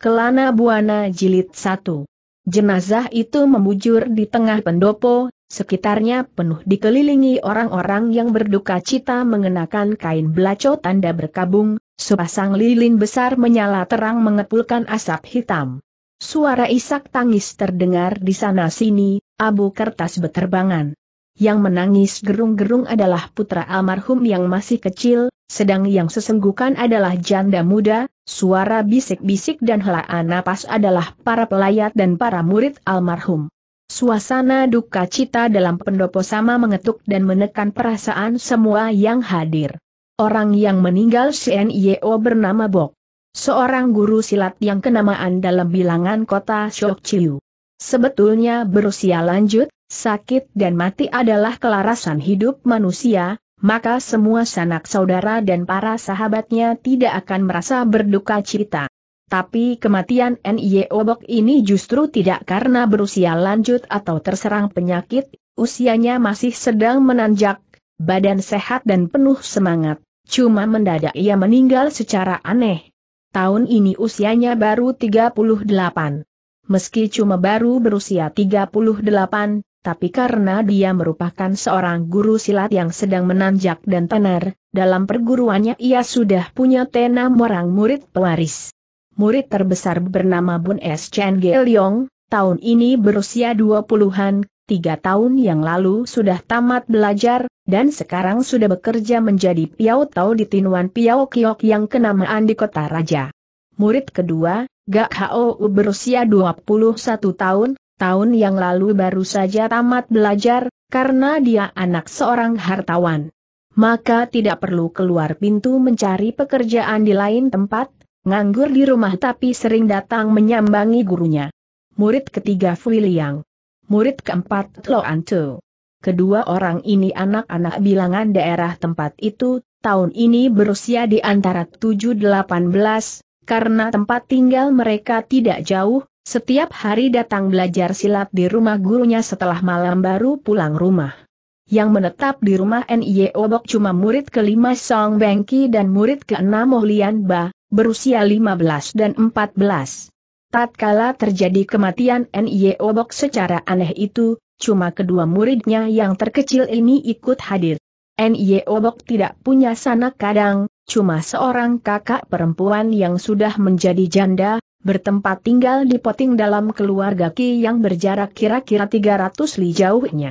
Kelana Buana Jilid 1. Jenazah itu membujur di tengah pendopo, sekitarnya penuh dikelilingi orang-orang yang berduka cita mengenakan kain belaco tanda berkabung, sepasang lilin besar menyala terang mengepulkan asap hitam. Suara isak tangis terdengar di sana-sini, abu kertas beterbangan. Yang menangis gerung-gerung adalah putra almarhum yang masih kecil, sedang yang sesenggukan adalah janda muda, Suara bisik-bisik dan helaan napas adalah para pelayat dan para murid almarhum. Suasana duka cita dalam pendopo sama mengetuk dan menekan perasaan semua yang hadir. Orang yang meninggal CNIO bernama Bok. Seorang guru silat yang kenamaan dalam bilangan kota Shokchiu. Sebetulnya berusia lanjut, sakit dan mati adalah kelarasan hidup manusia, maka semua sanak saudara dan para sahabatnya tidak akan merasa berduka cita. Tapi kematian Nye Obok ini justru tidak karena berusia lanjut atau terserang penyakit, usianya masih sedang menanjak, badan sehat dan penuh semangat, cuma mendadak ia meninggal secara aneh. Tahun ini usianya baru 38. Meski cuma baru berusia 38, tapi karena dia merupakan seorang guru silat yang sedang menanjak dan tenar, dalam perguruannya ia sudah punya enam orang murid pewaris. Murid terbesar bernama Bun S. Chen Gelyong, tahun ini berusia 20-an, tiga tahun yang lalu sudah tamat belajar, dan sekarang sudah bekerja menjadi Piao Tau di Tinuan Piao Kiok yang kenamaan di kota Raja. Murid kedua, Gak Hou berusia 21 tahun, tahun yang lalu baru saja tamat belajar, karena dia anak seorang hartawan. Maka tidak perlu keluar pintu mencari pekerjaan di lain tempat, nganggur di rumah tapi sering datang menyambangi gurunya. Murid ketiga Fui Liang. Murid keempat Lo Antu. Kedua orang ini anak-anak bilangan daerah tempat itu, tahun ini berusia di antara 7-18, karena tempat tinggal mereka tidak jauh, setiap hari datang belajar silat di rumah gurunya setelah malam baru pulang rumah. Yang menetap di rumah N.I. Obok cuma murid kelima Song Bengki dan murid keenam Oh Ba, berusia 15 dan 14. Tatkala terjadi kematian N.I. Obok secara aneh itu, cuma kedua muridnya yang terkecil ini ikut hadir. N.I. Obok tidak punya sanak kadang, cuma seorang kakak perempuan yang sudah menjadi janda, bertempat tinggal di Poting dalam keluarga Ki yang berjarak kira-kira 300 li jauhnya.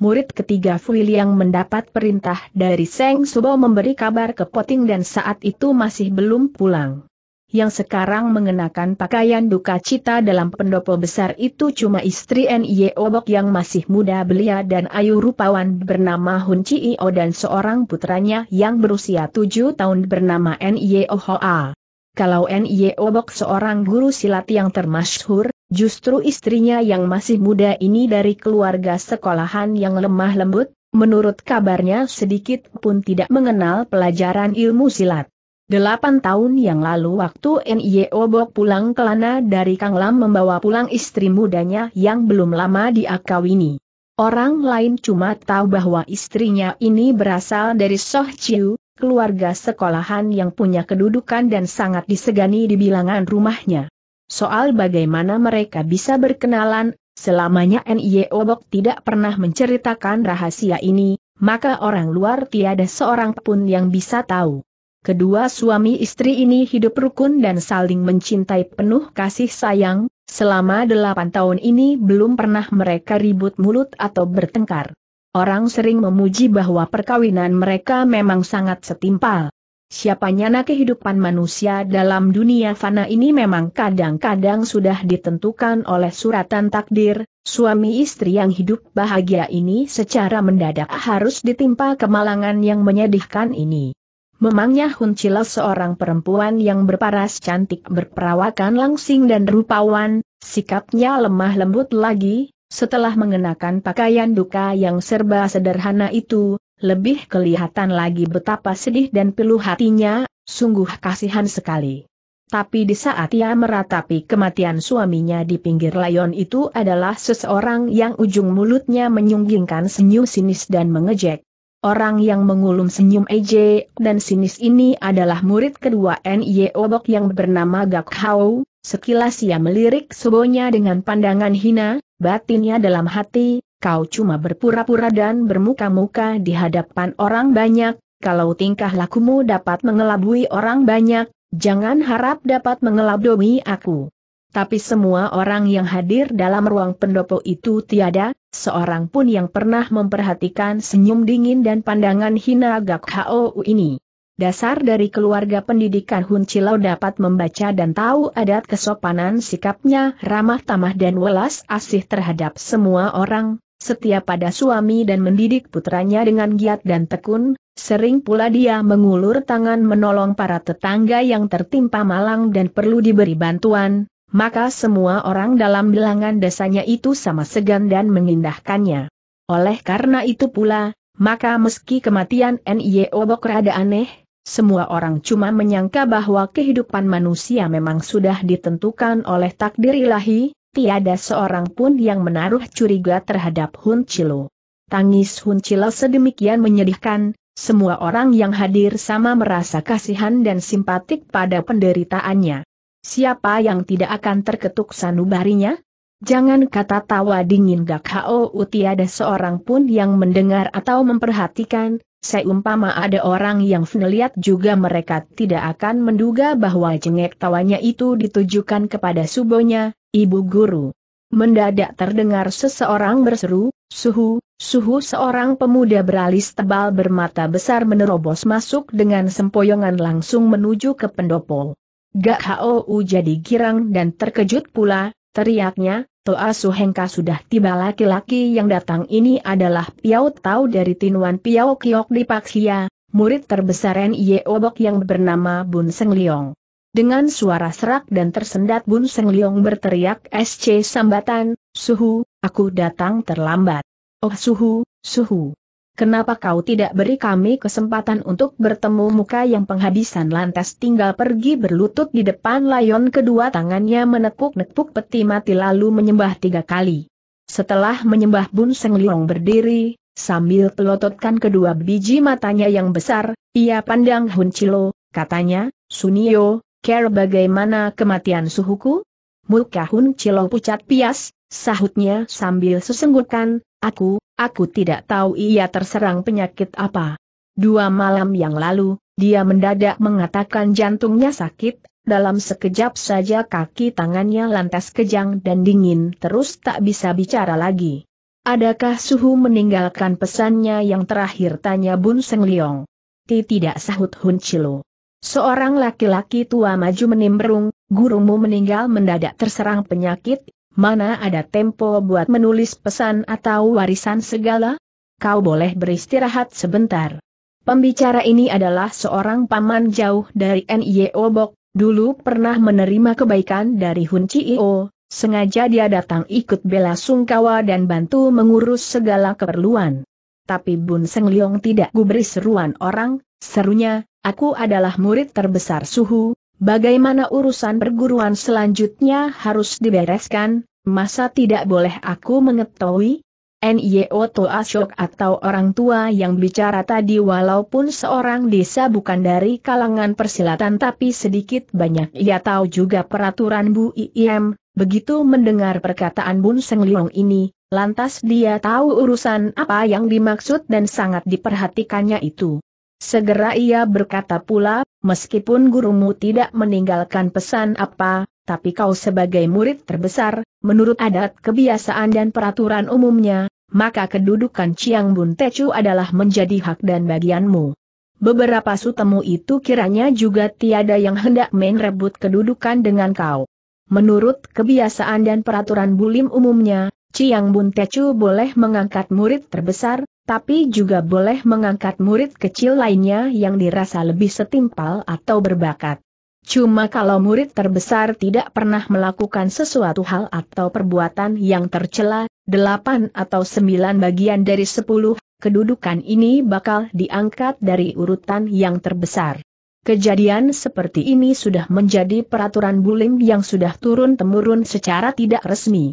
Murid ketiga Fuil yang mendapat perintah dari Seng Subo memberi kabar ke Poting dan saat itu masih belum pulang. Yang sekarang mengenakan pakaian duka cita dalam pendopo besar itu cuma istri Nye Obok yang masih muda belia dan ayu rupawan bernama Hun Chi O dan seorang putranya yang berusia tujuh tahun bernama N.Y. Ohoa kalau NIO e Obok seorang guru silat yang termasyhur, justru istrinya yang masih muda ini dari keluarga sekolahan yang lemah lembut, menurut kabarnya sedikit pun tidak mengenal pelajaran ilmu silat. Delapan tahun yang lalu waktu NIO e Obok pulang ke Lana dari Kang Lam membawa pulang istri mudanya yang belum lama diakawini. Orang lain cuma tahu bahwa istrinya ini berasal dari Soh Chiu, keluarga sekolahan yang punya kedudukan dan sangat disegani di bilangan rumahnya. Soal bagaimana mereka bisa berkenalan, selamanya N.I.E. Obok tidak pernah menceritakan rahasia ini, maka orang luar tiada seorang pun yang bisa tahu. Kedua suami istri ini hidup rukun dan saling mencintai penuh kasih sayang, selama delapan tahun ini belum pernah mereka ribut mulut atau bertengkar. Orang sering memuji bahwa perkawinan mereka memang sangat setimpal. Siapa nyana kehidupan manusia dalam dunia fana ini memang kadang-kadang sudah ditentukan oleh suratan takdir, suami istri yang hidup bahagia ini secara mendadak harus ditimpa kemalangan yang menyedihkan ini. Memangnya Hun Chila seorang perempuan yang berparas cantik berperawakan langsing dan rupawan, sikapnya lemah lembut lagi, setelah mengenakan pakaian duka yang serba sederhana itu, lebih kelihatan lagi betapa sedih dan pilu hatinya, sungguh kasihan sekali. Tapi di saat ia meratapi kematian suaminya di pinggir layon itu adalah seseorang yang ujung mulutnya menyunggingkan senyum sinis dan mengejek, Orang yang mengulum senyum EJ dan sinis ini adalah murid kedua NY Obok yang bernama Gak Hau, sekilas ia melirik sebonya dengan pandangan hina, batinnya dalam hati, kau cuma berpura-pura dan bermuka-muka di hadapan orang banyak, kalau tingkah lakumu dapat mengelabui orang banyak, jangan harap dapat mengelabui aku. Tapi semua orang yang hadir dalam ruang pendopo itu tiada, seorang pun yang pernah memperhatikan senyum dingin dan pandangan hina Gak Hou ini. Dasar dari keluarga pendidikan Hun Chilau dapat membaca dan tahu adat kesopanan sikapnya ramah tamah dan welas asih terhadap semua orang, setia pada suami dan mendidik putranya dengan giat dan tekun, sering pula dia mengulur tangan menolong para tetangga yang tertimpa malang dan perlu diberi bantuan, maka semua orang dalam bilangan desanya itu sama segan dan mengindahkannya. Oleh karena itu pula, maka meski kematian N.I.O. Bok rada aneh, semua orang cuma menyangka bahwa kehidupan manusia memang sudah ditentukan oleh takdir ilahi, tiada seorang pun yang menaruh curiga terhadap Hun Chilo. Tangis Hun Chilo sedemikian menyedihkan, semua orang yang hadir sama merasa kasihan dan simpatik pada penderitaannya. Siapa yang tidak akan terketuk sanubarinya? Jangan kata tawa dingin Gak Hou tiada seorang pun yang mendengar atau memperhatikan, seumpama ada orang yang melihat juga mereka tidak akan menduga bahwa jengek tawanya itu ditujukan kepada subonya, ibu guru. Mendadak terdengar seseorang berseru, suhu, suhu seorang pemuda beralis tebal bermata besar menerobos masuk dengan sempoyongan langsung menuju ke pendopo. Gak Hou jadi girang dan terkejut pula, teriaknya, Toa Suhengka sudah tiba laki-laki yang datang ini adalah Piao Tau dari Tinuan Piao Kiok di Paksia, murid terbesar Nye Obok yang bernama Bun Seng Liong. Dengan suara serak dan tersendat Bun Seng Liong berteriak SC Sambatan, Suhu, aku datang terlambat. Oh Suhu, Suhu. Kenapa kau tidak beri kami kesempatan untuk bertemu muka yang penghabisan lantas tinggal pergi berlutut di depan layon kedua tangannya menepuk-nepuk peti mati lalu menyembah tiga kali. Setelah menyembah Bun Seng Liong berdiri, sambil pelototkan kedua biji matanya yang besar, ia pandang Hun Chilo, katanya, Sunio, care bagaimana kematian suhuku? Muka Hun Chilo pucat pias, sahutnya sambil sesenggukan, Aku, aku tidak tahu ia terserang penyakit apa. Dua malam yang lalu, dia mendadak mengatakan jantungnya sakit, dalam sekejap saja kaki tangannya lantas kejang dan dingin terus tak bisa bicara lagi. Adakah Suhu meninggalkan pesannya yang terakhir tanya Bun Seng Liong? Ti tidak sahut Hun Chilo. Seorang laki-laki tua maju menimbrung, gurumu meninggal mendadak terserang penyakit, mana ada tempo buat menulis pesan atau warisan segala? Kau boleh beristirahat sebentar. Pembicara ini adalah seorang paman jauh dari NIO Bok, dulu pernah menerima kebaikan dari Hun Chio, sengaja dia datang ikut bela sungkawa dan bantu mengurus segala keperluan. Tapi Bun Seng Leong tidak gubris seruan orang, serunya, aku adalah murid terbesar suhu, Bagaimana urusan perguruan selanjutnya harus dibereskan, masa tidak boleh aku mengetahui? NIO Toa Shok atau orang tua yang bicara tadi walaupun seorang desa bukan dari kalangan persilatan tapi sedikit banyak ia tahu juga peraturan Bu IIM, begitu mendengar perkataan Bun Seng Liong ini, lantas dia tahu urusan apa yang dimaksud dan sangat diperhatikannya itu. Segera ia berkata pula, meskipun gurumu tidak meninggalkan pesan apa, tapi kau sebagai murid terbesar, menurut adat kebiasaan dan peraturan umumnya, maka kedudukan Chiang Bun Techu adalah menjadi hak dan bagianmu. Beberapa sutemu itu kiranya juga tiada yang hendak merebut kedudukan dengan kau. Menurut kebiasaan dan peraturan bulim umumnya, Chiang Bun Techu boleh mengangkat murid terbesar, tapi juga boleh mengangkat murid kecil lainnya yang dirasa lebih setimpal atau berbakat. Cuma kalau murid terbesar tidak pernah melakukan sesuatu hal atau perbuatan yang tercela, delapan atau sembilan bagian dari sepuluh, kedudukan ini bakal diangkat dari urutan yang terbesar. Kejadian seperti ini sudah menjadi peraturan bulim yang sudah turun-temurun secara tidak resmi.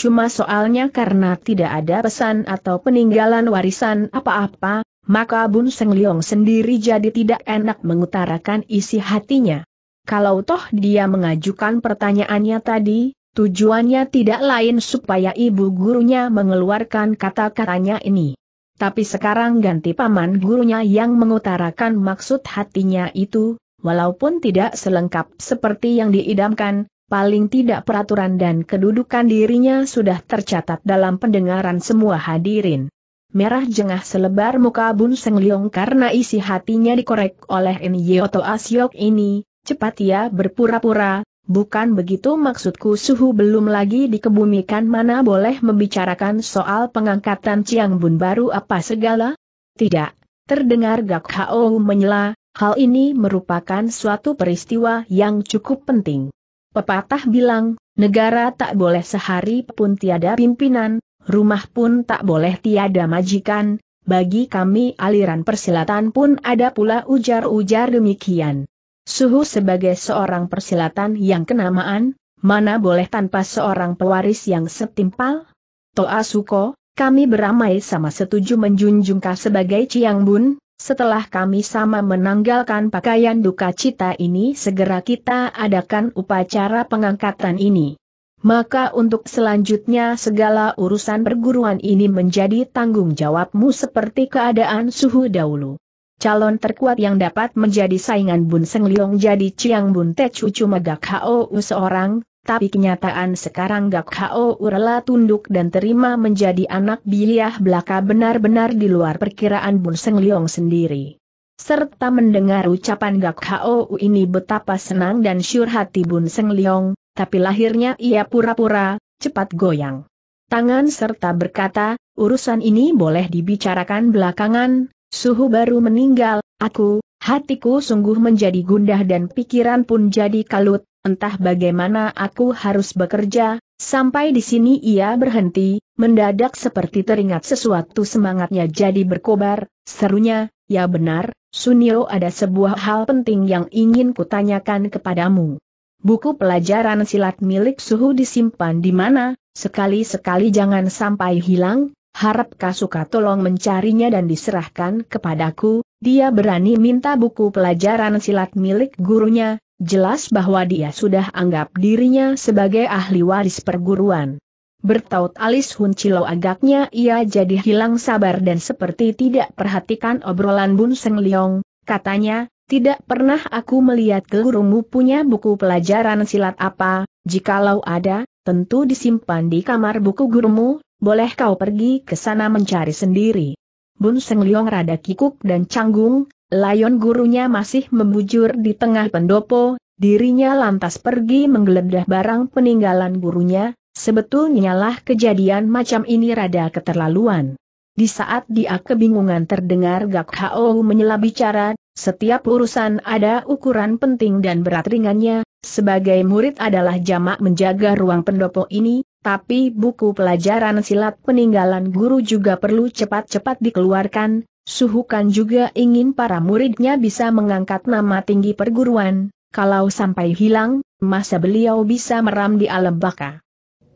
Cuma soalnya karena tidak ada pesan atau peninggalan warisan apa-apa, maka Bun Seng Liong sendiri jadi tidak enak mengutarakan isi hatinya. Kalau toh dia mengajukan pertanyaannya tadi, tujuannya tidak lain supaya ibu gurunya mengeluarkan kata-katanya ini. Tapi sekarang ganti paman gurunya yang mengutarakan maksud hatinya itu, walaupun tidak selengkap seperti yang diidamkan, paling tidak peraturan dan kedudukan dirinya sudah tercatat dalam pendengaran semua hadirin. Merah jengah selebar muka Bun Seng Leong karena isi hatinya dikorek oleh In Asyok ini, cepat ia berpura-pura, bukan begitu maksudku suhu belum lagi dikebumikan mana boleh membicarakan soal pengangkatan Ciang Bun baru apa segala? Tidak, terdengar Gak Hao menyela, hal ini merupakan suatu peristiwa yang cukup penting. Pepatah bilang, negara tak boleh sehari pun tiada pimpinan, rumah pun tak boleh tiada majikan, bagi kami aliran persilatan pun ada pula ujar-ujar demikian. Suhu sebagai seorang persilatan yang kenamaan, mana boleh tanpa seorang pewaris yang setimpal? Toa Suko, kami beramai sama setuju menjunjung sebagai Ciang Bun, setelah kami sama menanggalkan pakaian duka cita ini segera kita adakan upacara pengangkatan ini. Maka untuk selanjutnya segala urusan perguruan ini menjadi tanggung jawabmu seperti keadaan suhu dahulu. Calon terkuat yang dapat menjadi saingan Bun Seng Leong jadi Ciang Bun Te Cucu Megak Hou seorang, tapi kenyataan sekarang Gak Hao Urela tunduk dan terima menjadi anak biliah belaka benar-benar di luar perkiraan Bun Seng Leong sendiri. Serta mendengar ucapan Gak Hao ini betapa senang dan syur hati Bun Seng Leong, tapi lahirnya ia pura-pura, cepat goyang. Tangan serta berkata, urusan ini boleh dibicarakan belakangan, suhu baru meninggal, aku, hatiku sungguh menjadi gundah dan pikiran pun jadi kalut, entah bagaimana aku harus bekerja, sampai di sini ia berhenti, mendadak seperti teringat sesuatu semangatnya jadi berkobar, serunya, ya benar, Sunio ada sebuah hal penting yang ingin kutanyakan kepadamu. Buku pelajaran silat milik suhu disimpan di mana, sekali-sekali jangan sampai hilang, harap Kasuka tolong mencarinya dan diserahkan kepadaku, dia berani minta buku pelajaran silat milik gurunya, Jelas bahwa dia sudah anggap dirinya sebagai ahli waris perguruan. Bertaut alis Hun Chilo agaknya ia jadi hilang sabar dan seperti tidak perhatikan obrolan Bun Seng Leong, katanya, tidak pernah aku melihat gurumu punya buku pelajaran silat apa, jikalau ada, tentu disimpan di kamar buku gurumu, boleh kau pergi ke sana mencari sendiri. Bun Seng Leong rada kikuk dan canggung, Layon gurunya masih membujur di tengah pendopo, dirinya lantas pergi menggeledah barang peninggalan gurunya, sebetulnya lah kejadian macam ini rada keterlaluan. Di saat dia kebingungan terdengar Gak Hao menyela bicara, setiap urusan ada ukuran penting dan berat ringannya, sebagai murid adalah jamak menjaga ruang pendopo ini, tapi buku pelajaran silat peninggalan guru juga perlu cepat-cepat dikeluarkan, Suhukan juga ingin para muridnya bisa mengangkat nama tinggi perguruan, kalau sampai hilang, masa beliau bisa meram di alam baka.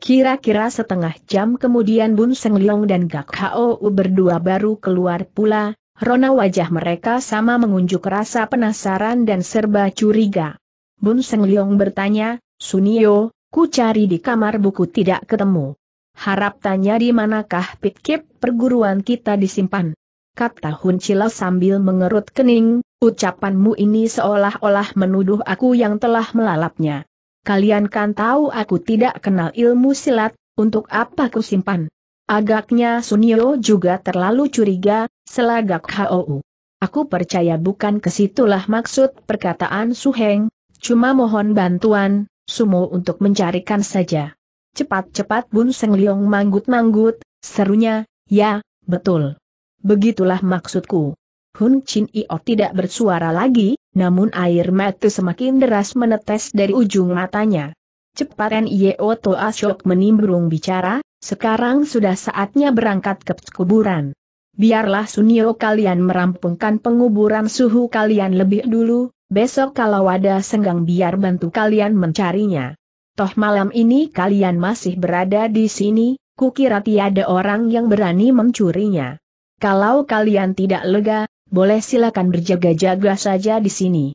Kira-kira setengah jam kemudian Bun Seng Leong dan Gak Hou berdua baru keluar pula, rona wajah mereka sama mengunjuk rasa penasaran dan serba curiga. Bun Seng Leong bertanya, Sunio, ku cari di kamar buku tidak ketemu. Harap tanya di manakah pitkip perguruan kita disimpan kata Hun Chilo sambil mengerut kening, ucapanmu ini seolah-olah menuduh aku yang telah melalapnya. Kalian kan tahu aku tidak kenal ilmu silat, untuk apa ku simpan? Agaknya Sunio juga terlalu curiga, selagak HOU. Aku percaya bukan kesitulah maksud perkataan Suheng, cuma mohon bantuan, Sumo untuk mencarikan saja. Cepat-cepat Bun Seng Leong manggut-manggut, serunya, ya, betul. Begitulah maksudku. Hun Chin Io tidak bersuara lagi, namun air mata semakin deras menetes dari ujung matanya. Cepat Nio Toa Shok menimbrung bicara, sekarang sudah saatnya berangkat ke kuburan. Biarlah Sunio kalian merampungkan penguburan suhu kalian lebih dulu, besok kalau ada senggang biar bantu kalian mencarinya. Toh malam ini kalian masih berada di sini, kukira tiada orang yang berani mencurinya. Kalau kalian tidak lega, boleh silakan berjaga-jaga saja di sini.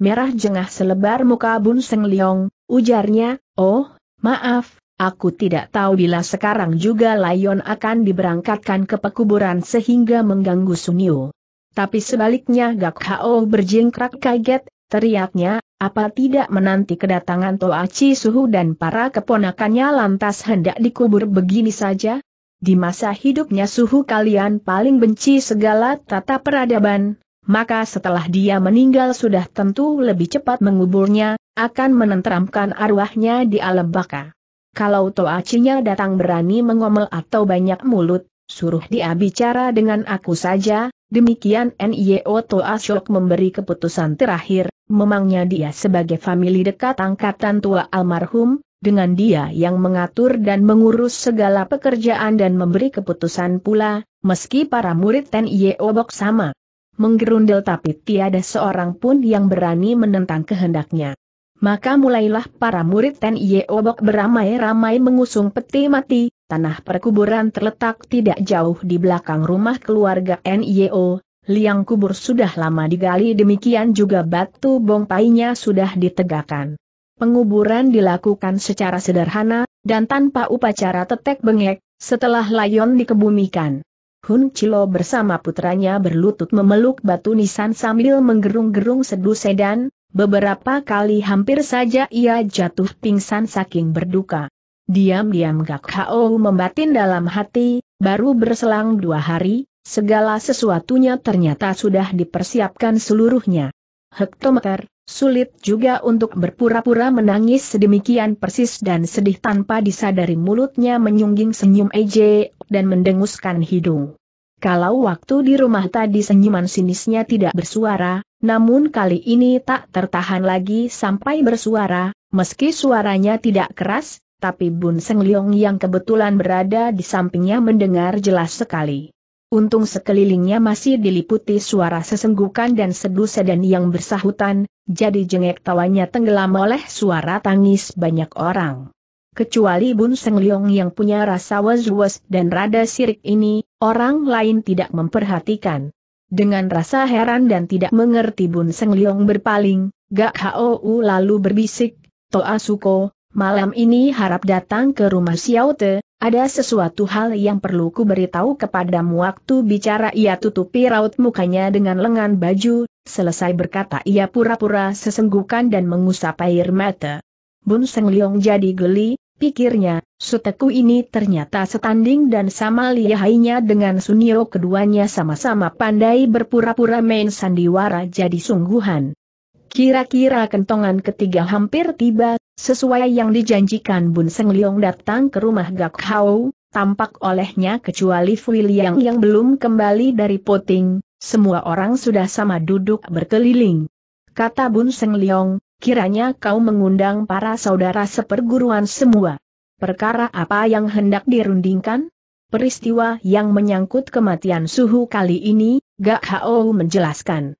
Merah jengah selebar muka Bun Seng Leong, ujarnya, oh, maaf, aku tidak tahu bila sekarang juga Lion akan diberangkatkan ke pekuburan sehingga mengganggu Sunio. Tapi sebaliknya Gak Hao berjingkrak kaget, teriaknya, apa tidak menanti kedatangan Toachi Suhu dan para keponakannya lantas hendak dikubur begini saja? Di masa hidupnya suhu kalian paling benci segala tata peradaban, maka setelah dia meninggal sudah tentu lebih cepat menguburnya, akan menenteramkan arwahnya di alam baka. Kalau Toacinya datang berani mengomel atau banyak mulut, suruh dia bicara dengan aku saja, demikian NIO Toa memberi keputusan terakhir, memangnya dia sebagai famili dekat angkatan tua almarhum, dengan dia yang mengatur dan mengurus segala pekerjaan dan memberi keputusan pula, meski para murid Ten Obok sama. Menggerundel tapi tiada seorang pun yang berani menentang kehendaknya. Maka mulailah para murid Ten Obok beramai-ramai mengusung peti mati, tanah perkuburan terletak tidak jauh di belakang rumah keluarga NIO, liang kubur sudah lama digali demikian juga batu bongpainya sudah ditegakkan. Penguburan dilakukan secara sederhana, dan tanpa upacara tetek bengek, setelah layon dikebumikan. Hun Chilo bersama putranya berlutut memeluk batu nisan sambil menggerung-gerung sedu sedan, beberapa kali hampir saja ia jatuh pingsan saking berduka. Diam-diam Gak Hao membatin dalam hati, baru berselang dua hari, segala sesuatunya ternyata sudah dipersiapkan seluruhnya. Hektometer, Sulit juga untuk berpura-pura menangis sedemikian persis dan sedih tanpa disadari mulutnya menyungging senyum EJ dan mendenguskan hidung. Kalau waktu di rumah tadi senyuman sinisnya tidak bersuara, namun kali ini tak tertahan lagi sampai bersuara, meski suaranya tidak keras, tapi Bun Seng Leong yang kebetulan berada di sampingnya mendengar jelas sekali. Untung sekelilingnya masih diliputi suara sesenggukan dan sedu sedan yang bersahutan, jadi jengek tawanya tenggelam oleh suara tangis banyak orang. Kecuali Bun Seng Leong yang punya rasa was-was dan rada sirik ini, orang lain tidak memperhatikan. Dengan rasa heran dan tidak mengerti Bun Seng Leong berpaling, Gak Hou lalu berbisik, Toa Suko, malam ini harap datang ke rumah Xiao Te, ada sesuatu hal yang perlu ku beritahu kepadamu waktu bicara ia tutupi raut mukanya dengan lengan baju, selesai berkata ia pura-pura sesenggukan dan mengusap air mata. Bun Seng Leong jadi geli, pikirnya, suteku ini ternyata setanding dan sama lihainya dengan Sunio keduanya sama-sama pandai berpura-pura main sandiwara jadi sungguhan. Kira-kira kentongan ketiga hampir tiba, Sesuai yang dijanjikan Bun Seng Leong datang ke rumah Gak Hao, tampak olehnya kecuali Fui Liang yang belum kembali dari poting, semua orang sudah sama duduk berkeliling. Kata Bun Seng Leong, kiranya kau mengundang para saudara seperguruan semua. Perkara apa yang hendak dirundingkan? Peristiwa yang menyangkut kematian suhu kali ini, Gak Hao menjelaskan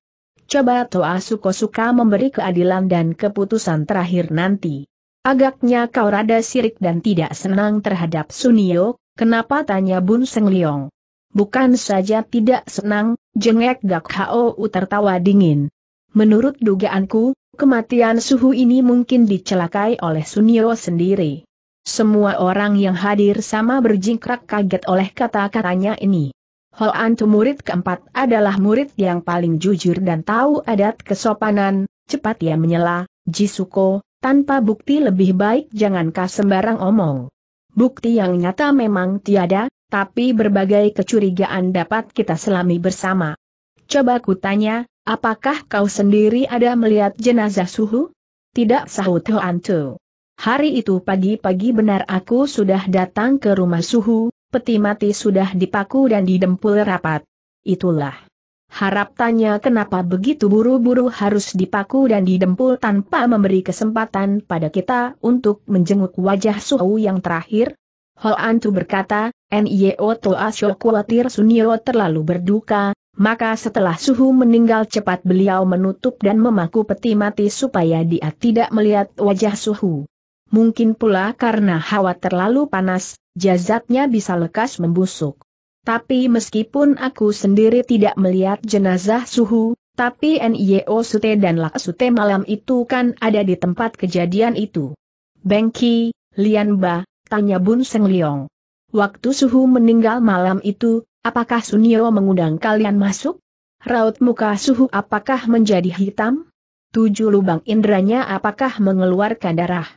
coba Toa Suko suka memberi keadilan dan keputusan terakhir nanti. Agaknya kau rada sirik dan tidak senang terhadap Sunio, kenapa tanya Bun Seng Liong. Bukan saja tidak senang, jengek Gak u tertawa dingin. Menurut dugaanku, kematian suhu ini mungkin dicelakai oleh Sunio sendiri. Semua orang yang hadir sama berjingkrak kaget oleh kata-katanya ini. Hoan Tu murid keempat adalah murid yang paling jujur dan tahu adat kesopanan, cepat ia menyela, Jisuko, tanpa bukti lebih baik jangankah sembarang omong. Bukti yang nyata memang tiada, tapi berbagai kecurigaan dapat kita selami bersama. Coba kutanya, apakah kau sendiri ada melihat jenazah suhu? Tidak sahut Hoan Tu. Hari itu pagi-pagi benar aku sudah datang ke rumah suhu, peti mati sudah dipaku dan didempul rapat. Itulah. Harap tanya kenapa begitu buru-buru harus dipaku dan didempul tanpa memberi kesempatan pada kita untuk menjenguk wajah Suhu yang terakhir? Antu berkata, Nio e Toa khawatir Sunio terlalu berduka, maka setelah Suhu meninggal cepat beliau menutup dan memaku peti mati supaya dia tidak melihat wajah Suhu. Mungkin pula karena hawa terlalu panas, Jazatnya bisa lekas membusuk. Tapi meskipun aku sendiri tidak melihat jenazah suhu, tapi NIO Sute dan Lak Sute malam itu kan ada di tempat kejadian itu. Bengki, Lianba, tanya Bun Seng Liong. Waktu suhu meninggal malam itu, apakah Sunio mengundang kalian masuk? Raut muka suhu apakah menjadi hitam? Tujuh lubang indranya apakah mengeluarkan darah?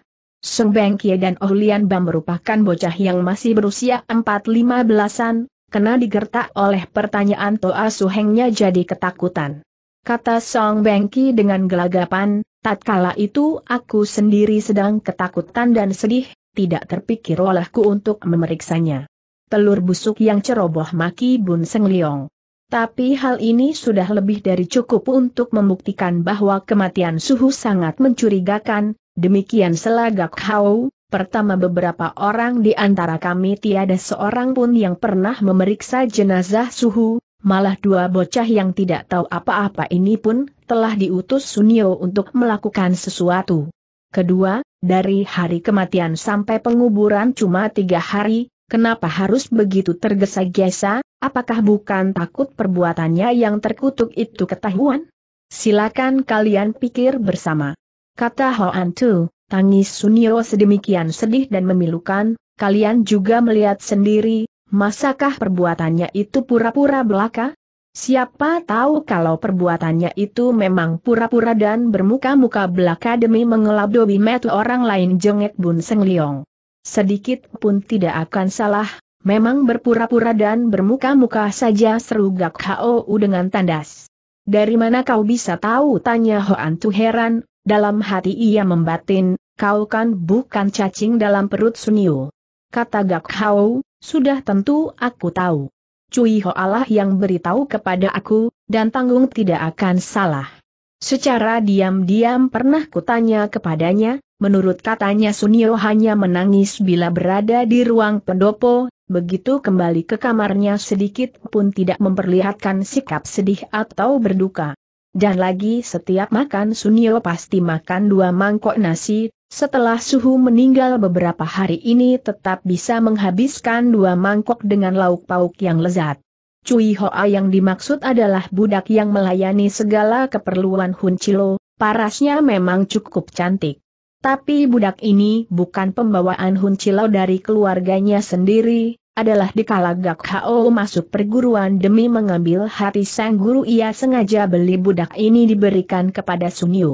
Seng Kie dan Oh Lian Ba merupakan bocah yang masih berusia 4-15an, kena digertak oleh pertanyaan Toa Suhengnya jadi ketakutan. Kata Song Bengki dengan gelagapan, tatkala itu aku sendiri sedang ketakutan dan sedih, tidak terpikir olehku untuk memeriksanya. Telur busuk yang ceroboh maki Bun Seng Liong. Tapi hal ini sudah lebih dari cukup untuk membuktikan bahwa kematian suhu sangat mencurigakan, Demikian selagak Hau, pertama beberapa orang di antara kami tiada seorang pun yang pernah memeriksa jenazah suhu, malah dua bocah yang tidak tahu apa-apa ini pun telah diutus Sunio untuk melakukan sesuatu. Kedua, dari hari kematian sampai penguburan cuma tiga hari, Kenapa harus begitu tergesa-gesa, apakah bukan takut perbuatannya yang terkutuk itu ketahuan? Silakan kalian pikir bersama kata Hoan Tu, tangis Sunio sedemikian sedih dan memilukan, kalian juga melihat sendiri, masakah perbuatannya itu pura-pura belaka? Siapa tahu kalau perbuatannya itu memang pura-pura dan bermuka-muka belaka demi mengelabui metu orang lain jengek Bun Seng Liong. Sedikit pun tidak akan salah, memang berpura-pura dan bermuka-muka saja seru serugak HOU dengan tandas. Dari mana kau bisa tahu? Tanya Hoan Tu heran, dalam hati ia membatin, kau kan bukan cacing dalam perut Sunio. Kata Gak Hao, sudah tentu aku tahu. Cui Ho Allah yang beritahu kepada aku, dan tanggung tidak akan salah. Secara diam-diam pernah kutanya kepadanya, menurut katanya Sunio hanya menangis bila berada di ruang pendopo, begitu kembali ke kamarnya sedikit pun tidak memperlihatkan sikap sedih atau berduka. Dan lagi setiap makan Sunio pasti makan dua mangkok nasi, setelah Suhu meninggal beberapa hari ini tetap bisa menghabiskan dua mangkok dengan lauk pauk yang lezat. Cui Hoa yang dimaksud adalah budak yang melayani segala keperluan Hun Chilo, parasnya memang cukup cantik. Tapi budak ini bukan pembawaan Hun Chilo dari keluarganya sendiri, adalah dikala Gak Hao masuk perguruan demi mengambil hati sang guru ia sengaja beli budak ini diberikan kepada Sun Yu.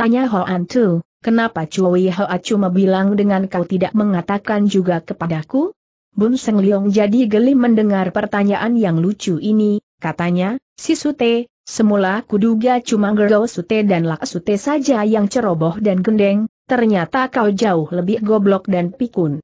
Tanya Hoan Tu, kenapa Cui Ho cuma bilang dengan kau tidak mengatakan juga kepadaku? Bun Seng Leong jadi geli mendengar pertanyaan yang lucu ini, katanya, si Sute, semula kuduga cuma Gerlo Sute dan Lak Sute saja yang ceroboh dan gendeng, ternyata kau jauh lebih goblok dan pikun.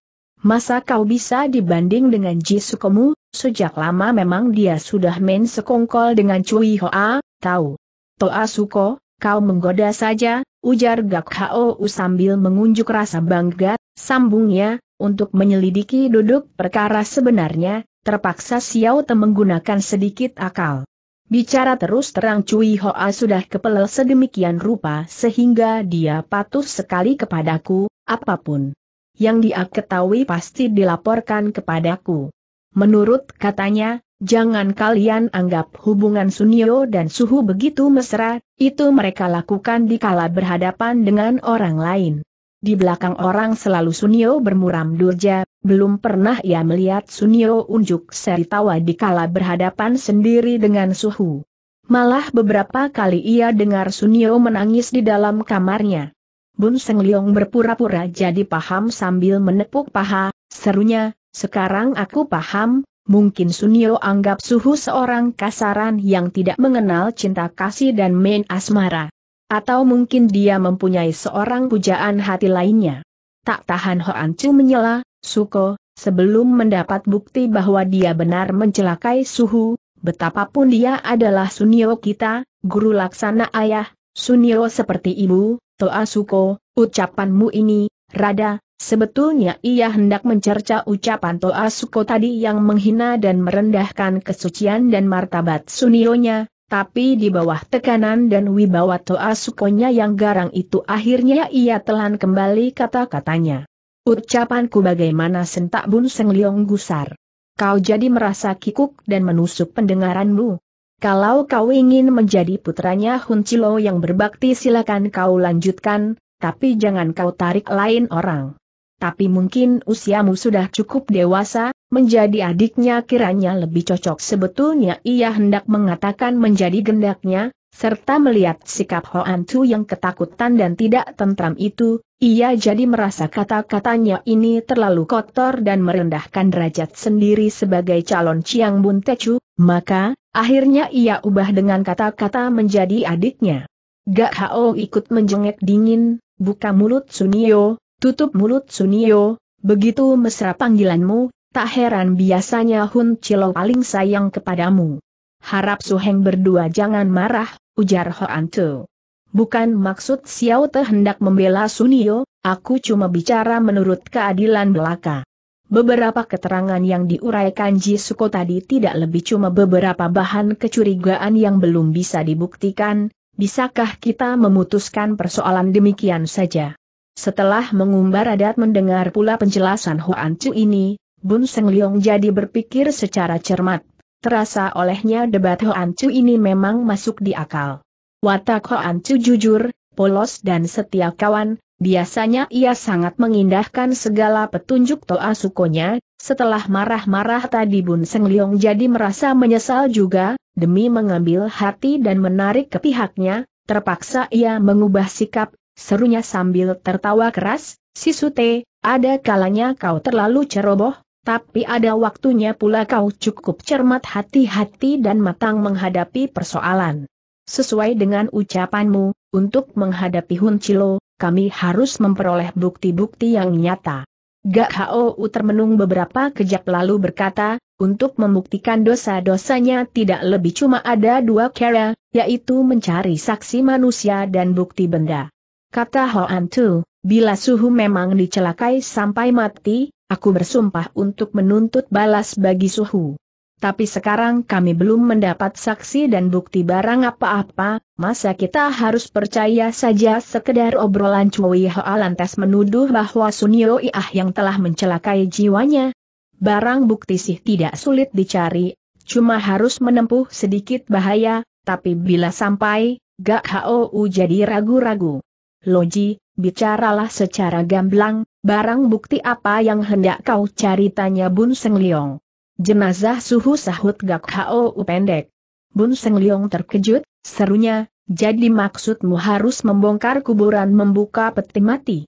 Masa kau bisa dibanding dengan Jisukemu, sejak lama memang dia sudah main sekongkol dengan Cui Hoa, tahu. Toa Suko, kau menggoda saja, ujar Gak Hao sambil mengunjuk rasa bangga, sambungnya, untuk menyelidiki duduk perkara sebenarnya, terpaksa Xiao Te menggunakan sedikit akal. Bicara terus terang Cui Hoa sudah kepelel sedemikian rupa sehingga dia patuh sekali kepadaku, apapun yang dia ketahui pasti dilaporkan kepadaku. Menurut katanya, jangan kalian anggap hubungan Sunio dan Suhu begitu mesra, itu mereka lakukan dikala berhadapan dengan orang lain. Di belakang orang selalu Sunio bermuram durja, belum pernah ia melihat Sunio unjuk seri tawa dikala berhadapan sendiri dengan Suhu. Malah beberapa kali ia dengar Sunio menangis di dalam kamarnya. Bun Seng Leong berpura-pura jadi paham sambil menepuk paha, serunya, sekarang aku paham, mungkin Sunio anggap suhu seorang kasaran yang tidak mengenal cinta kasih dan main asmara. Atau mungkin dia mempunyai seorang pujaan hati lainnya. Tak tahan Hoan Chu menyela, Suko, sebelum mendapat bukti bahwa dia benar mencelakai suhu, betapapun dia adalah Sunio kita, guru laksana ayah, Sunio seperti ibu, Suko, ucapanmu ini, Rada, sebetulnya ia hendak mencerca ucapan Suko tadi yang menghina dan merendahkan kesucian dan martabat Sunionya, tapi di bawah tekanan dan wibawa Sukonya yang garang itu akhirnya ia telan kembali kata-katanya. Ucapanku bagaimana sentak Bun sengliong gusar. Kau jadi merasa kikuk dan menusuk pendengaranmu. Kalau kau ingin menjadi putranya Hun Chilo yang berbakti silakan kau lanjutkan, tapi jangan kau tarik lain orang. Tapi mungkin usiamu sudah cukup dewasa, menjadi adiknya kiranya lebih cocok. Sebetulnya ia hendak mengatakan menjadi gendaknya, serta melihat sikap Hoan Tu yang ketakutan dan tidak tentram itu, ia jadi merasa kata-katanya ini terlalu kotor dan merendahkan derajat sendiri sebagai calon Chiang Bun Chu. maka, Akhirnya ia ubah dengan kata-kata menjadi adiknya. Gak Hao ikut menjengek dingin, buka mulut Sunio, tutup mulut Sunio, begitu mesra panggilanmu, tak heran biasanya Hun cilok paling sayang kepadamu. Harap Suheng berdua jangan marah, ujar Hoan Tu. Bukan maksud Xiao Te hendak membela Sunio, aku cuma bicara menurut keadilan belaka. Beberapa keterangan yang diuraikan Ji Suko tadi tidak lebih cuma beberapa bahan kecurigaan yang belum bisa dibuktikan, bisakah kita memutuskan persoalan demikian saja? Setelah mengumbar adat mendengar pula penjelasan Huan Chu ini, Bun Seng Leong jadi berpikir secara cermat. Terasa olehnya debat Hoan Chu ini memang masuk di akal. Watak Hoan Chu jujur, polos dan setia kawan, Biasanya ia sangat mengindahkan segala petunjuk Toa Sukonya, setelah marah-marah tadi Bun Seng Liong jadi merasa menyesal juga, demi mengambil hati dan menarik ke pihaknya, terpaksa ia mengubah sikap, serunya sambil tertawa keras, Si Sute, ada kalanya kau terlalu ceroboh, tapi ada waktunya pula kau cukup cermat hati-hati dan matang menghadapi persoalan. Sesuai dengan ucapanmu, untuk menghadapi Hun Chilo, kami harus memperoleh bukti-bukti yang nyata. Gak Hou termenung beberapa kejap lalu berkata, untuk membuktikan dosa-dosanya tidak lebih cuma ada dua cara, yaitu mencari saksi manusia dan bukti benda. Kata Hoan Tu, bila suhu memang dicelakai sampai mati, aku bersumpah untuk menuntut balas bagi suhu. Tapi sekarang kami belum mendapat saksi dan bukti barang apa-apa, masa kita harus percaya saja sekedar obrolan Cui Hoa lantas menuduh bahwa Sunio Iah yang telah mencelakai jiwanya. Barang bukti sih tidak sulit dicari, cuma harus menempuh sedikit bahaya, tapi bila sampai, Gak Hou jadi ragu-ragu. Loji, bicaralah secara gamblang, barang bukti apa yang hendak kau cari tanya Bun Seng Liong. Jenazah suhu sahut Gak Hao pendek. Bun Seng Leong terkejut, serunya, jadi maksudmu harus membongkar kuburan membuka peti mati?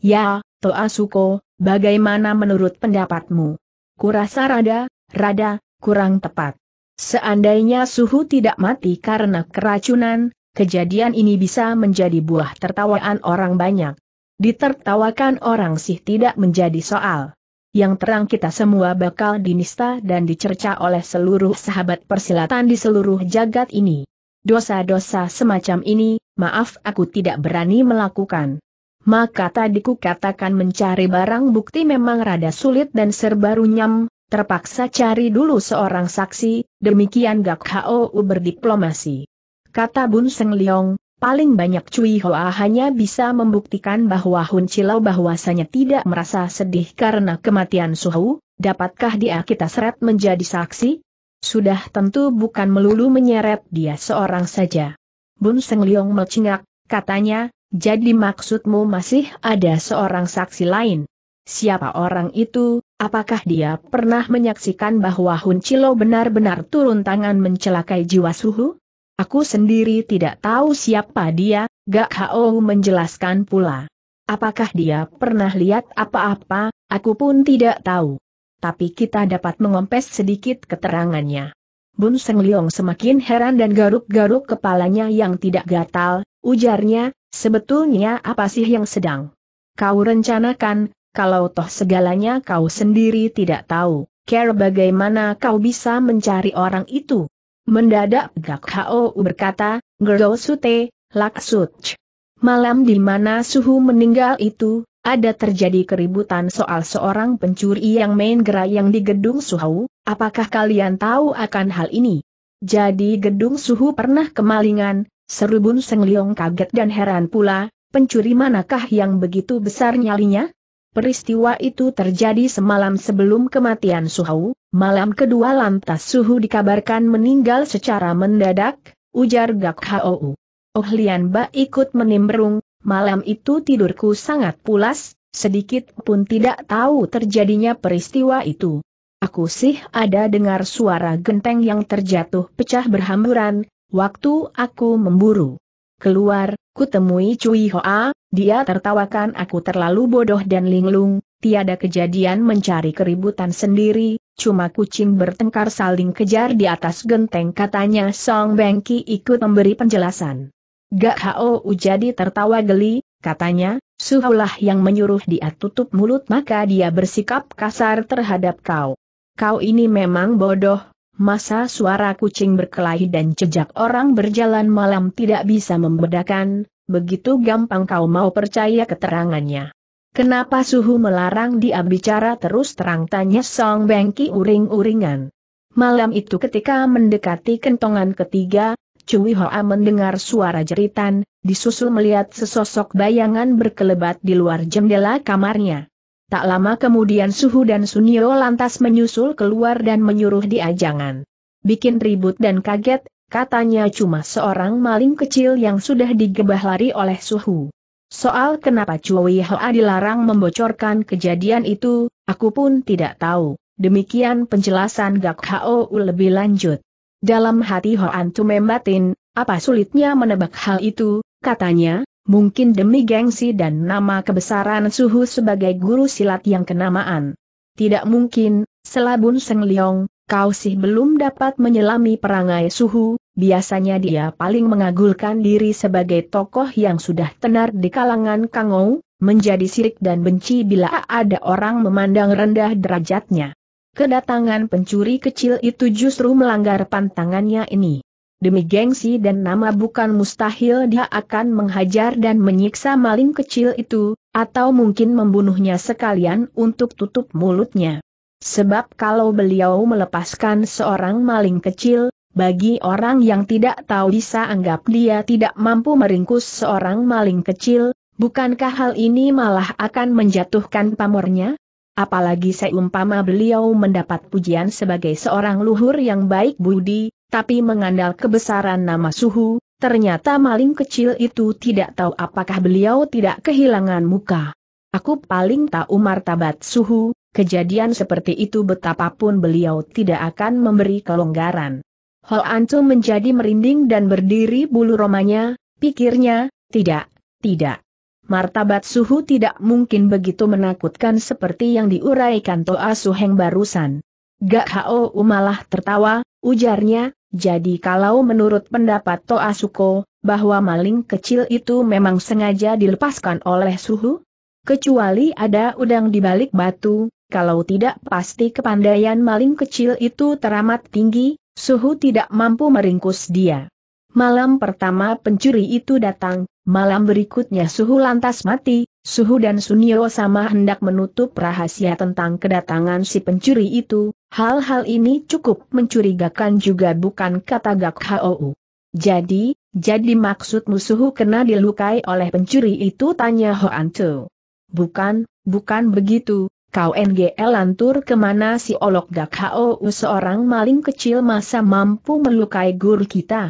Ya, Toa Suko, bagaimana menurut pendapatmu? Kurasa rada, rada, kurang tepat. Seandainya suhu tidak mati karena keracunan, kejadian ini bisa menjadi buah tertawaan orang banyak. Ditertawakan orang sih tidak menjadi soal yang terang kita semua bakal dinista dan dicerca oleh seluruh sahabat persilatan di seluruh jagat ini. Dosa-dosa semacam ini, maaf aku tidak berani melakukan. Maka tadi ku katakan mencari barang bukti memang rada sulit dan serba runyam, terpaksa cari dulu seorang saksi, demikian Gak Hou berdiplomasi. Kata Bun Seng Leong, Paling banyak Cui Hoa hanya bisa membuktikan bahwa Hun Chilau bahwasanya tidak merasa sedih karena kematian Suhu, dapatkah dia kita seret menjadi saksi? Sudah tentu bukan melulu menyeret dia seorang saja. Bun Seng Leong melcingak, katanya, jadi maksudmu masih ada seorang saksi lain? Siapa orang itu, apakah dia pernah menyaksikan bahwa Hun Chilau benar-benar turun tangan mencelakai jiwa Suhu? Aku sendiri tidak tahu siapa dia, Gak Hao menjelaskan pula. Apakah dia pernah lihat apa-apa, aku pun tidak tahu. Tapi kita dapat mengompes sedikit keterangannya. Bun Seng Leong semakin heran dan garuk-garuk kepalanya yang tidak gatal, ujarnya, sebetulnya apa sih yang sedang kau rencanakan, kalau toh segalanya kau sendiri tidak tahu, care bagaimana kau bisa mencari orang itu? Mendadak Gak Hao berkata, Gerdo Sute, Lak Such. Malam di mana Suhu meninggal itu, ada terjadi keributan soal seorang pencuri yang main gerayang di gedung Suhu, apakah kalian tahu akan hal ini? Jadi gedung Suhu pernah kemalingan, Serubun Sengliong kaget dan heran pula, pencuri manakah yang begitu besar nyalinya? Peristiwa itu terjadi semalam sebelum kematian Suhu, malam kedua lantas Suhu dikabarkan meninggal secara mendadak, ujar Gak Hou. Oh Lian Ba ikut menimbrung, malam itu tidurku sangat pulas, sedikit pun tidak tahu terjadinya peristiwa itu. Aku sih ada dengar suara genteng yang terjatuh pecah berhamburan, waktu aku memburu. Keluar, kutemui Cui Hoa, dia tertawakan aku terlalu bodoh dan linglung, tiada kejadian mencari keributan sendiri, cuma kucing bertengkar saling kejar di atas genteng katanya Song Bengki ikut memberi penjelasan. Gak ho jadi tertawa geli, katanya, Suhulah yang menyuruh dia tutup mulut maka dia bersikap kasar terhadap kau. Kau ini memang bodoh, masa suara kucing berkelahi dan jejak orang berjalan malam tidak bisa membedakan, begitu gampang kau mau percaya keterangannya. Kenapa suhu melarang dia bicara terus terang tanya Song Bengki uring-uringan. Malam itu ketika mendekati kentongan ketiga, Cui Hoa mendengar suara jeritan, disusul melihat sesosok bayangan berkelebat di luar jendela kamarnya. Tak lama kemudian Suhu dan Sunio lantas menyusul keluar dan menyuruh dia jangan bikin ribut dan kaget, Katanya cuma seorang maling kecil yang sudah digebah lari oleh suhu. Soal kenapa Cui Hoa dilarang membocorkan kejadian itu, aku pun tidak tahu. Demikian penjelasan Gak Hao lebih lanjut. Dalam hati Hoan membatin, apa sulitnya menebak hal itu, katanya, mungkin demi gengsi dan nama kebesaran Suhu sebagai guru silat yang kenamaan. Tidak mungkin, selabun Seng Leong, kau sih belum dapat menyelami perangai suhu, biasanya dia paling mengagulkan diri sebagai tokoh yang sudah tenar di kalangan kangou, menjadi sirik dan benci bila ada orang memandang rendah derajatnya. Kedatangan pencuri kecil itu justru melanggar pantangannya ini. Demi gengsi dan nama bukan mustahil dia akan menghajar dan menyiksa maling kecil itu, atau mungkin membunuhnya sekalian untuk tutup mulutnya. Sebab kalau beliau melepaskan seorang maling kecil, bagi orang yang tidak tahu bisa anggap dia tidak mampu meringkus seorang maling kecil, bukankah hal ini malah akan menjatuhkan pamornya? Apalagi seumpama beliau mendapat pujian sebagai seorang luhur yang baik budi, tapi mengandal kebesaran nama suhu, ternyata maling kecil itu tidak tahu apakah beliau tidak kehilangan muka. Aku paling tahu martabat suhu, Kejadian seperti itu betapapun beliau tidak akan memberi kelonggaran. Ho Ancu menjadi merinding dan berdiri bulu romanya, pikirnya, tidak, tidak. Martabat suhu tidak mungkin begitu menakutkan seperti yang diuraikan Toa Suheng barusan. Gak Hao malah tertawa, ujarnya, jadi kalau menurut pendapat Toa Suko, bahwa maling kecil itu memang sengaja dilepaskan oleh suhu, Kecuali ada udang di balik batu, kalau tidak pasti kepandaian maling kecil itu teramat tinggi, suhu tidak mampu meringkus dia. Malam pertama pencuri itu datang, malam berikutnya suhu lantas mati, suhu dan Sunio sama hendak menutup rahasia tentang kedatangan si pencuri itu, hal-hal ini cukup mencurigakan juga bukan kata Gak Hou. Jadi, jadi maksudmu suhu kena dilukai oleh pencuri itu tanya Hoan Tu. Bukan, bukan begitu, kau NGL lantur kemana si Olok Gak Hao seorang maling kecil masa mampu melukai guru kita.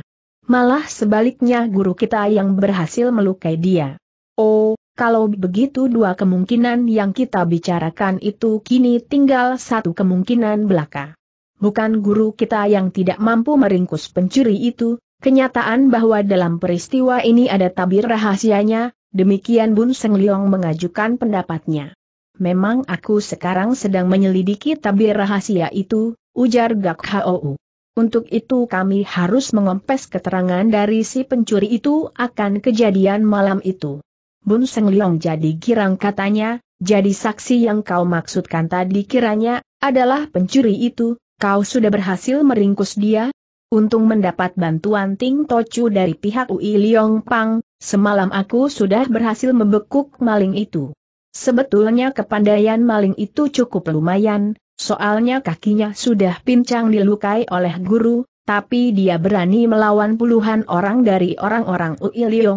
Malah sebaliknya guru kita yang berhasil melukai dia. Oh, kalau begitu dua kemungkinan yang kita bicarakan itu kini tinggal satu kemungkinan belaka. Bukan guru kita yang tidak mampu meringkus pencuri itu, kenyataan bahwa dalam peristiwa ini ada tabir rahasianya, Demikian Bun Seng Leong mengajukan pendapatnya. Memang aku sekarang sedang menyelidiki tabir rahasia itu, ujar Gak Hou. Untuk itu kami harus mengompes keterangan dari si pencuri itu akan kejadian malam itu. Bun Seng Leong jadi girang katanya, jadi saksi yang kau maksudkan tadi kiranya, adalah pencuri itu, kau sudah berhasil meringkus dia? Untung mendapat bantuan Ting Tocu dari pihak Ui Liong Pang, Semalam aku sudah berhasil membekuk maling itu. Sebetulnya kepandaian maling itu cukup lumayan, soalnya kakinya sudah pincang dilukai oleh guru, tapi dia berani melawan puluhan orang dari orang-orang Ui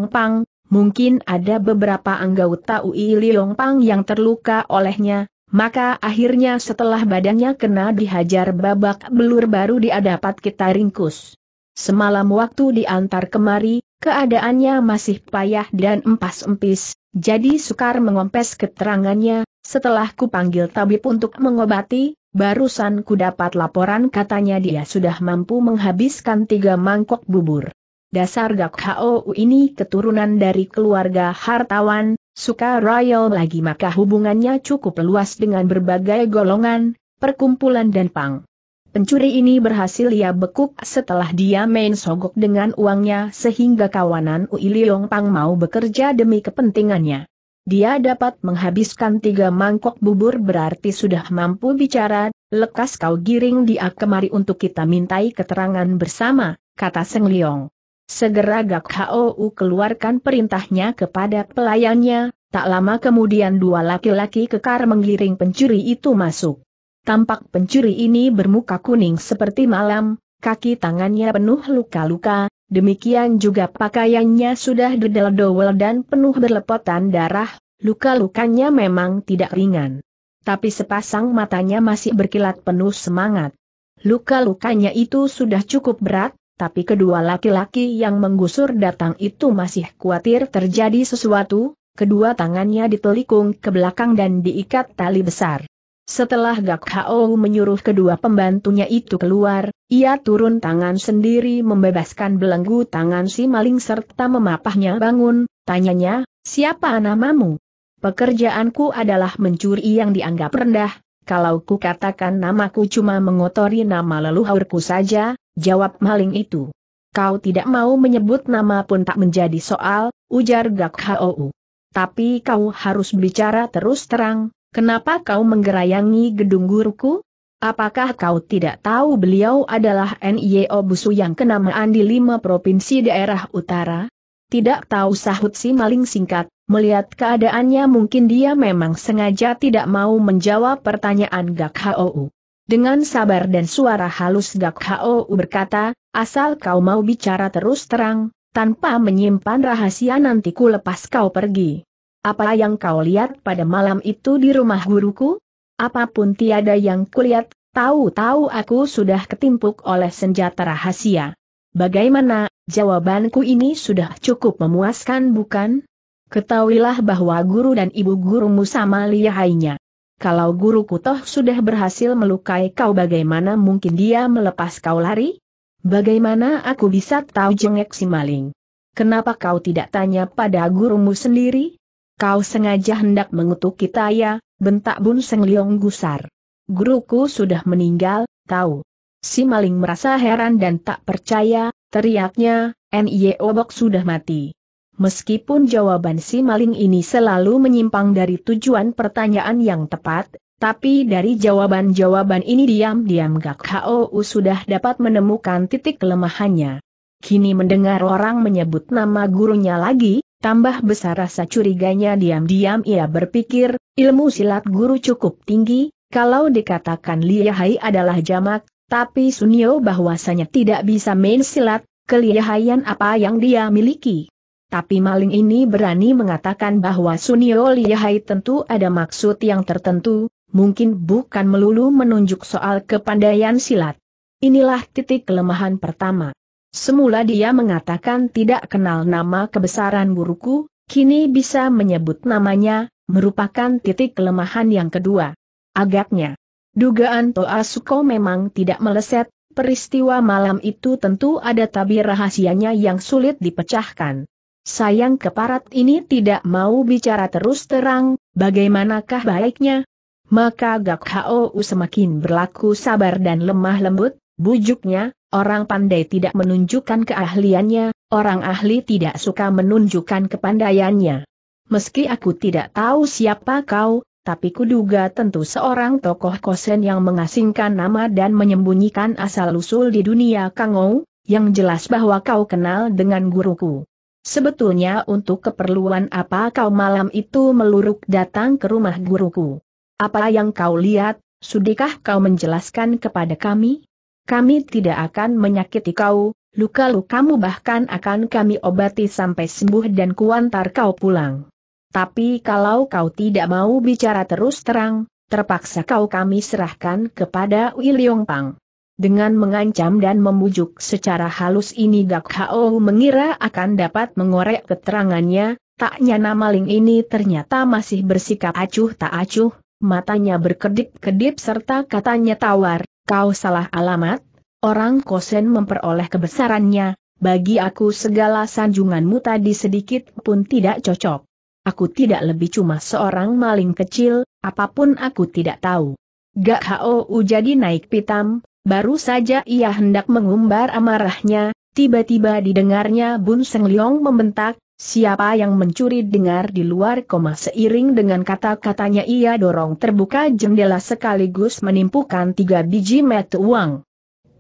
Pang. mungkin ada beberapa anggota UI Pang yang terluka olehnya, maka akhirnya setelah badannya kena dihajar babak belur baru diadapat kita ringkus. Semalam waktu diantar kemari, Keadaannya masih payah dan empas-empis, jadi sukar mengompes keterangannya, setelah kupanggil tabib untuk mengobati, barusan ku dapat laporan katanya dia sudah mampu menghabiskan tiga mangkok bubur. Dasar Gak HOU ini keturunan dari keluarga hartawan, suka royal lagi maka hubungannya cukup luas dengan berbagai golongan, perkumpulan dan pang. Pencuri ini berhasil ia bekuk setelah dia main sogok dengan uangnya sehingga kawanan Ui Liong Pang mau bekerja demi kepentingannya. Dia dapat menghabiskan tiga mangkok bubur berarti sudah mampu bicara, lekas kau giring dia kemari untuk kita mintai keterangan bersama, kata Seng Liong. Segera Gak Hou keluarkan perintahnya kepada pelayannya, tak lama kemudian dua laki-laki kekar menggiring pencuri itu masuk. Tampak pencuri ini bermuka kuning seperti malam, kaki tangannya penuh luka-luka, demikian juga pakaiannya sudah dedel dowel dan penuh berlepotan darah, luka-lukanya memang tidak ringan. Tapi sepasang matanya masih berkilat penuh semangat. Luka-lukanya itu sudah cukup berat, tapi kedua laki-laki yang menggusur datang itu masih khawatir terjadi sesuatu, kedua tangannya ditelikung ke belakang dan diikat tali besar. Setelah Gak Hao menyuruh kedua pembantunya itu keluar, ia turun tangan sendiri membebaskan belenggu tangan si maling serta memapahnya bangun, tanyanya, siapa namamu? Pekerjaanku adalah mencuri yang dianggap rendah, kalau ku katakan namaku cuma mengotori nama leluhurku saja, jawab maling itu. Kau tidak mau menyebut nama pun tak menjadi soal, ujar Gak Hao. Tapi kau harus bicara terus terang, Kenapa kau menggerayangi gedung guruku? Apakah kau tidak tahu beliau adalah NIO Busu yang kenamaan di lima provinsi daerah utara? Tidak tahu sahut si maling singkat, melihat keadaannya mungkin dia memang sengaja tidak mau menjawab pertanyaan Gak Hou. Dengan sabar dan suara halus Gak Hou berkata, asal kau mau bicara terus terang, tanpa menyimpan rahasia nanti ku lepas kau pergi. Apa yang kau lihat pada malam itu di rumah guruku? Apapun tiada yang kulihat, tahu-tahu aku sudah ketimpuk oleh senjata rahasia. Bagaimana, jawabanku ini sudah cukup memuaskan bukan? Ketahuilah bahwa guru dan ibu gurumu sama lihainya. Kalau guruku toh sudah berhasil melukai kau bagaimana mungkin dia melepas kau lari? Bagaimana aku bisa tahu jengek si maling? Kenapa kau tidak tanya pada gurumu sendiri? Kau sengaja hendak mengutuk kita ya, bentak Bun Seng Liong gusar. Guruku sudah meninggal, tahu. Si maling merasa heran dan tak percaya, teriaknya, N.I.E. Obok sudah mati. Meskipun jawaban si maling ini selalu menyimpang dari tujuan pertanyaan yang tepat, tapi dari jawaban-jawaban ini diam-diam Gak Hou sudah dapat menemukan titik kelemahannya. Kini mendengar orang menyebut nama gurunya lagi, Tambah besar rasa curiganya diam-diam ia berpikir, ilmu silat guru cukup tinggi, kalau dikatakan Liyahai adalah jamak, tapi Sunio bahwasanya tidak bisa main silat, kelihayan apa yang dia miliki. Tapi maling ini berani mengatakan bahwa Sunio Liyahai tentu ada maksud yang tertentu, mungkin bukan melulu menunjuk soal kepandaian silat. Inilah titik kelemahan pertama. Semula dia mengatakan tidak kenal nama kebesaran buruku, kini bisa menyebut namanya, merupakan titik kelemahan yang kedua. Agaknya, dugaan Toa Suko memang tidak meleset, peristiwa malam itu tentu ada tabir rahasianya yang sulit dipecahkan. Sayang keparat ini tidak mau bicara terus terang, bagaimanakah baiknya? Maka Gak Hou semakin berlaku sabar dan lemah lembut, bujuknya, Orang pandai tidak menunjukkan keahliannya, orang ahli tidak suka menunjukkan kepandaiannya. Meski aku tidak tahu siapa kau, tapi kuduga tentu seorang tokoh kosen yang mengasingkan nama dan menyembunyikan asal-usul di dunia Kangou, yang jelas bahwa kau kenal dengan guruku. Sebetulnya untuk keperluan apa kau malam itu meluruk datang ke rumah guruku? Apa yang kau lihat, sudikah kau menjelaskan kepada kami? kami tidak akan menyakiti kau, luka-lukamu bahkan akan kami obati sampai sembuh dan kuantar kau pulang. Tapi kalau kau tidak mau bicara terus terang, terpaksa kau kami serahkan kepada Wiliong Pang. Dengan mengancam dan membujuk secara halus ini Gak Hao mengira akan dapat mengorek keterangannya, taknya nama Ling ini ternyata masih bersikap acuh tak acuh, matanya berkedip-kedip serta katanya tawar, Kau salah alamat, orang kosen memperoleh kebesarannya, bagi aku segala sanjunganmu tadi sedikit pun tidak cocok. Aku tidak lebih cuma seorang maling kecil, apapun aku tidak tahu. Gak Hou jadi naik pitam, baru saja ia hendak mengumbar amarahnya, tiba-tiba didengarnya Bun Seng Liong membentak, Siapa yang mencuri dengar di luar koma seiring dengan kata-katanya ia dorong terbuka jendela sekaligus menimpukan tiga biji met uang.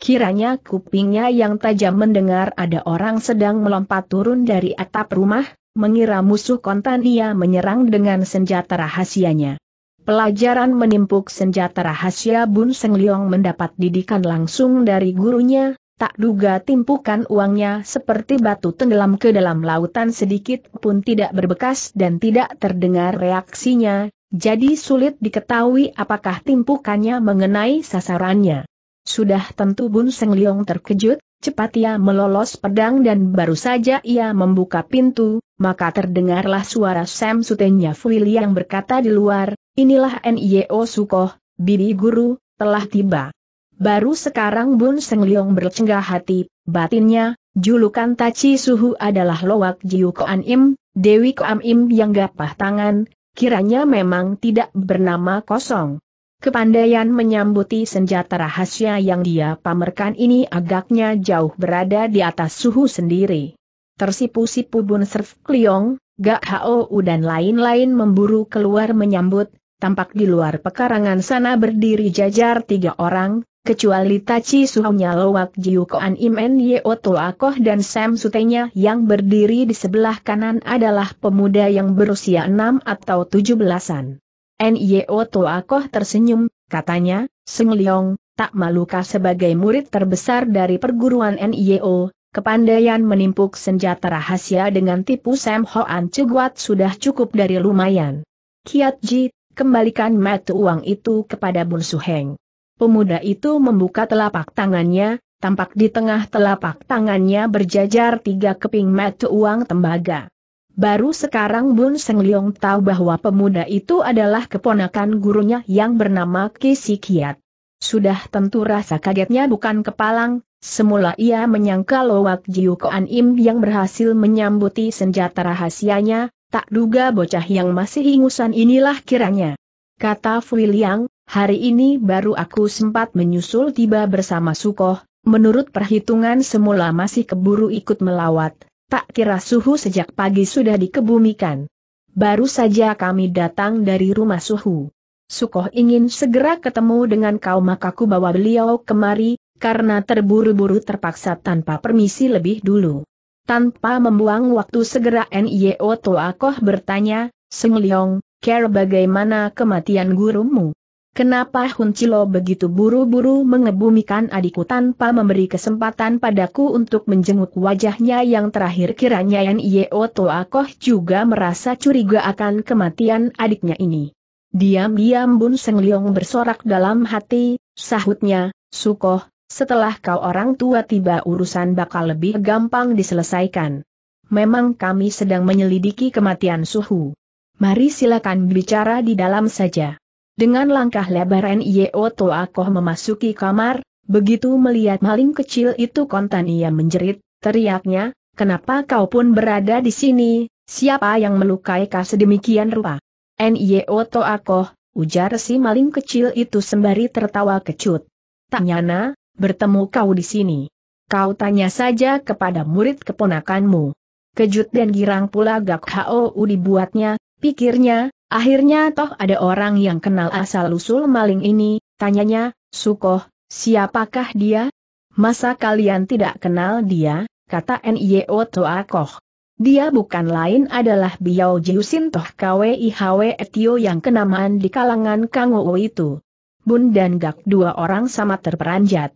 Kiranya kupingnya yang tajam mendengar ada orang sedang melompat turun dari atap rumah, mengira musuh kontan ia menyerang dengan senjata rahasianya. Pelajaran menimpuk senjata rahasia Bun Seng Liong mendapat didikan langsung dari gurunya, tak duga timpukan uangnya seperti batu tenggelam ke dalam lautan sedikit pun tidak berbekas dan tidak terdengar reaksinya, jadi sulit diketahui apakah timpukannya mengenai sasarannya. Sudah tentu Bun Seng Liong terkejut, cepat ia melolos pedang dan baru saja ia membuka pintu, maka terdengarlah suara Sam Sutenya Fuili yang berkata di luar, inilah N.I.O. Sukoh, Bibi Guru, telah tiba. Baru sekarang Bun Seng Liong bercenggah hati, batinnya, julukan Taci Suhu adalah Lowak Jiu Koan Im, Dewi Koam Im yang gapah tangan, kiranya memang tidak bernama kosong. Kepandaian menyambuti senjata rahasia yang dia pamerkan ini agaknya jauh berada di atas suhu sendiri. Tersipu-sipu Bun Serf Kliong, Gak Hou dan lain-lain memburu keluar menyambut, tampak di luar pekarangan sana berdiri jajar tiga orang, kecuali Tachi Suhonya Lowak Jiu Koan Imen Yeo Akoh dan Sam Sutenya yang berdiri di sebelah kanan adalah pemuda yang berusia enam atau 17-an. N.Y.O. Akoh tersenyum, katanya, Seng Leong, tak malukah sebagai murid terbesar dari perguruan N.Y.O., kepandaian menimpuk senjata rahasia dengan tipu Sam Hoan Ceguat sudah cukup dari lumayan. Kiat Ji kembalikan mata uang itu kepada Bun Suheng. Pemuda itu membuka telapak tangannya, tampak di tengah telapak tangannya berjajar tiga keping mata uang tembaga. Baru sekarang Bun Seng Leong tahu bahwa pemuda itu adalah keponakan gurunya yang bernama Kisi Kiat. Sudah tentu rasa kagetnya bukan kepalang, semula ia menyangka Lowak Jiu Koan Im yang berhasil menyambuti senjata rahasianya, tak duga bocah yang masih ingusan inilah kiranya. Kata Fui Liang, hari ini baru aku sempat menyusul tiba bersama Sukoh, menurut perhitungan semula masih keburu ikut melawat, tak kira suhu sejak pagi sudah dikebumikan. Baru saja kami datang dari rumah suhu. Sukoh ingin segera ketemu dengan kau maka ku bawa beliau kemari, karena terburu-buru terpaksa tanpa permisi lebih dulu. Tanpa membuang waktu segera N.I.O. Toakoh bertanya, Seng Leong, care bagaimana kematian gurumu? Kenapa Hun Chilo begitu buru-buru mengebumikan adikku tanpa memberi kesempatan padaku untuk menjenguk wajahnya yang terakhir kiranya N.I.O. Toakoh juga merasa curiga akan kematian adiknya ini. Diam-diam Bun Seng Leong bersorak dalam hati, sahutnya, Sukoh, setelah kau orang tua tiba urusan bakal lebih gampang diselesaikan. Memang kami sedang menyelidiki kematian Suhu. Mari silakan bicara di dalam saja. Dengan langkah lebar NIO e Toakoh memasuki kamar, begitu melihat maling kecil itu kontan ia menjerit, teriaknya, kenapa kau pun berada di sini, siapa yang melukai kau sedemikian rupa? NIO e Toakoh, ujar si maling kecil itu sembari tertawa kecut. Tak nyana, bertemu kau di sini. Kau tanya saja kepada murid keponakanmu. Kejut dan girang pula Gak Hou dibuatnya, pikirnya, akhirnya toh ada orang yang kenal asal-usul maling ini, tanyanya, Sukoh, siapakah dia? Masa kalian tidak kenal dia, kata N.I.O. koh. Dia bukan lain adalah Biao Jiusin Toh Kwe Hwe Etio yang kenamaan di kalangan Kang wu itu. Bun dan Gak dua orang sama terperanjat.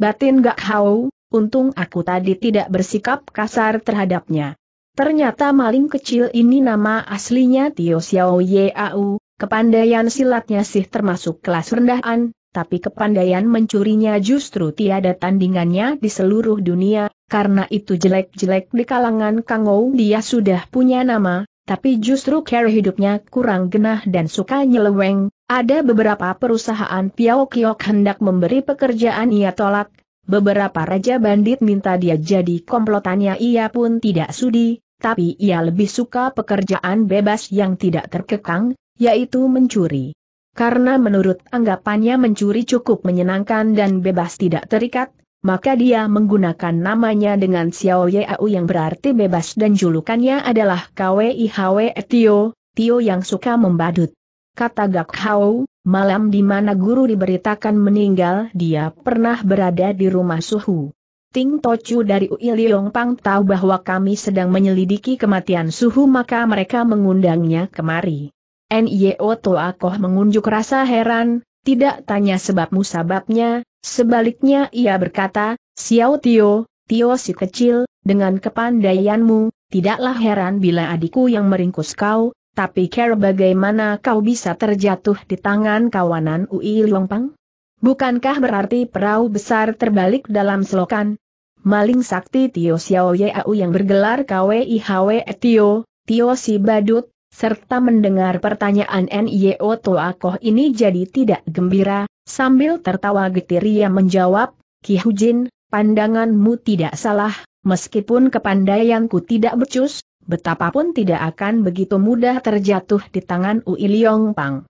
Batin Gak Hau, untung aku tadi tidak bersikap kasar terhadapnya. Ternyata maling kecil ini nama aslinya Tio Xiao Yeau, kepandaian silatnya sih termasuk kelas rendahan, tapi kepandaian mencurinya justru tiada tandingannya di seluruh dunia, karena itu jelek-jelek di kalangan Kangou dia sudah punya nama, tapi justru Carrie hidupnya kurang genah dan suka nyeleweng, ada beberapa perusahaan Piao Kiok hendak memberi pekerjaan ia tolak, beberapa raja bandit minta dia jadi komplotannya ia pun tidak sudi, tapi ia lebih suka pekerjaan bebas yang tidak terkekang, yaitu mencuri. Karena menurut anggapannya mencuri cukup menyenangkan dan bebas tidak terikat, maka dia menggunakan namanya dengan Xiao Yeau yang berarti bebas dan julukannya adalah KWIHW Tio, Tio yang suka membadut. Kata Gak Hao, malam di mana guru diberitakan meninggal dia pernah berada di rumah suhu. Ting Tochu dari Ui Liong Pang tahu bahwa kami sedang menyelidiki kematian Suhu maka mereka mengundangnya kemari. Toa Koh mengunjuk rasa heran, tidak tanya sebab musababnya, Sebaliknya ia berkata, Xiao Tio, Tio si kecil, dengan kepandaianmu, tidaklah heran bila adikku yang meringkus kau, tapi kira bagaimana kau bisa terjatuh di tangan kawanan Ui Longpang? Bukankah berarti perahu besar terbalik dalam selokan? Maling sakti Tio Xiao Yeau yang bergelar KWIHW e Tio, Tio si badut, serta mendengar pertanyaan NIO Toakoh ini jadi tidak gembira, Sambil tertawa getir ia menjawab, Ki Hujin, pandanganmu tidak salah, meskipun kepandaianku tidak becus, betapapun tidak akan begitu mudah terjatuh di tangan Ui Liong Pang.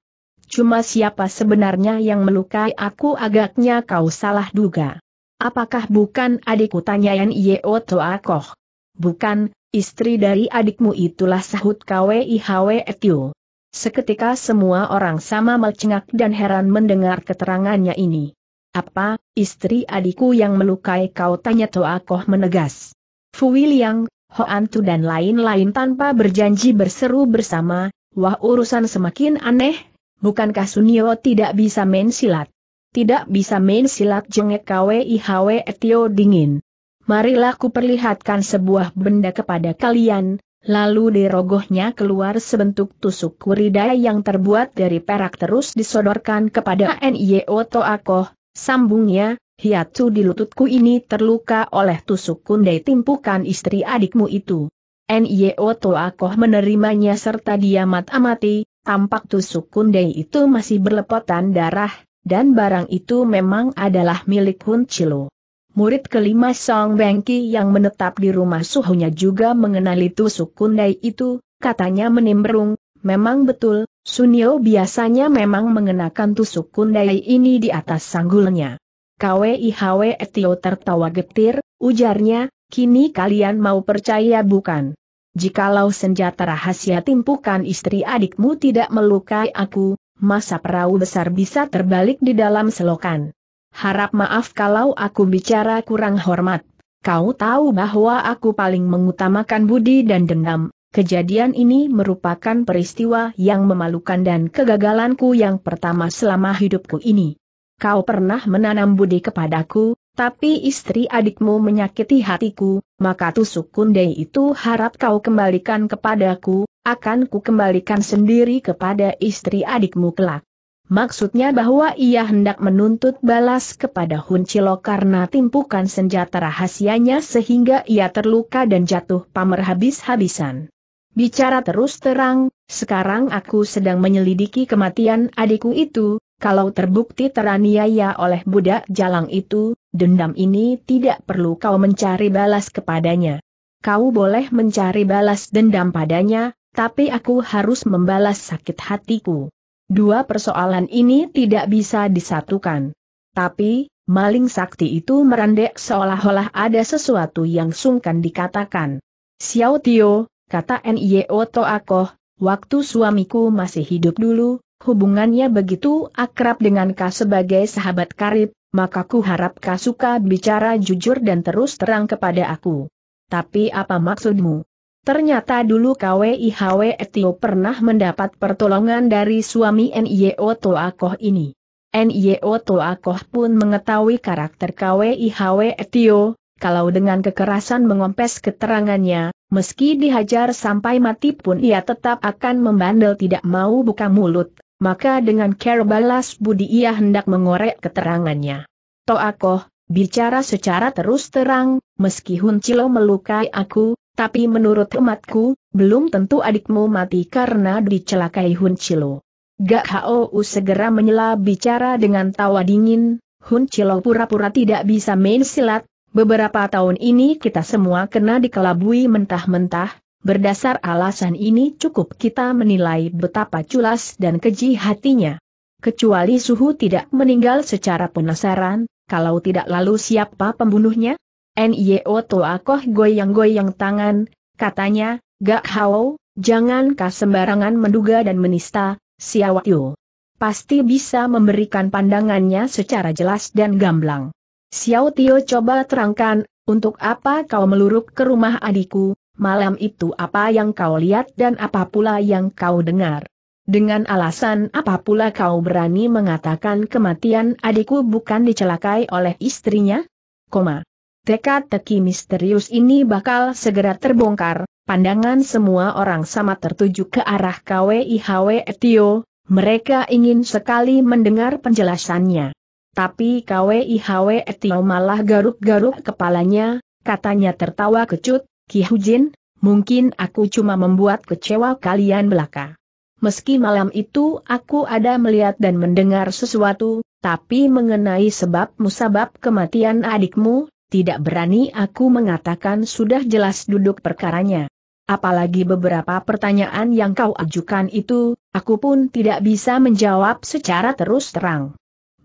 Cuma siapa sebenarnya yang melukai aku agaknya kau salah duga. Apakah bukan adikku tanyain Yeo Toa Koh? Bukan, istri dari adikmu itulah sahut KWIHW Etiu. Seketika semua orang sama melcengak dan heran mendengar keterangannya ini. Apa, istri adikku yang melukai kau tanya Toa Koh menegas. Fui Liang, Antu dan lain-lain tanpa berjanji berseru bersama, wah urusan semakin aneh, bukankah Sunio tidak bisa main silat? Tidak bisa main silat jengek KWIHW Etio dingin. Marilah ku perlihatkan sebuah benda kepada kalian, Lalu dirogohnya keluar sebentuk tusuk kurida yang terbuat dari perak terus disodorkan kepada Nio Toakoh, sambungnya, hiatu di lututku ini terluka oleh tusuk kundai timpukan istri adikmu itu. Nio Toakoh menerimanya serta diamat amati tampak tusuk kundai itu masih berlepotan darah, dan barang itu memang adalah milik Hun Chilo. Murid kelima Song Bengki yang menetap di rumah suhunya juga mengenali tusuk kundai itu, katanya menimbrung, memang betul, Sunio biasanya memang mengenakan tusuk kundai ini di atas sanggulnya. KWIHW Etio tertawa getir, ujarnya, kini kalian mau percaya bukan? Jikalau senjata rahasia timpukan istri adikmu tidak melukai aku, masa perahu besar bisa terbalik di dalam selokan. Harap maaf kalau aku bicara kurang hormat. Kau tahu bahwa aku paling mengutamakan budi dan dendam. Kejadian ini merupakan peristiwa yang memalukan dan kegagalanku yang pertama selama hidupku ini. Kau pernah menanam budi kepadaku, tapi istri adikmu menyakiti hatiku, maka tusuk kundai itu harap kau kembalikan kepadaku, akan ku kembalikan sendiri kepada istri adikmu kelak. Maksudnya bahwa ia hendak menuntut balas kepada Hun Cilo karena timpukan senjata rahasianya sehingga ia terluka dan jatuh pamer habis-habisan. Bicara terus terang, sekarang aku sedang menyelidiki kematian adikku itu, kalau terbukti teraniaya oleh budak jalang itu, dendam ini tidak perlu kau mencari balas kepadanya. Kau boleh mencari balas dendam padanya, tapi aku harus membalas sakit hatiku. Dua persoalan ini tidak bisa disatukan. Tapi, maling sakti itu merendek seolah-olah ada sesuatu yang sungkan dikatakan. Xiao Tio, kata N.I.O. Toakoh, waktu suamiku masih hidup dulu, hubungannya begitu akrab dengan Ka sebagai sahabat karib, maka ku harap Ka suka bicara jujur dan terus terang kepada aku. Tapi apa maksudmu? Ternyata dulu KWIHW Etio pernah mendapat pertolongan dari suami NIO Toakoh ini. NIO Toakoh pun mengetahui karakter KWIHW Etio, kalau dengan kekerasan mengompes keterangannya, meski dihajar sampai mati pun ia tetap akan membandel tidak mau buka mulut, maka dengan care balas budi ia hendak mengorek keterangannya. Toakoh, bicara secara terus terang, meski Huncilo melukai aku, tapi menurut umatku, belum tentu adikmu mati karena dicelakai Hun Chilo. Gak Hou segera menyela bicara dengan tawa dingin, Hun Chilo pura-pura tidak bisa main silat, beberapa tahun ini kita semua kena dikelabui mentah-mentah, berdasar alasan ini cukup kita menilai betapa culas dan keji hatinya. Kecuali Suhu tidak meninggal secara penasaran, kalau tidak lalu siapa pembunuhnya? NIO koh goyang-goyang tangan, katanya, Gak Hao, jangan kah sembarangan menduga dan menista, siawatyo. Pasti bisa memberikan pandangannya secara jelas dan gamblang. Xiao Tio coba terangkan, untuk apa kau meluruk ke rumah adikku, malam itu apa yang kau lihat dan apa pula yang kau dengar. Dengan alasan apa pula kau berani mengatakan kematian adikku bukan dicelakai oleh istrinya? Koma. Teka-teki misterius ini bakal segera terbongkar, pandangan semua orang sama tertuju ke arah KWIHW Etio, mereka ingin sekali mendengar penjelasannya. Tapi KWIHW Etio malah garuk-garuk kepalanya, katanya tertawa kecut, Ki Hujin, mungkin aku cuma membuat kecewa kalian belaka. Meski malam itu aku ada melihat dan mendengar sesuatu, tapi mengenai sebab musabab kematian adikmu, tidak berani aku mengatakan sudah jelas duduk perkaranya. Apalagi beberapa pertanyaan yang kau ajukan itu, aku pun tidak bisa menjawab secara terus terang.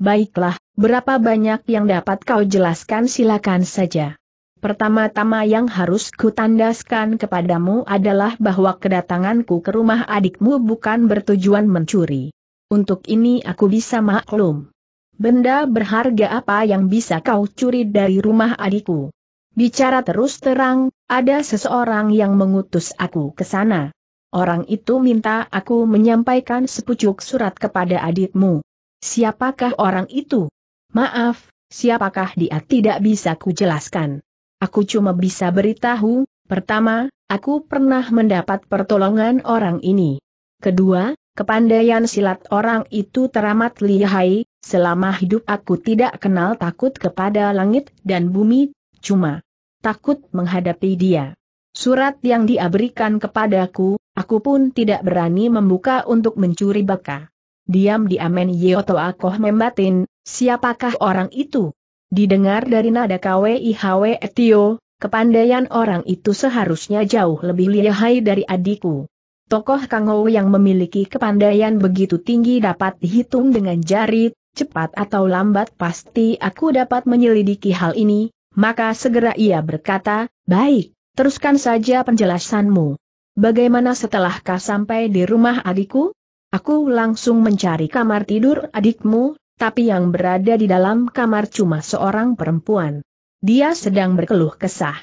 Baiklah, berapa banyak yang dapat kau jelaskan silakan saja. Pertama-tama yang harus kutandaskan kepadamu adalah bahwa kedatanganku ke rumah adikmu bukan bertujuan mencuri. Untuk ini aku bisa maklum. Benda berharga apa yang bisa kau curi dari rumah adikku? Bicara terus terang, ada seseorang yang mengutus aku ke sana. Orang itu minta aku menyampaikan sepucuk surat kepada adikmu. Siapakah orang itu? Maaf, siapakah dia tidak bisa kujelaskan. Aku cuma bisa beritahu, pertama, aku pernah mendapat pertolongan orang ini. Kedua, Kepandaian silat orang itu teramat lihai, selama hidup aku tidak kenal takut kepada langit dan bumi, cuma takut menghadapi dia. Surat yang dia berikan kepadaku, aku pun tidak berani membuka untuk mencuri baka. diam di amen Yoto Akoh membatin, siapakah orang itu? Didengar dari nada KWIHW Etio, kepandaian orang itu seharusnya jauh lebih lihai dari adikku. Tokoh Kang yang memiliki kepandaian begitu tinggi dapat dihitung dengan jari, cepat atau lambat pasti aku dapat menyelidiki hal ini, maka segera ia berkata, baik, teruskan saja penjelasanmu. Bagaimana setelah kau sampai di rumah adikku? Aku langsung mencari kamar tidur adikmu, tapi yang berada di dalam kamar cuma seorang perempuan. Dia sedang berkeluh kesah.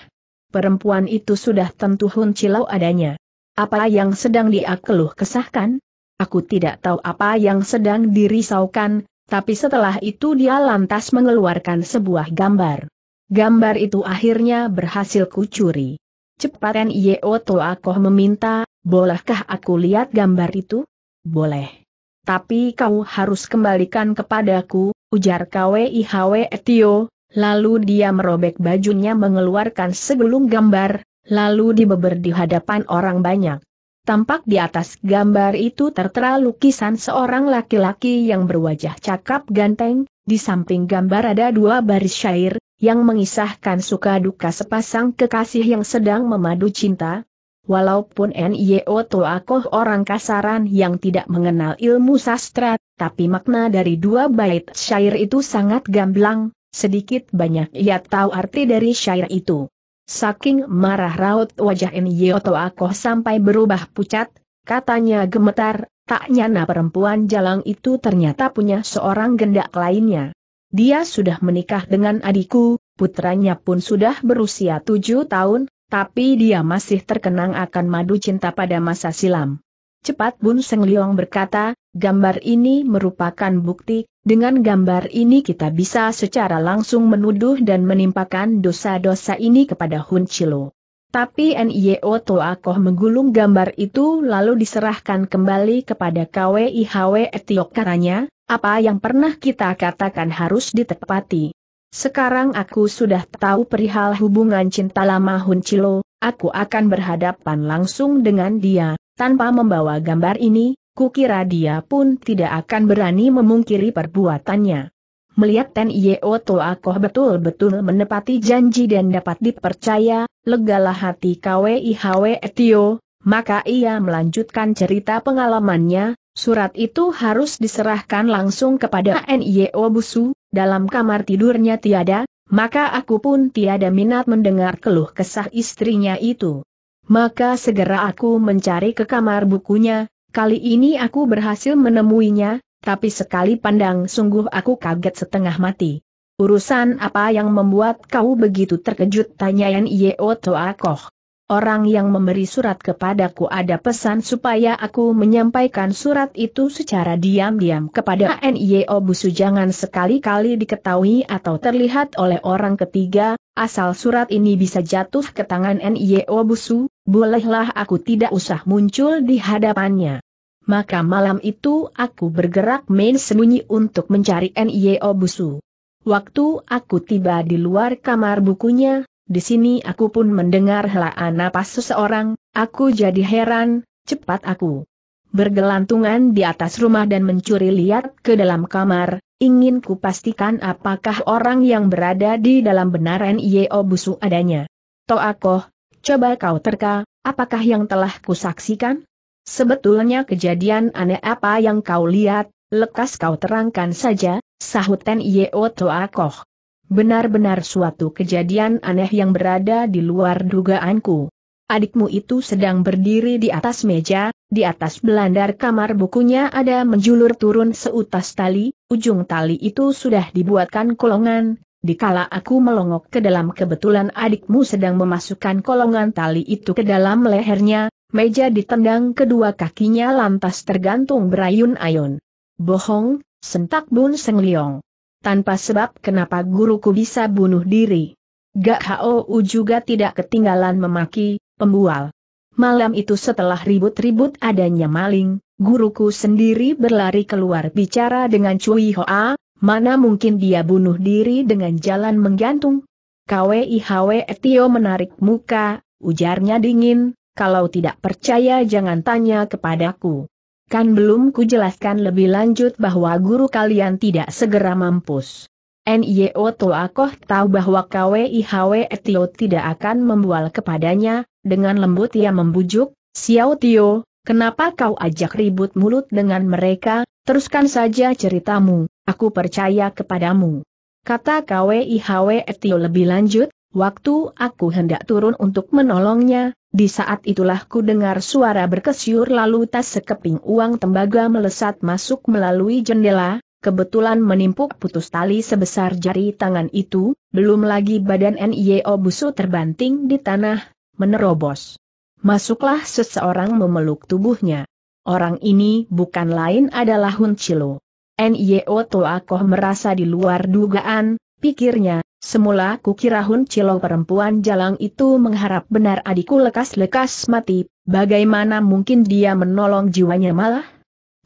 Perempuan itu sudah tentu Hun Cilau adanya. Apa yang sedang dia keluh kesahkan? Aku tidak tahu apa yang sedang dirisaukan, tapi setelah itu dia lantas mengeluarkan sebuah gambar. Gambar itu akhirnya berhasil kucuri. Cepat N.I.O. Toakoh meminta, bolehkah aku lihat gambar itu? Boleh. Tapi kau harus kembalikan kepadaku, ujar KWIHW Etio, lalu dia merobek bajunya mengeluarkan segelung gambar, lalu dibeber di hadapan orang banyak. Tampak di atas gambar itu tertera lukisan seorang laki-laki yang berwajah cakap ganteng, di samping gambar ada dua baris syair, yang mengisahkan suka duka sepasang kekasih yang sedang memadu cinta. Walaupun Nyo Toakoh orang kasaran yang tidak mengenal ilmu sastra, tapi makna dari dua bait syair itu sangat gamblang, sedikit banyak ia tahu arti dari syair itu. Saking marah raut wajah Yoto Ako sampai berubah pucat, katanya gemetar, tak nyana perempuan jalang itu ternyata punya seorang gendak lainnya. Dia sudah menikah dengan adikku, putranya pun sudah berusia tujuh tahun, tapi dia masih terkenang akan madu cinta pada masa silam. Cepat Bun Seng Liong berkata, gambar ini merupakan bukti dengan gambar ini kita bisa secara langsung menuduh dan menimpakan dosa-dosa ini kepada Hun Chilo. Tapi NIO Toakoh menggulung gambar itu lalu diserahkan kembali kepada KWIHW Etiok karanya, apa yang pernah kita katakan harus ditepati. Sekarang aku sudah tahu perihal hubungan cinta lama Hun Chilo, aku akan berhadapan langsung dengan dia, tanpa membawa gambar ini, kukira dia pun tidak akan berani memungkiri perbuatannya. Melihat Ten Yeo Toa Koh betul-betul menepati janji dan dapat dipercaya, legalah hati KWIHW Etio, maka ia melanjutkan cerita pengalamannya, surat itu harus diserahkan langsung kepada NIO Busu, dalam kamar tidurnya tiada, maka aku pun tiada minat mendengar keluh kesah istrinya itu. Maka segera aku mencari ke kamar bukunya, Kali ini aku berhasil menemuinya, tapi sekali pandang sungguh aku kaget setengah mati. Urusan apa yang membuat kau begitu terkejut tanya Yan Yeo Toa Koh. Orang yang memberi surat kepadaku ada pesan supaya aku menyampaikan surat itu secara diam-diam kepada NIO Busu jangan sekali-kali diketahui atau terlihat oleh orang ketiga, asal surat ini bisa jatuh ke tangan NIO Busu, Bolehlah aku tidak usah muncul di hadapannya. Maka malam itu aku bergerak main sembunyi untuk mencari N.I.O. Busu. Waktu aku tiba di luar kamar bukunya, di sini aku pun mendengar helaan napas seseorang, aku jadi heran, cepat aku bergelantungan di atas rumah dan mencuri lihat ke dalam kamar, ingin kupastikan apakah orang yang berada di dalam benar N.I.O. Busu adanya. Toakoh, Coba kau terka, apakah yang telah kusaksikan? Sebetulnya kejadian aneh apa yang kau lihat, lekas kau terangkan saja, sahut Ten Yeo Toa Koh. Benar-benar suatu kejadian aneh yang berada di luar dugaanku. Adikmu itu sedang berdiri di atas meja, di atas belandar kamar bukunya ada menjulur turun seutas tali, ujung tali itu sudah dibuatkan kolongan, Dikala aku melongok ke dalam kebetulan adikmu sedang memasukkan kolongan tali itu ke dalam lehernya, meja ditendang kedua kakinya lantas tergantung berayun-ayun. Bohong, sentak Bun Seng Liong. Tanpa sebab kenapa guruku bisa bunuh diri. Gak Hou juga tidak ketinggalan memaki, pembual. Malam itu setelah ribut-ribut adanya maling, guruku sendiri berlari keluar bicara dengan Cui Hoa, Mana mungkin dia bunuh diri dengan jalan menggantung? KWIHW Etio menarik muka, ujarnya dingin, kalau tidak percaya jangan tanya kepadaku. Kan belum ku jelaskan lebih lanjut bahwa guru kalian tidak segera mampus. NIO Toakoh tahu bahwa KWIHW Etio tidak akan membual kepadanya, dengan lembut ia membujuk, Xiao Tio, kenapa kau ajak ribut mulut dengan mereka, Teruskan saja ceritamu, aku percaya kepadamu. Kata KWIHW Etio lebih lanjut, waktu aku hendak turun untuk menolongnya, di saat itulah ku dengar suara berkesyur lalu tas sekeping uang tembaga melesat masuk melalui jendela, kebetulan menimpuk putus tali sebesar jari tangan itu, belum lagi badan NIO busu terbanting di tanah, menerobos. Masuklah seseorang memeluk tubuhnya. Orang ini bukan lain adalah Hun Chilo. Toa Toakoh merasa di luar dugaan, pikirnya, semula kukira Hun Chilo perempuan jalang itu mengharap benar adikku lekas-lekas mati, bagaimana mungkin dia menolong jiwanya malah?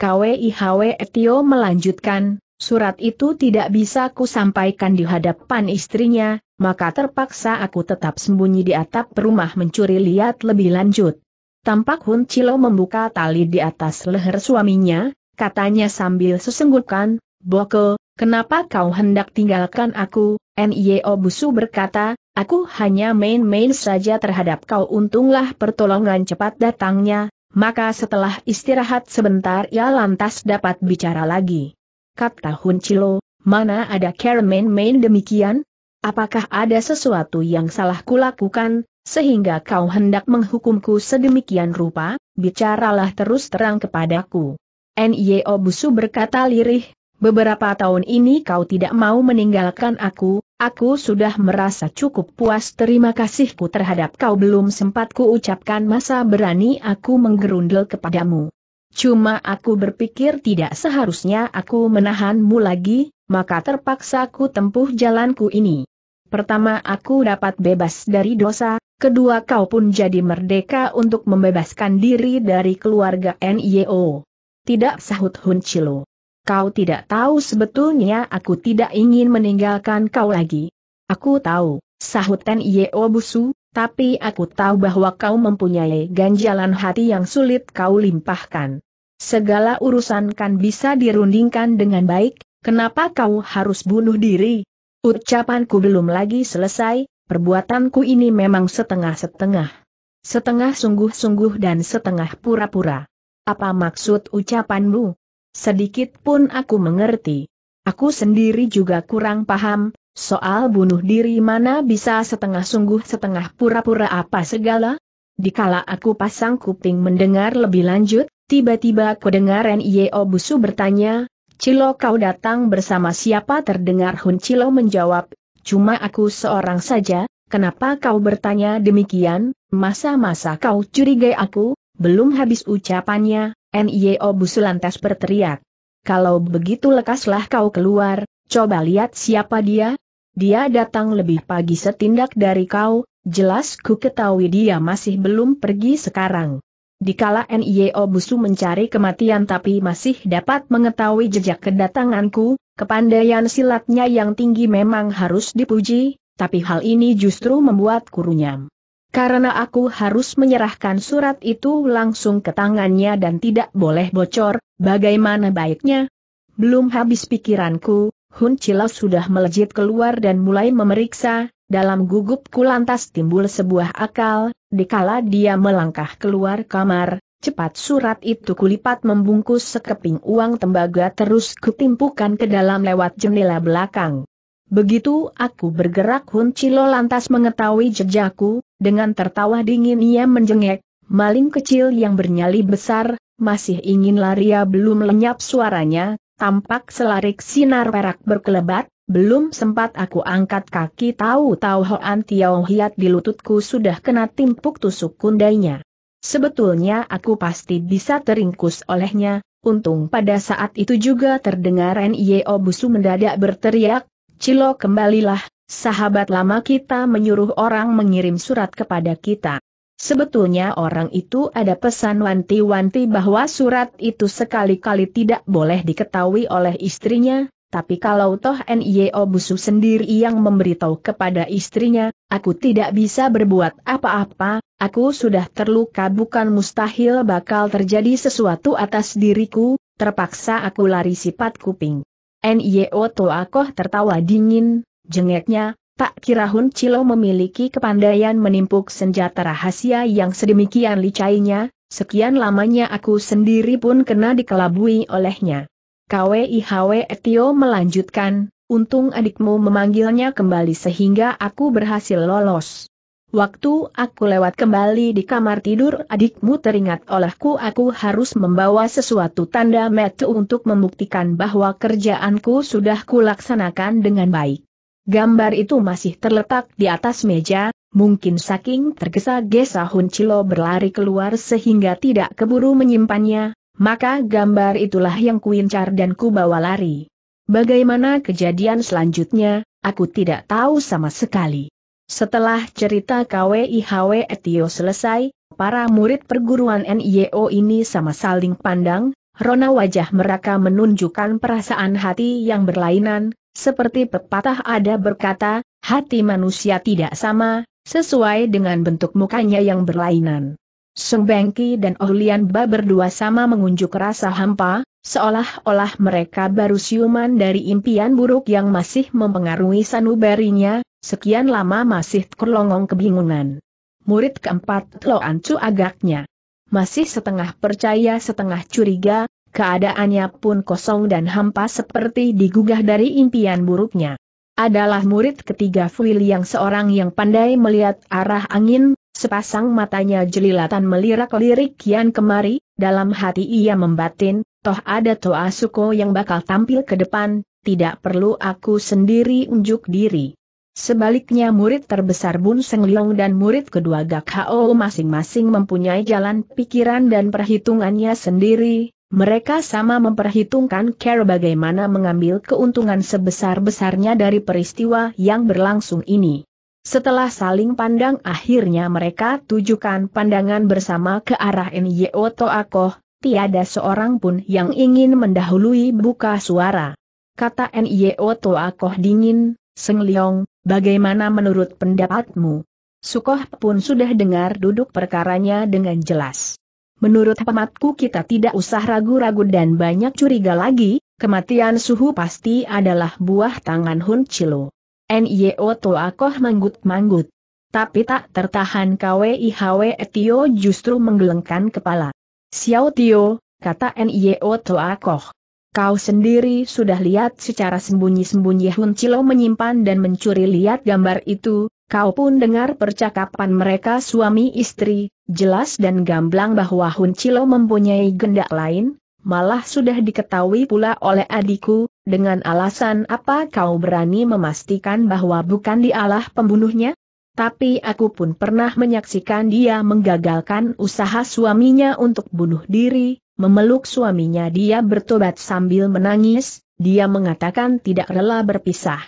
KWIHW Etio melanjutkan, Surat itu tidak bisa ku sampaikan di hadapan istrinya, maka terpaksa aku tetap sembunyi di atap rumah mencuri lihat lebih lanjut. Tampak Hun Chilo membuka tali di atas leher suaminya, katanya sambil sesenggukan, Boko, kenapa kau hendak tinggalkan aku? N.I.O. Busu berkata, aku hanya main-main saja terhadap kau untunglah pertolongan cepat datangnya, maka setelah istirahat sebentar ia lantas dapat bicara lagi. Kata Hun Chilo, mana ada Karen main-main demikian? Apakah ada sesuatu yang salah kulakukan? sehingga kau hendak menghukumku sedemikian rupa, bicaralah terus terang kepadaku. N.Y.O. Busu berkata lirih, beberapa tahun ini kau tidak mau meninggalkan aku, aku sudah merasa cukup puas terima kasihku terhadap kau belum sempat ku ucapkan masa berani aku menggerundel kepadamu. Cuma aku berpikir tidak seharusnya aku menahanmu lagi, maka terpaksa ku tempuh jalanku ini. Pertama aku dapat bebas dari dosa, kedua kau pun jadi merdeka untuk membebaskan diri dari keluarga NIO. Tidak sahut Hun Chilo. Kau tidak tahu sebetulnya aku tidak ingin meninggalkan kau lagi. Aku tahu, sahut NIO Busu, tapi aku tahu bahwa kau mempunyai ganjalan hati yang sulit kau limpahkan. Segala urusan kan bisa dirundingkan dengan baik, kenapa kau harus bunuh diri? Ucapanku belum lagi selesai, perbuatanku ini memang setengah-setengah. Setengah sungguh-sungguh dan setengah pura-pura. Apa maksud ucapanmu? Sedikit pun aku mengerti. Aku sendiri juga kurang paham, soal bunuh diri mana bisa setengah sungguh setengah pura-pura apa segala? Dikala aku pasang kuping mendengar lebih lanjut, tiba-tiba aku dengar N.I.O. Busu bertanya, Cilo kau datang bersama siapa terdengar Hun Cilo menjawab, cuma aku seorang saja, kenapa kau bertanya demikian, masa-masa kau curigai aku, belum habis ucapannya, NIO Busulantas berteriak. Kalau begitu lekaslah kau keluar, coba lihat siapa dia. Dia datang lebih pagi setindak dari kau, jelas ku ketahui dia masih belum pergi sekarang. Dikala NIO Busu mencari kematian tapi masih dapat mengetahui jejak kedatanganku, kepandaian silatnya yang tinggi memang harus dipuji, tapi hal ini justru membuat kurunyam. Karena aku harus menyerahkan surat itu langsung ke tangannya dan tidak boleh bocor, bagaimana baiknya? Belum habis pikiranku, Hun Chila sudah melejit keluar dan mulai memeriksa, dalam gugupku lantas timbul sebuah akal, dikala dia melangkah keluar kamar, cepat surat itu kulipat membungkus sekeping uang tembaga terus kutimpukan ke dalam lewat jendela belakang. Begitu aku bergerak Hun Cilo lantas mengetahui jejakku, dengan tertawa dingin ia menjengek, maling kecil yang bernyali besar, masih ingin lari belum lenyap suaranya, tampak selarik sinar perak berkelebat, belum sempat aku angkat kaki tahu-tahu Hoan Tiao di lututku sudah kena timpuk tusuk kundainya. Sebetulnya aku pasti bisa teringkus olehnya, untung pada saat itu juga terdengar N.I.O. Busu mendadak berteriak, Cilo kembalilah, sahabat lama kita menyuruh orang mengirim surat kepada kita. Sebetulnya orang itu ada pesan wanti-wanti bahwa surat itu sekali-kali tidak boleh diketahui oleh istrinya, tapi kalau toh N.I.O. Busu sendiri yang memberitahu kepada istrinya, aku tidak bisa berbuat apa-apa, aku sudah terluka bukan mustahil bakal terjadi sesuatu atas diriku, terpaksa aku lari sifat kuping. N.Y.O. Toakoh tertawa dingin, jengeknya, tak kira Hun Cilo memiliki kepandaian menimpuk senjata rahasia yang sedemikian licainya, sekian lamanya aku sendiri pun kena dikelabui olehnya. KWIHW Etio melanjutkan, untung adikmu memanggilnya kembali sehingga aku berhasil lolos. Waktu aku lewat kembali di kamar tidur adikmu teringat olehku aku harus membawa sesuatu tanda metu untuk membuktikan bahwa kerjaanku sudah kulaksanakan dengan baik. Gambar itu masih terletak di atas meja, mungkin saking tergesa-gesa Hun Cilo berlari keluar sehingga tidak keburu menyimpannya, maka gambar itulah yang kuincar dan kubawa lari. Bagaimana kejadian selanjutnya, aku tidak tahu sama sekali. Setelah cerita KWIHW Etio selesai, para murid perguruan NIO ini sama saling pandang, rona wajah mereka menunjukkan perasaan hati yang berlainan, seperti pepatah ada berkata, hati manusia tidak sama, sesuai dengan bentuk mukanya yang berlainan. Sumbengki dan Ohlian Ba berdua sama mengunjuk rasa hampa, seolah-olah mereka baru siuman dari impian buruk yang masih mempengaruhi sanubarinya, sekian lama masih terlongong kebingungan. Murid keempat Lo Ancu agaknya masih setengah percaya setengah curiga, keadaannya pun kosong dan hampa seperti digugah dari impian buruknya. Adalah murid ketiga Fuil yang seorang yang pandai melihat arah angin, Sepasang matanya jelilatan melirak-lirik kian kemari, dalam hati ia membatin, toh ada Toa Suko yang bakal tampil ke depan, tidak perlu aku sendiri unjuk diri. Sebaliknya murid terbesar Bun Seng Leong dan murid kedua Gak Hao masing-masing mempunyai jalan pikiran dan perhitungannya sendiri, mereka sama memperhitungkan care bagaimana mengambil keuntungan sebesar-besarnya dari peristiwa yang berlangsung ini. Setelah saling pandang akhirnya mereka tujukan pandangan bersama ke arah Nyo Toakoh, tiada seorang pun yang ingin mendahului buka suara. Kata Nyo Toakoh dingin, Seng Leong, bagaimana menurut pendapatmu? Sukoh pun sudah dengar duduk perkaranya dengan jelas. Menurut pematku kita tidak usah ragu-ragu dan banyak curiga lagi, kematian suhu pasti adalah buah tangan Hun Chilo. NIO Toakoh manggut-manggut. Tapi tak tertahan KWIHW Tio justru menggelengkan kepala. Xiao Tio, kata NIO Toakoh. Kau sendiri sudah lihat secara sembunyi-sembunyi Hun Cilo menyimpan dan mencuri lihat gambar itu, kau pun dengar percakapan mereka suami istri, jelas dan gamblang bahwa Hun Cilo mempunyai gendak lain, malah sudah diketahui pula oleh adikku, dengan alasan apa kau berani memastikan bahwa bukan dialah pembunuhnya? Tapi aku pun pernah menyaksikan dia menggagalkan usaha suaminya untuk bunuh diri, memeluk suaminya dia bertobat sambil menangis, dia mengatakan tidak rela berpisah.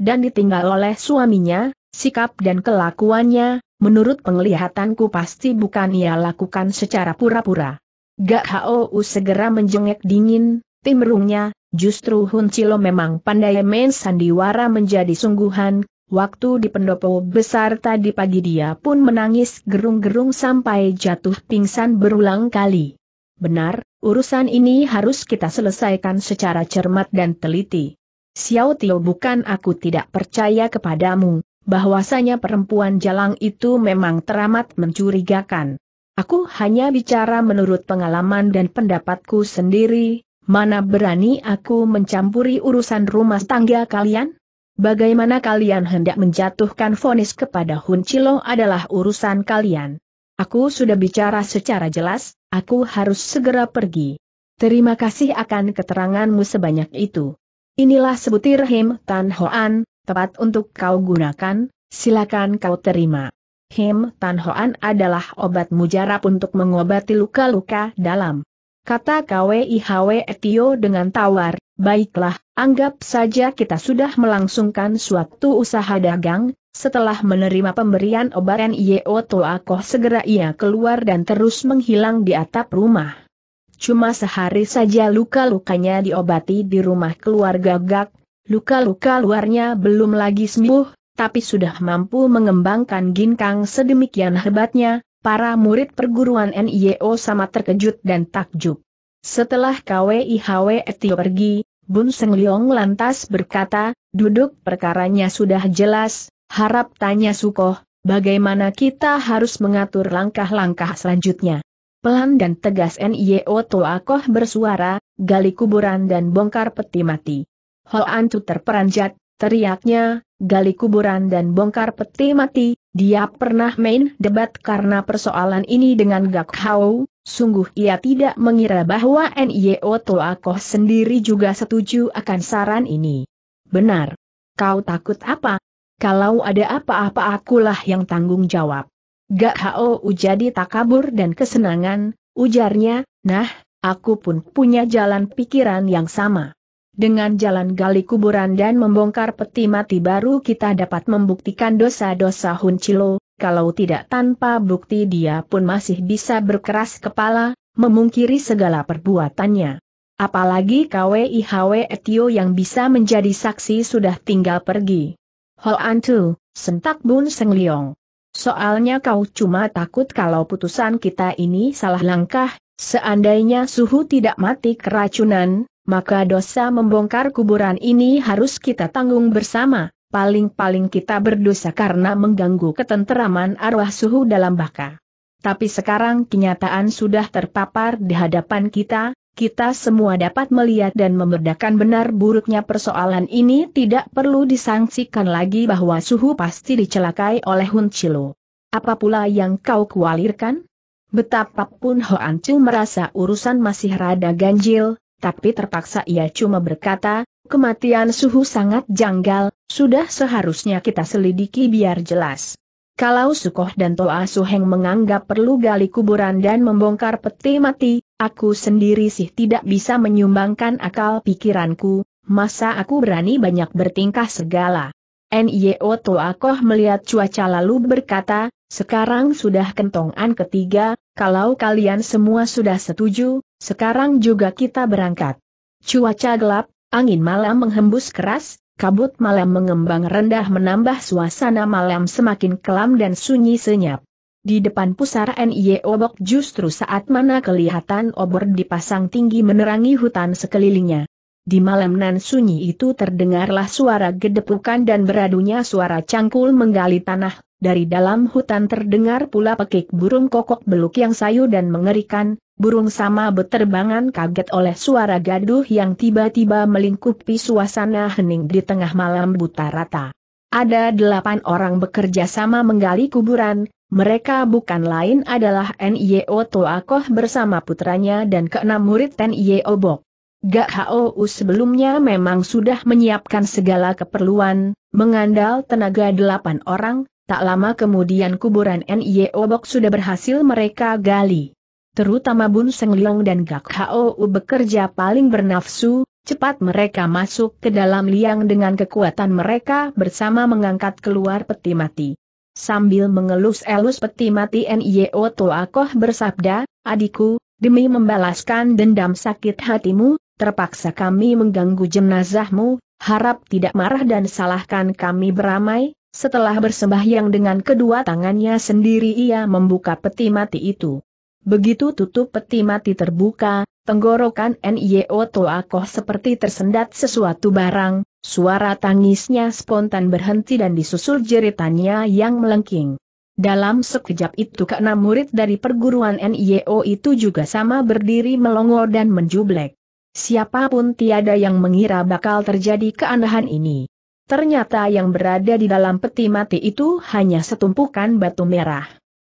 Dan ditinggal oleh suaminya, sikap dan kelakuannya, menurut penglihatanku pasti bukan ia lakukan secara pura-pura. Gak Hou segera menjengek dingin, timrungnya, Justru Hun Cilo memang pandai main sandiwara menjadi sungguhan, waktu di pendopo besar tadi pagi dia pun menangis gerung-gerung sampai jatuh pingsan berulang kali. Benar, urusan ini harus kita selesaikan secara cermat dan teliti. Xiao Tio bukan aku tidak percaya kepadamu, bahwasanya perempuan jalang itu memang teramat mencurigakan. Aku hanya bicara menurut pengalaman dan pendapatku sendiri, mana berani aku mencampuri urusan rumah tangga kalian? Bagaimana kalian hendak menjatuhkan vonis kepada Hun Chilo adalah urusan kalian. Aku sudah bicara secara jelas, aku harus segera pergi. Terima kasih akan keteranganmu sebanyak itu. Inilah sebutir Him Tan Hoan, tepat untuk kau gunakan, silakan kau terima. Him Tan Hoan adalah obat mujarab untuk mengobati luka-luka dalam kata KWIHW Etio dengan tawar, baiklah, anggap saja kita sudah melangsungkan suatu usaha dagang, setelah menerima pemberian obat NIO Toakoh segera ia keluar dan terus menghilang di atap rumah. Cuma sehari saja luka-lukanya diobati di rumah keluarga Gak, luka-luka luarnya belum lagi sembuh, tapi sudah mampu mengembangkan ginkang sedemikian hebatnya, para murid perguruan NIO sama terkejut dan takjub. Setelah KWIHW Etio pergi, Bun Seng Leong lantas berkata, duduk perkaranya sudah jelas, harap tanya Sukoh, bagaimana kita harus mengatur langkah-langkah selanjutnya. Pelan dan tegas NIO Toakoh bersuara, gali kuburan dan bongkar peti mati. Hoan Tu terperanjat, teriaknya, gali kuburan dan bongkar peti mati, dia pernah main debat karena persoalan ini dengan Gak Hao. sungguh ia tidak mengira bahwa NIO Toakoh sendiri juga setuju akan saran ini. Benar. Kau takut apa? Kalau ada apa-apa akulah yang tanggung jawab. Gak Hao jadi takabur dan kesenangan, ujarnya, nah, aku pun punya jalan pikiran yang sama. Dengan jalan gali kuburan dan membongkar peti mati baru kita dapat membuktikan dosa-dosa Hun Chilo, kalau tidak tanpa bukti dia pun masih bisa berkeras kepala, memungkiri segala perbuatannya. Apalagi KWIHW Etio yang bisa menjadi saksi sudah tinggal pergi. Ho Antu, sentak Bun Seng Liong. Soalnya kau cuma takut kalau putusan kita ini salah langkah, seandainya suhu tidak mati keracunan, maka dosa membongkar kuburan ini harus kita tanggung bersama, paling-paling kita berdosa karena mengganggu ketenteraman arwah suhu dalam baka. Tapi sekarang kenyataan sudah terpapar di hadapan kita, kita semua dapat melihat dan memerdakan benar buruknya persoalan ini tidak perlu disangsikan lagi bahwa suhu pasti dicelakai oleh Hun Chilo. Apa pula yang kau kualirkan? Betapapun Hoan Chu merasa urusan masih rada ganjil, tapi terpaksa ia cuma berkata, kematian suhu sangat janggal, sudah seharusnya kita selidiki biar jelas. Kalau Sukoh dan Toa Suheng menganggap perlu gali kuburan dan membongkar peti mati, aku sendiri sih tidak bisa menyumbangkan akal pikiranku, masa aku berani banyak bertingkah segala. N.I.O. Toa Koh melihat cuaca lalu berkata, sekarang sudah kentongan ketiga, kalau kalian semua sudah setuju, sekarang juga kita berangkat. Cuaca gelap, angin malam menghembus keras, kabut malam mengembang rendah menambah suasana malam semakin kelam dan sunyi senyap. Di depan pusara NIE Obok justru saat mana kelihatan obor dipasang tinggi menerangi hutan sekelilingnya. Di malam nan sunyi itu terdengarlah suara gedepukan dan beradunya suara cangkul menggali tanah, dari dalam hutan terdengar pula pekik burung kokok beluk yang sayu dan mengerikan, burung sama beterbangan kaget oleh suara gaduh yang tiba-tiba melingkupi suasana hening di tengah malam buta rata. Ada delapan orang bekerja sama menggali kuburan, mereka bukan lain adalah N.I.O. Toakoh bersama putranya dan keenam murid N.Y.O. Bok. Gak HOU sebelumnya memang sudah menyiapkan segala keperluan, mengandal tenaga delapan orang, Tak lama kemudian kuburan N.Y. Obok sudah berhasil mereka gali. Terutama Bun Seng Leong dan Gak Hou bekerja paling bernafsu, cepat mereka masuk ke dalam liang dengan kekuatan mereka bersama mengangkat keluar peti mati. Sambil mengelus-elus peti mati N.Y.O. Toakoh bersabda, adikku, demi membalaskan dendam sakit hatimu, terpaksa kami mengganggu jenazahmu, harap tidak marah dan salahkan kami beramai, setelah bersembahyang dengan kedua tangannya sendiri ia membuka peti mati itu. Begitu tutup peti mati terbuka, tenggorokan N.Y.O. Toakoh seperti tersendat sesuatu barang, suara tangisnya spontan berhenti dan disusul jeritannya yang melengking. Dalam sekejap itu keenam murid dari perguruan N.Y.O. itu juga sama berdiri melongo dan menjublek. Siapapun tiada yang mengira bakal terjadi keanehan ini. Ternyata yang berada di dalam peti mati itu hanya setumpukan batu merah.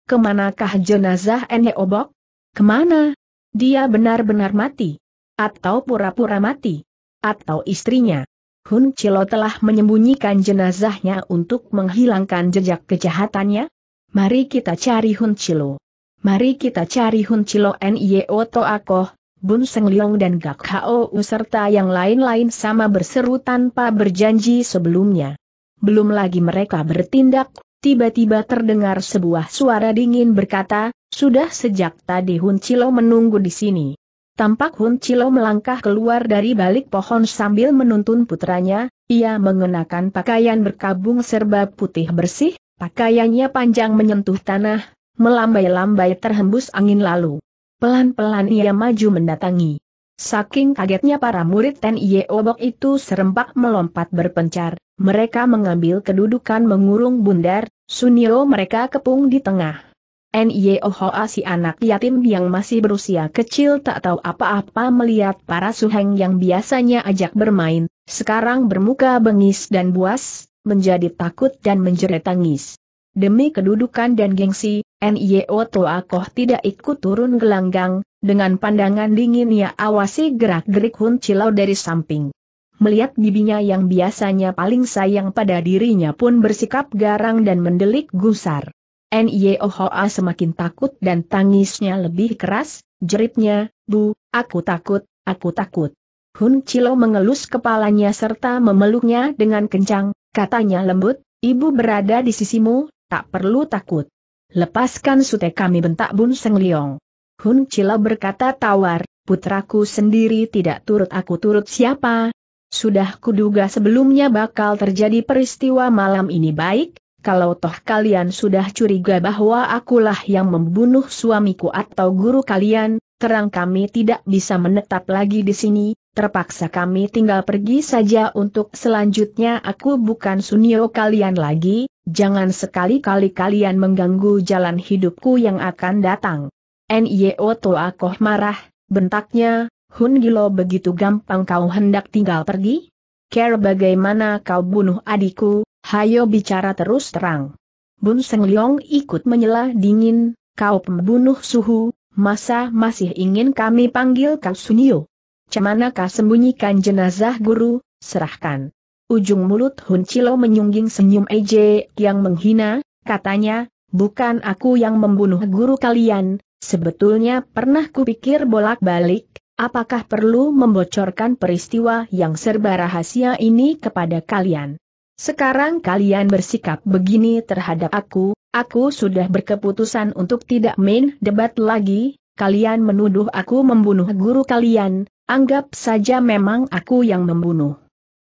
Kemanakah jenazah Ene Obok? Kemana? Dia benar-benar mati? Atau pura-pura mati? Atau istrinya? Hun Chilo telah menyembunyikan jenazahnya untuk menghilangkan jejak kejahatannya? Mari kita cari Hun Chilo. Mari kita cari Hun Chilo Nye Oto Akoh, Bun Seng Liong dan Gak U serta yang lain-lain sama berseru tanpa berjanji sebelumnya. Belum lagi mereka bertindak, tiba-tiba terdengar sebuah suara dingin berkata, sudah sejak tadi Hun Chilo menunggu di sini. Tampak Hun Chilo melangkah keluar dari balik pohon sambil menuntun putranya, ia mengenakan pakaian berkabung serba putih bersih, pakaiannya panjang menyentuh tanah, melambai-lambai terhembus angin lalu. Pelan-pelan ia maju mendatangi. Saking kagetnya para murid Ten Ye Obok itu serempak melompat berpencar, mereka mengambil kedudukan mengurung bundar, Sunio mereka kepung di tengah. Nye Ohoa si anak yatim yang masih berusia kecil tak tahu apa-apa melihat para suheng yang biasanya ajak bermain, sekarang bermuka bengis dan buas, menjadi takut dan menjerit tangis. Demi kedudukan dan gengsi, NIO Toakoh tidak ikut turun gelanggang, dengan pandangan dingin ia awasi gerak-gerik Hun Cilau dari samping. Melihat bibinya yang biasanya paling sayang pada dirinya pun bersikap garang dan mendelik gusar. NIO Hoa semakin takut dan tangisnya lebih keras, jeritnya, Bu, aku takut, aku takut. Hun Cilau mengelus kepalanya serta memeluknya dengan kencang, katanya lembut, Ibu berada di sisimu, tak perlu takut. Lepaskan sute kami bentak Bun Seng Liong. Hun Cila berkata tawar, putraku sendiri tidak turut aku turut siapa. Sudah kuduga sebelumnya bakal terjadi peristiwa malam ini baik, kalau toh kalian sudah curiga bahwa akulah yang membunuh suamiku atau guru kalian, terang kami tidak bisa menetap lagi di sini, terpaksa kami tinggal pergi saja untuk selanjutnya aku bukan sunio kalian lagi, jangan sekali-kali kalian mengganggu jalan hidupku yang akan datang. N.Y.O. Toa Koh marah, bentaknya, Hun Gilo begitu gampang kau hendak tinggal pergi? Care bagaimana kau bunuh adikku, hayo bicara terus terang. Bun Seng Leong ikut menyela dingin, kau pembunuh suhu, masa masih ingin kami panggil kau Sunio? Cemana kau sembunyikan jenazah guru, serahkan. Ujung mulut Hun Chilo menyungging senyum Eje yang menghina, katanya, bukan aku yang membunuh guru kalian, sebetulnya pernah kupikir bolak-balik, apakah perlu membocorkan peristiwa yang serba rahasia ini kepada kalian. Sekarang kalian bersikap begini terhadap aku, aku sudah berkeputusan untuk tidak main debat lagi, kalian menuduh aku membunuh guru kalian, anggap saja memang aku yang membunuh.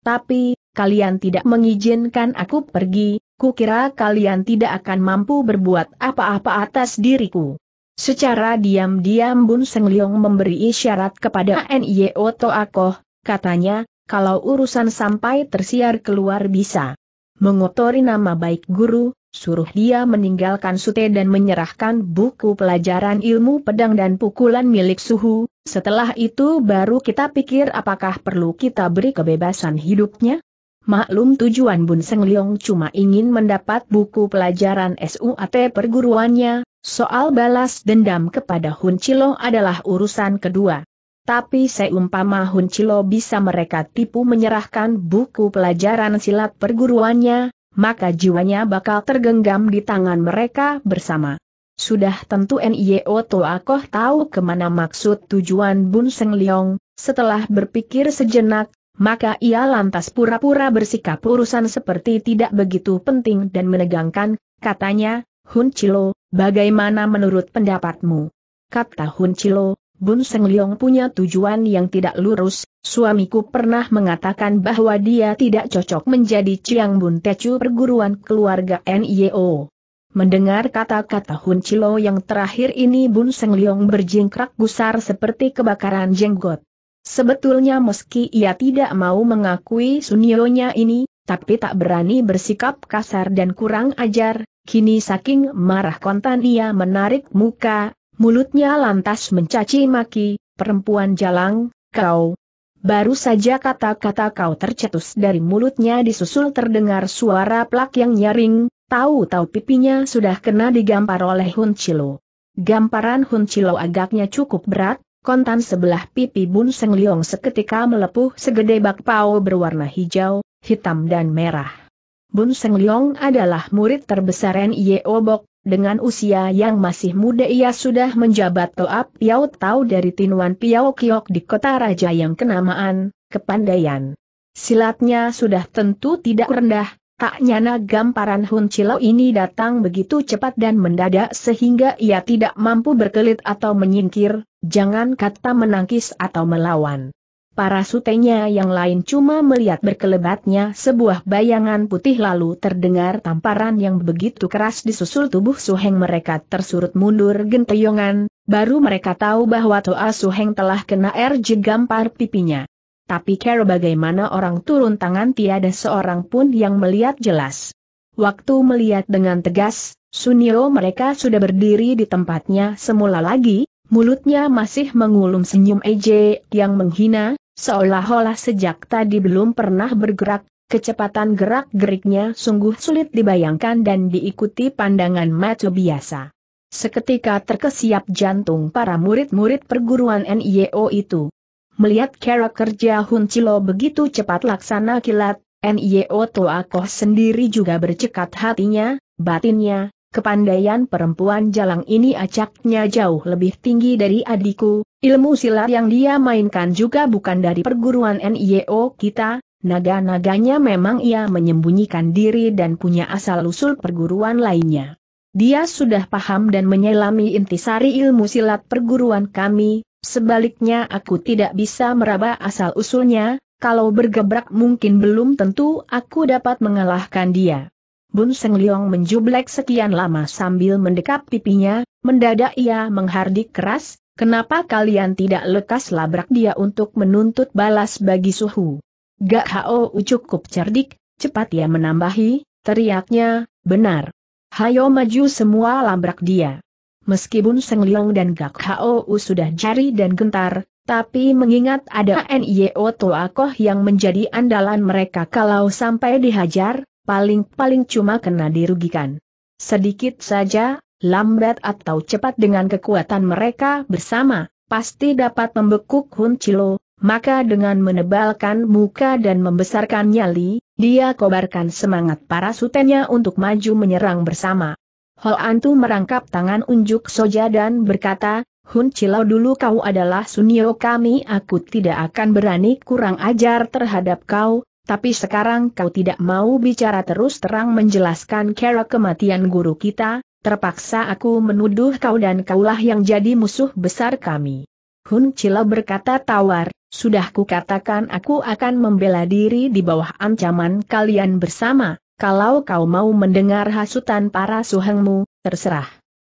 Tapi, kalian tidak mengizinkan aku pergi, Ku kira kalian tidak akan mampu berbuat apa-apa atas diriku. Secara diam-diam Bun Seng Leong memberi isyarat kepada Oto Akoh, katanya, kalau urusan sampai tersiar keluar bisa mengotori nama baik guru, suruh dia meninggalkan sute dan menyerahkan buku pelajaran ilmu pedang dan pukulan milik suhu, setelah itu baru kita pikir apakah perlu kita beri kebebasan hidupnya? Maklum tujuan Bun Seng Leong cuma ingin mendapat buku pelajaran SUAT perguruannya, soal balas dendam kepada Hun Chilo adalah urusan kedua. Tapi seumpama Hun Chilo bisa mereka tipu menyerahkan buku pelajaran silat perguruannya, maka jiwanya bakal tergenggam di tangan mereka bersama. Sudah tentu NIO Toakoh tahu kemana maksud tujuan Bun Seng Leong, setelah berpikir sejenak, maka ia lantas pura-pura bersikap urusan seperti tidak begitu penting dan menegangkan, katanya, Hun Chilo, bagaimana menurut pendapatmu? Kata Hun Chilo, Bun Seng Leong punya tujuan yang tidak lurus, suamiku pernah mengatakan bahwa dia tidak cocok menjadi Chiang Bun Tecu perguruan keluarga NIO. Mendengar kata-kata Hun Chilo yang terakhir ini Bun Seng Leong berjingkrak gusar seperti kebakaran jenggot. Sebetulnya meski ia tidak mau mengakui sunionya ini, tapi tak berani bersikap kasar dan kurang ajar, kini saking marah kontan ia menarik muka, mulutnya lantas mencaci maki, perempuan jalang, kau. Baru saja kata-kata kau tercetus dari mulutnya disusul terdengar suara plak yang nyaring, tahu-tahu pipinya sudah kena digampar oleh Hun Chilo. Gamparan Hun Chilo agaknya cukup berat, kontan sebelah pipi Bun Seng Liong seketika melepuh segede bakpao berwarna hijau, hitam dan merah. Bun Seng Liong adalah murid terbesar N.I.E. Obok, dengan usia yang masih muda ia sudah menjabat Toap Piao Tau dari Tinuan Piao Kiok di kota raja yang kenamaan, kepandaian. Silatnya sudah tentu tidak rendah, tak nyana gamparan Hun Cilau ini datang begitu cepat dan mendadak sehingga ia tidak mampu berkelit atau menyingkir, Jangan kata menangkis atau melawan. Para sutenya yang lain cuma melihat berkelebatnya sebuah bayangan putih lalu terdengar tamparan yang begitu keras disusul tubuh Suheng mereka tersurut mundur gentayongan, baru mereka tahu bahwa Toa Suheng telah kena air jegampar pipinya. Tapi kira bagaimana orang turun tangan tiada seorang pun yang melihat jelas. Waktu melihat dengan tegas, Sunio mereka sudah berdiri di tempatnya semula lagi, Mulutnya masih mengulum senyum EJ yang menghina, seolah-olah sejak tadi belum pernah bergerak, kecepatan gerak-geriknya sungguh sulit dibayangkan dan diikuti pandangan mata biasa. Seketika terkesiap jantung para murid-murid perguruan NIO itu. Melihat cara kerja Hun Cilo begitu cepat laksana kilat, NIO Toakoh sendiri juga bercekat hatinya, batinnya, Kepandaian perempuan jalang ini acaknya jauh lebih tinggi dari adikku, ilmu silat yang dia mainkan juga bukan dari perguruan NIO kita, naga-naganya memang ia menyembunyikan diri dan punya asal-usul perguruan lainnya. Dia sudah paham dan menyelami intisari ilmu silat perguruan kami, sebaliknya aku tidak bisa meraba asal-usulnya, kalau bergebrak mungkin belum tentu aku dapat mengalahkan dia. Bun Seng Leong menjublek sekian lama sambil mendekap pipinya, mendadak ia menghardik keras, kenapa kalian tidak lekas labrak dia untuk menuntut balas bagi suhu. Gak hao cukup cerdik, cepat ia menambahi, teriaknya, benar. Hayo maju semua labrak dia. Meskipun Seng Leong dan Gak Hou sudah jari dan gentar, tapi mengingat ada NIO Toa Koh yang menjadi andalan mereka kalau sampai dihajar, paling-paling cuma kena dirugikan. Sedikit saja, lambat atau cepat dengan kekuatan mereka bersama, pasti dapat membekuk Hun Chilo, maka dengan menebalkan muka dan membesarkan nyali, dia kobarkan semangat para sutenya untuk maju menyerang bersama. Ho Antu merangkap tangan unjuk Soja dan berkata, Hun Chilau dulu kau adalah sunio kami aku tidak akan berani kurang ajar terhadap kau, tapi sekarang kau tidak mau bicara terus terang menjelaskan cara kematian guru kita, terpaksa aku menuduh kau dan kaulah yang jadi musuh besar kami. Hun Cila berkata tawar, sudah kukatakan aku akan membela diri di bawah ancaman kalian bersama, kalau kau mau mendengar hasutan para suhengmu, terserah.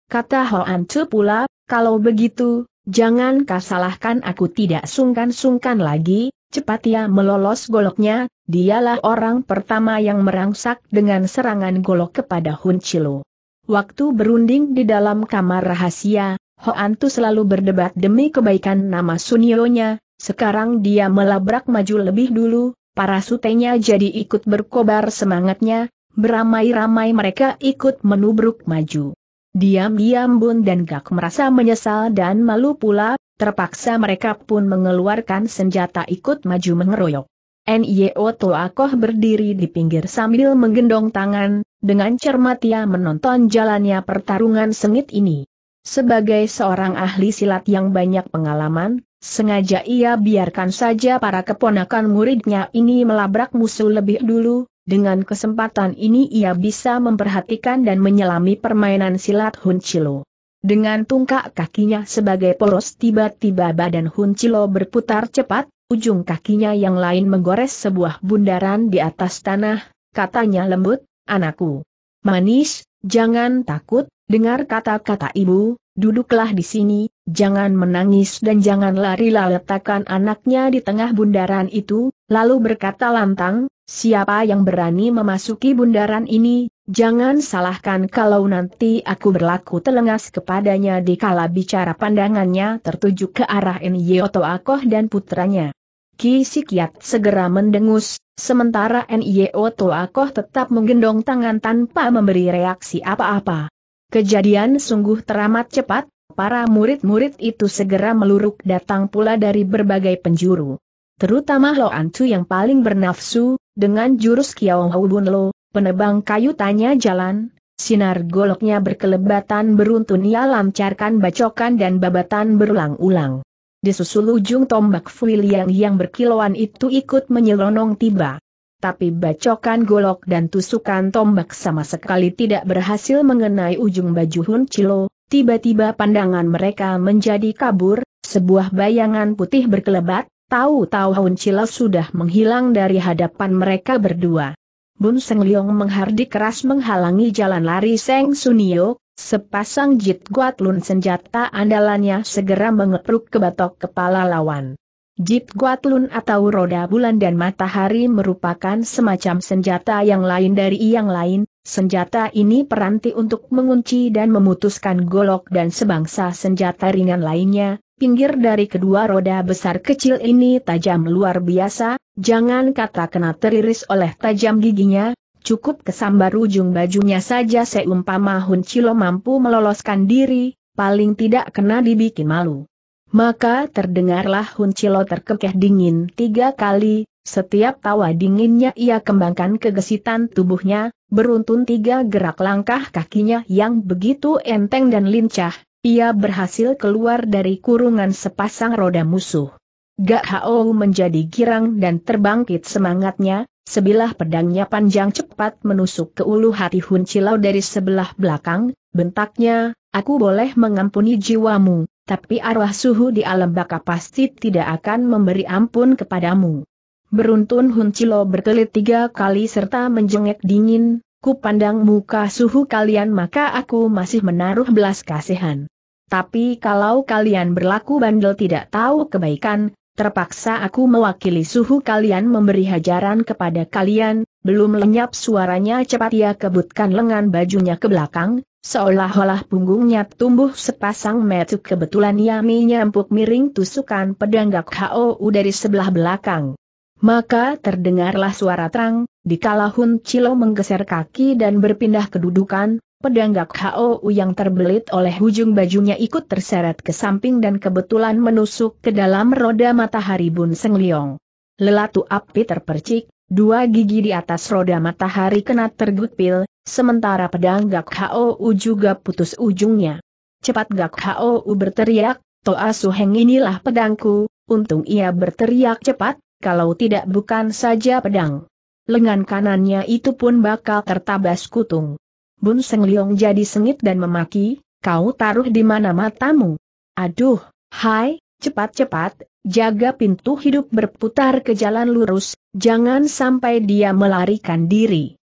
Kata Hoan Chu pula, kalau begitu, jangan kau salahkan aku tidak sungkan-sungkan lagi, cepat ia melolos goloknya, dialah orang pertama yang merangsak dengan serangan golok kepada Hun Chilo. Waktu berunding di dalam kamar rahasia, Hoantu selalu berdebat demi kebaikan nama Sunionya, sekarang dia melabrak maju lebih dulu, para sutenya jadi ikut berkobar semangatnya, beramai-ramai mereka ikut menubruk maju. Diam-diam Bun dan Gak merasa menyesal dan malu pula, terpaksa mereka pun mengeluarkan senjata ikut maju mengeroyok. NIO Toakoh berdiri di pinggir sambil menggendong tangan, dengan cermat ia menonton jalannya pertarungan sengit ini. Sebagai seorang ahli silat yang banyak pengalaman, sengaja ia biarkan saja para keponakan muridnya ini melabrak musuh lebih dulu, dengan kesempatan ini ia bisa memperhatikan dan menyelami permainan silat Hun Chilo. Dengan tungkak kakinya sebagai polos tiba-tiba badan Hun Chilo berputar cepat, Ujung kakinya yang lain menggores sebuah bundaran di atas tanah, katanya lembut, anakku. Manis, jangan takut, dengar kata-kata ibu, duduklah di sini, jangan menangis dan jangan lari-lari. letakkan anaknya di tengah bundaran itu, lalu berkata lantang, siapa yang berani memasuki bundaran ini, Jangan salahkan kalau nanti aku berlaku telengas kepadanya dikala bicara pandangannya tertuju ke arah Enyo Akoh dan putranya. Ki Sikiat segera mendengus, sementara Nio Toakoh tetap menggendong tangan tanpa memberi reaksi apa-apa. Kejadian sungguh teramat cepat, para murid-murid itu segera meluruk datang pula dari berbagai penjuru. Terutama Lo Antu yang paling bernafsu, dengan jurus Kiao Bun Lo, penebang kayu tanya jalan, sinar goloknya berkelebatan beruntun ia lancarkan bacokan dan babatan berulang-ulang disusul ujung tombak Fuiliang yang berkilauan itu ikut menyelonong tiba. Tapi bacokan golok dan tusukan tombak sama sekali tidak berhasil mengenai ujung baju Hun Chilo, tiba-tiba pandangan mereka menjadi kabur, sebuah bayangan putih berkelebat, tahu-tahu Hun Chilo sudah menghilang dari hadapan mereka berdua. Bun Seng Liong menghardik keras menghalangi jalan lari Seng Sunio, sepasang Jit Guat Lun senjata andalannya segera mengepruk ke batok kepala lawan. Jit Guat Lun atau roda bulan dan matahari merupakan semacam senjata yang lain dari yang lain, senjata ini peranti untuk mengunci dan memutuskan golok dan sebangsa senjata ringan lainnya, pinggir dari kedua roda besar kecil ini tajam luar biasa, jangan kata kena teriris oleh tajam giginya, cukup kesambar ujung bajunya saja seumpama Hun Chilo mampu meloloskan diri, paling tidak kena dibikin malu. Maka terdengarlah Hun Chilo terkekeh dingin tiga kali, setiap tawa dinginnya ia kembangkan kegesitan tubuhnya, beruntun tiga gerak langkah kakinya yang begitu enteng dan lincah, ia berhasil keluar dari kurungan sepasang roda musuh. Gak Hao menjadi girang dan terbangkit semangatnya, sebilah pedangnya panjang cepat menusuk ke ulu hati Hun Cilau dari sebelah belakang, bentaknya, aku boleh mengampuni jiwamu, tapi arwah suhu di alam baka pasti tidak akan memberi ampun kepadamu. Beruntun Hun Cilau berkelit tiga kali serta menjengek dingin, ku pandang muka suhu kalian maka aku masih menaruh belas kasihan. Tapi kalau kalian berlaku bandel tidak tahu kebaikan, terpaksa aku mewakili suhu kalian memberi hajaran kepada kalian, belum lenyap suaranya cepat ia kebutkan lengan bajunya ke belakang, seolah-olah punggungnya tumbuh sepasang metuk kebetulan ia nyampuk miring tusukan pedang Gak HOU dari sebelah belakang. Maka terdengarlah suara terang, dikala Hun Cilo menggeser kaki dan berpindah kedudukan, Pedanggak HOU yang terbelit oleh ujung bajunya ikut terseret ke samping dan kebetulan menusuk ke dalam roda matahari Bun Seng Liong. Lelatu api terpercik, dua gigi di atas roda matahari kena tergutpil, sementara pedanggak HOU juga putus ujungnya. Cepat Gak HOU berteriak, Toa Suheng inilah pedangku, untung ia berteriak cepat, kalau tidak bukan saja pedang. Lengan kanannya itu pun bakal tertabas kutung. Bun Seng Leong jadi sengit dan memaki, kau taruh di mana matamu? Aduh, hai, cepat-cepat, jaga pintu hidup berputar ke jalan lurus, jangan sampai dia melarikan diri.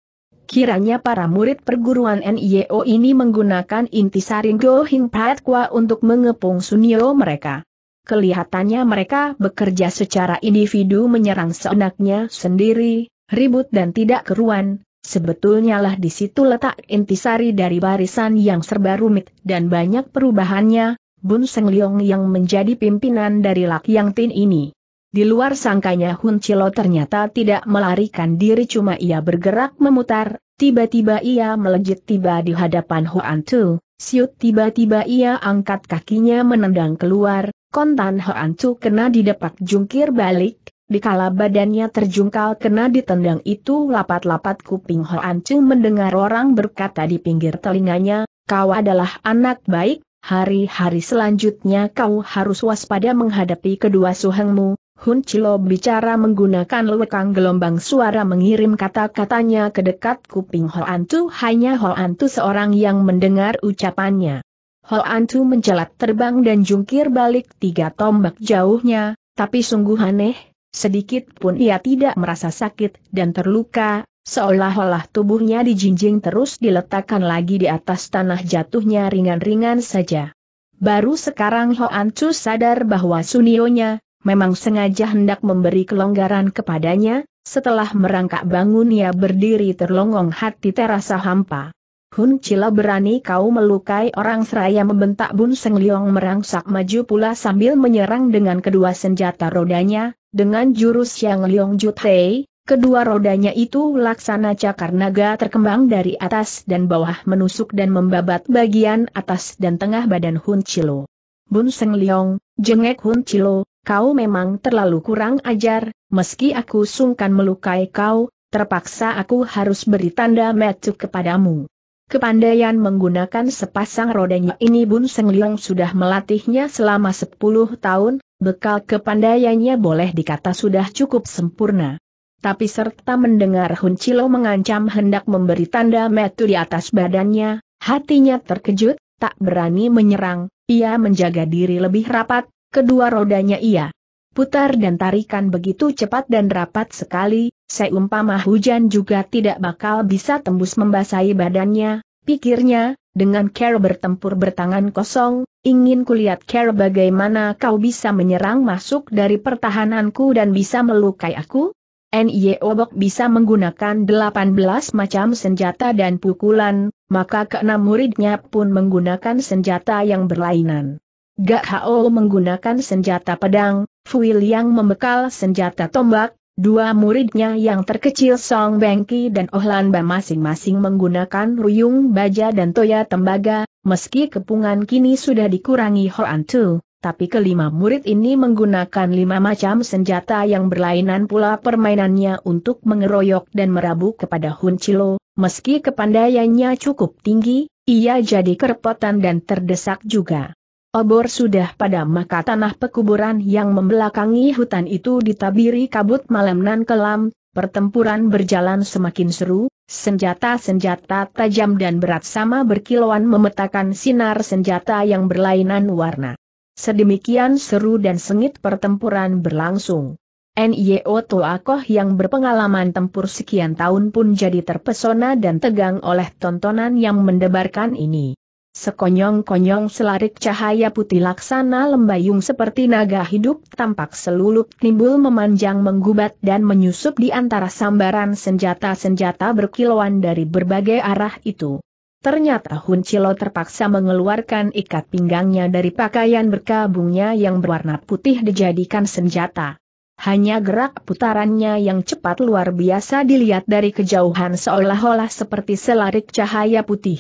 Kiranya para murid perguruan NIO ini menggunakan intisari Go Hing Patkwa untuk mengepung Sunio mereka. Kelihatannya mereka bekerja secara individu menyerang seenaknya sendiri, ribut dan tidak keruan, Sebetulnya lah di situ letak intisari dari barisan yang serba rumit dan banyak perubahannya, Bun Seng Leong yang menjadi pimpinan dari Lak Yang Tin ini. Di luar sangkanya Hun Chilo ternyata tidak melarikan diri cuma ia bergerak memutar, tiba-tiba ia melejit tiba di hadapan Hoan Tu, siut tiba-tiba ia angkat kakinya menendang keluar, kontan Hoan Tu kena didepak jungkir balik, Dikala badannya terjungkal kena ditendang itu lapat-lapat kuping Hoan Chu mendengar orang berkata di pinggir telinganya, kau adalah anak baik, hari-hari selanjutnya kau harus waspada menghadapi kedua suhengmu. Hun Chilo bicara menggunakan lekang gelombang suara mengirim kata-katanya ke dekat kuping Hoan Tu hanya Hoan Tu seorang yang mendengar ucapannya. Hoan Tu mencelat terbang dan jungkir balik tiga tombak jauhnya, tapi sungguh aneh, Sedikit pun ia tidak merasa sakit dan terluka, seolah-olah tubuhnya dijinjing terus diletakkan lagi di atas tanah jatuhnya ringan-ringan saja. Baru sekarang Hoan Chu sadar bahwa Sunionya, memang sengaja hendak memberi kelonggaran kepadanya, setelah merangkak bangun ia berdiri terlongong hati terasa hampa. Hun Cila berani kau melukai orang seraya membentak Bun Seng Liong merangsak maju pula sambil menyerang dengan kedua senjata rodanya, dengan jurus yang Liong Jutei, kedua rodanya itu laksana cakar naga terkembang dari atas dan bawah menusuk dan membabat bagian atas dan tengah badan Hun Chilo. Bun Seng Liong, jengek Hun Chilo, kau memang terlalu kurang ajar, meski aku sungkan melukai kau, terpaksa aku harus beri tanda metu kepadamu. Kepandaian menggunakan sepasang rodanya ini Bun Seng Liong sudah melatihnya selama 10 tahun, Bekal kepandaiannya boleh dikata sudah cukup sempurna. Tapi serta mendengar Hun Chilo mengancam hendak memberi tanda metu di atas badannya, hatinya terkejut, tak berani menyerang, ia menjaga diri lebih rapat, kedua rodanya ia putar dan tarikan begitu cepat dan rapat sekali, seumpama hujan juga tidak bakal bisa tembus membasahi badannya, Pikirnya, dengan Carol bertempur bertangan kosong, ingin kulihat Carol bagaimana kau bisa menyerang masuk dari pertahananku dan bisa melukai aku? Nye Obok bisa menggunakan 18 macam senjata dan pukulan, maka keenam muridnya pun menggunakan senjata yang berlainan. Gak Hao menggunakan senjata pedang, Fuil yang membekal senjata tombak, Dua muridnya yang terkecil Song Bengki dan Ohlanba masing-masing menggunakan ruyung baja dan toya tembaga, meski kepungan kini sudah dikurangi Hoan Tu, tapi kelima murid ini menggunakan lima macam senjata yang berlainan pula permainannya untuk mengeroyok dan merabu kepada Hun Chilo, meski kepandaiannya cukup tinggi, ia jadi kerepotan dan terdesak juga. Obor sudah pada maka tanah pekuburan yang membelakangi hutan itu ditabiri kabut malam nan kelam, pertempuran berjalan semakin seru, senjata-senjata tajam dan berat sama berkilauan memetakan sinar senjata yang berlainan warna. Sedemikian seru dan sengit pertempuran berlangsung. Nyo Toakoh yang berpengalaman tempur sekian tahun pun jadi terpesona dan tegang oleh tontonan yang mendebarkan ini. Sekonyong-konyong selarik cahaya putih laksana lembayung seperti naga hidup tampak selulup timbul memanjang menggubat dan menyusup di antara sambaran senjata-senjata berkilauan dari berbagai arah itu. Ternyata Hun Chilo terpaksa mengeluarkan ikat pinggangnya dari pakaian berkabungnya yang berwarna putih dijadikan senjata. Hanya gerak putarannya yang cepat luar biasa dilihat dari kejauhan seolah-olah seperti selarik cahaya putih.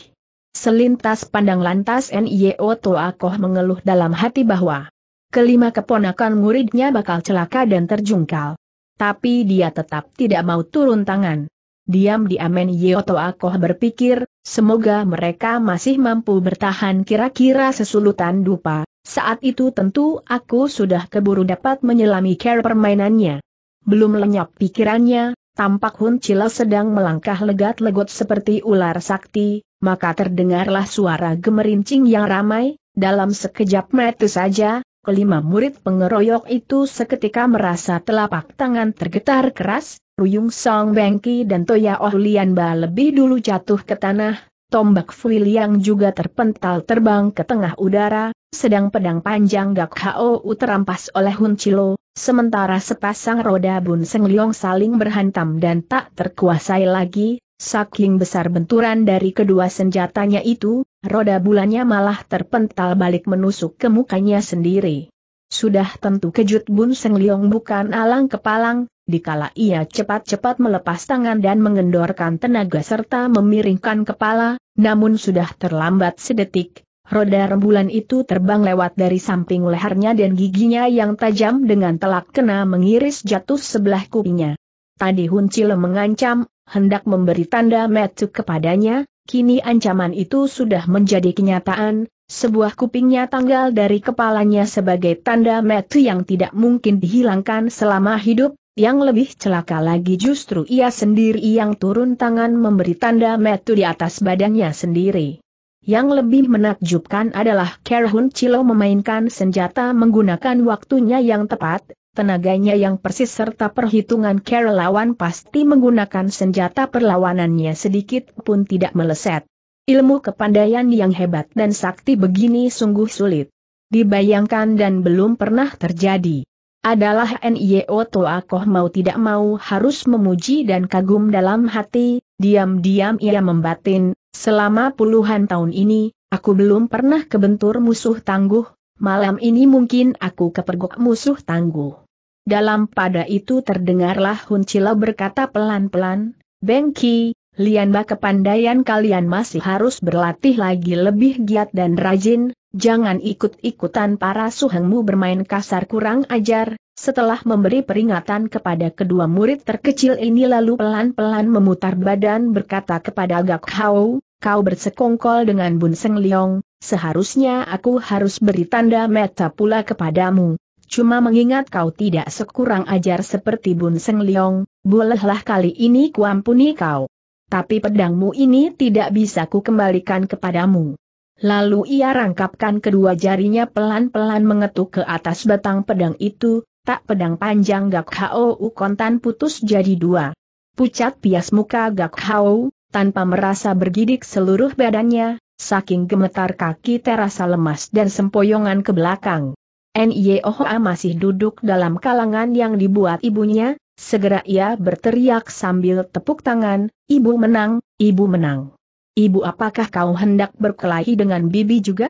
Selintas pandang lantas N.I.O. Toakoh mengeluh dalam hati bahwa kelima keponakan muridnya bakal celaka dan terjungkal. Tapi dia tetap tidak mau turun tangan. Diam-diam di N.I.O. Toakoh berpikir, semoga mereka masih mampu bertahan kira-kira sesulutan dupa. Saat itu tentu aku sudah keburu dapat menyelami care permainannya. Belum lenyap pikirannya, tampak Hun Chila sedang melangkah legat-legot seperti ular sakti, maka terdengarlah suara gemerincing yang ramai, dalam sekejap mata saja, kelima murid pengeroyok itu seketika merasa telapak tangan tergetar keras, Ruyung Song Bengki dan Toya Oh Ba lebih dulu jatuh ke tanah, tombak Fui Liang juga terpental terbang ke tengah udara, sedang pedang panjang Gak U terampas oleh Hun Chilo, sementara sepasang roda Bun Seng Leong saling berhantam dan tak terkuasai lagi, Saking besar benturan dari kedua senjatanya itu, roda bulannya malah terpental balik menusuk ke mukanya sendiri. Sudah tentu kejut Bun Seng Liong bukan alang kepalang, dikala ia cepat-cepat melepas tangan dan mengendorkan tenaga serta memiringkan kepala, namun sudah terlambat sedetik, roda rembulan itu terbang lewat dari samping lehernya dan giginya yang tajam dengan telak kena mengiris jatuh sebelah kupinya. Tadi Hun Cile mengancam, hendak memberi tanda metu kepadanya, kini ancaman itu sudah menjadi kenyataan, sebuah kupingnya tanggal dari kepalanya sebagai tanda metu yang tidak mungkin dihilangkan selama hidup, yang lebih celaka lagi justru ia sendiri yang turun tangan memberi tanda metu di atas badannya sendiri. Yang lebih menakjubkan adalah Kerhun Chilo memainkan senjata menggunakan waktunya yang tepat, tenaganya yang persis serta perhitungan Lawan pasti menggunakan senjata perlawanannya sedikit pun tidak meleset. Ilmu kepandaian yang hebat dan sakti begini sungguh sulit. Dibayangkan dan belum pernah terjadi. Adalah NIO Toakoh mau tidak mau harus memuji dan kagum dalam hati, diam-diam ia membatin, selama puluhan tahun ini, aku belum pernah kebentur musuh tangguh, malam ini mungkin aku kepergok musuh tangguh. Dalam pada itu terdengarlah Hun Cila berkata pelan-pelan, Bengki, Lianba kepandaian kalian masih harus berlatih lagi lebih giat dan rajin, jangan ikut-ikutan para suhengmu bermain kasar kurang ajar, setelah memberi peringatan kepada kedua murid terkecil ini lalu pelan-pelan memutar badan berkata kepada Gak Hao, kau bersekongkol dengan Bun Seng Leong, Seharusnya aku harus beri tanda meta pula kepadamu. Cuma mengingat kau tidak sekurang ajar seperti Bun Seng Leong, bolehlah kali ini kuampuni kau. Tapi pedangmu ini tidak bisa ku kembalikan kepadamu. Lalu ia rangkapkan kedua jarinya pelan-pelan mengetuk ke atas batang pedang itu, tak pedang panjang Gak Hao kontan putus jadi dua. Pucat pias muka Gak Hao, tanpa merasa bergidik seluruh badannya, saking gemetar kaki terasa lemas dan sempoyongan ke belakang. N.Y.O.H.A. masih duduk dalam kalangan yang dibuat ibunya, segera ia berteriak sambil tepuk tangan, Ibu menang, Ibu menang. Ibu apakah kau hendak berkelahi dengan Bibi juga?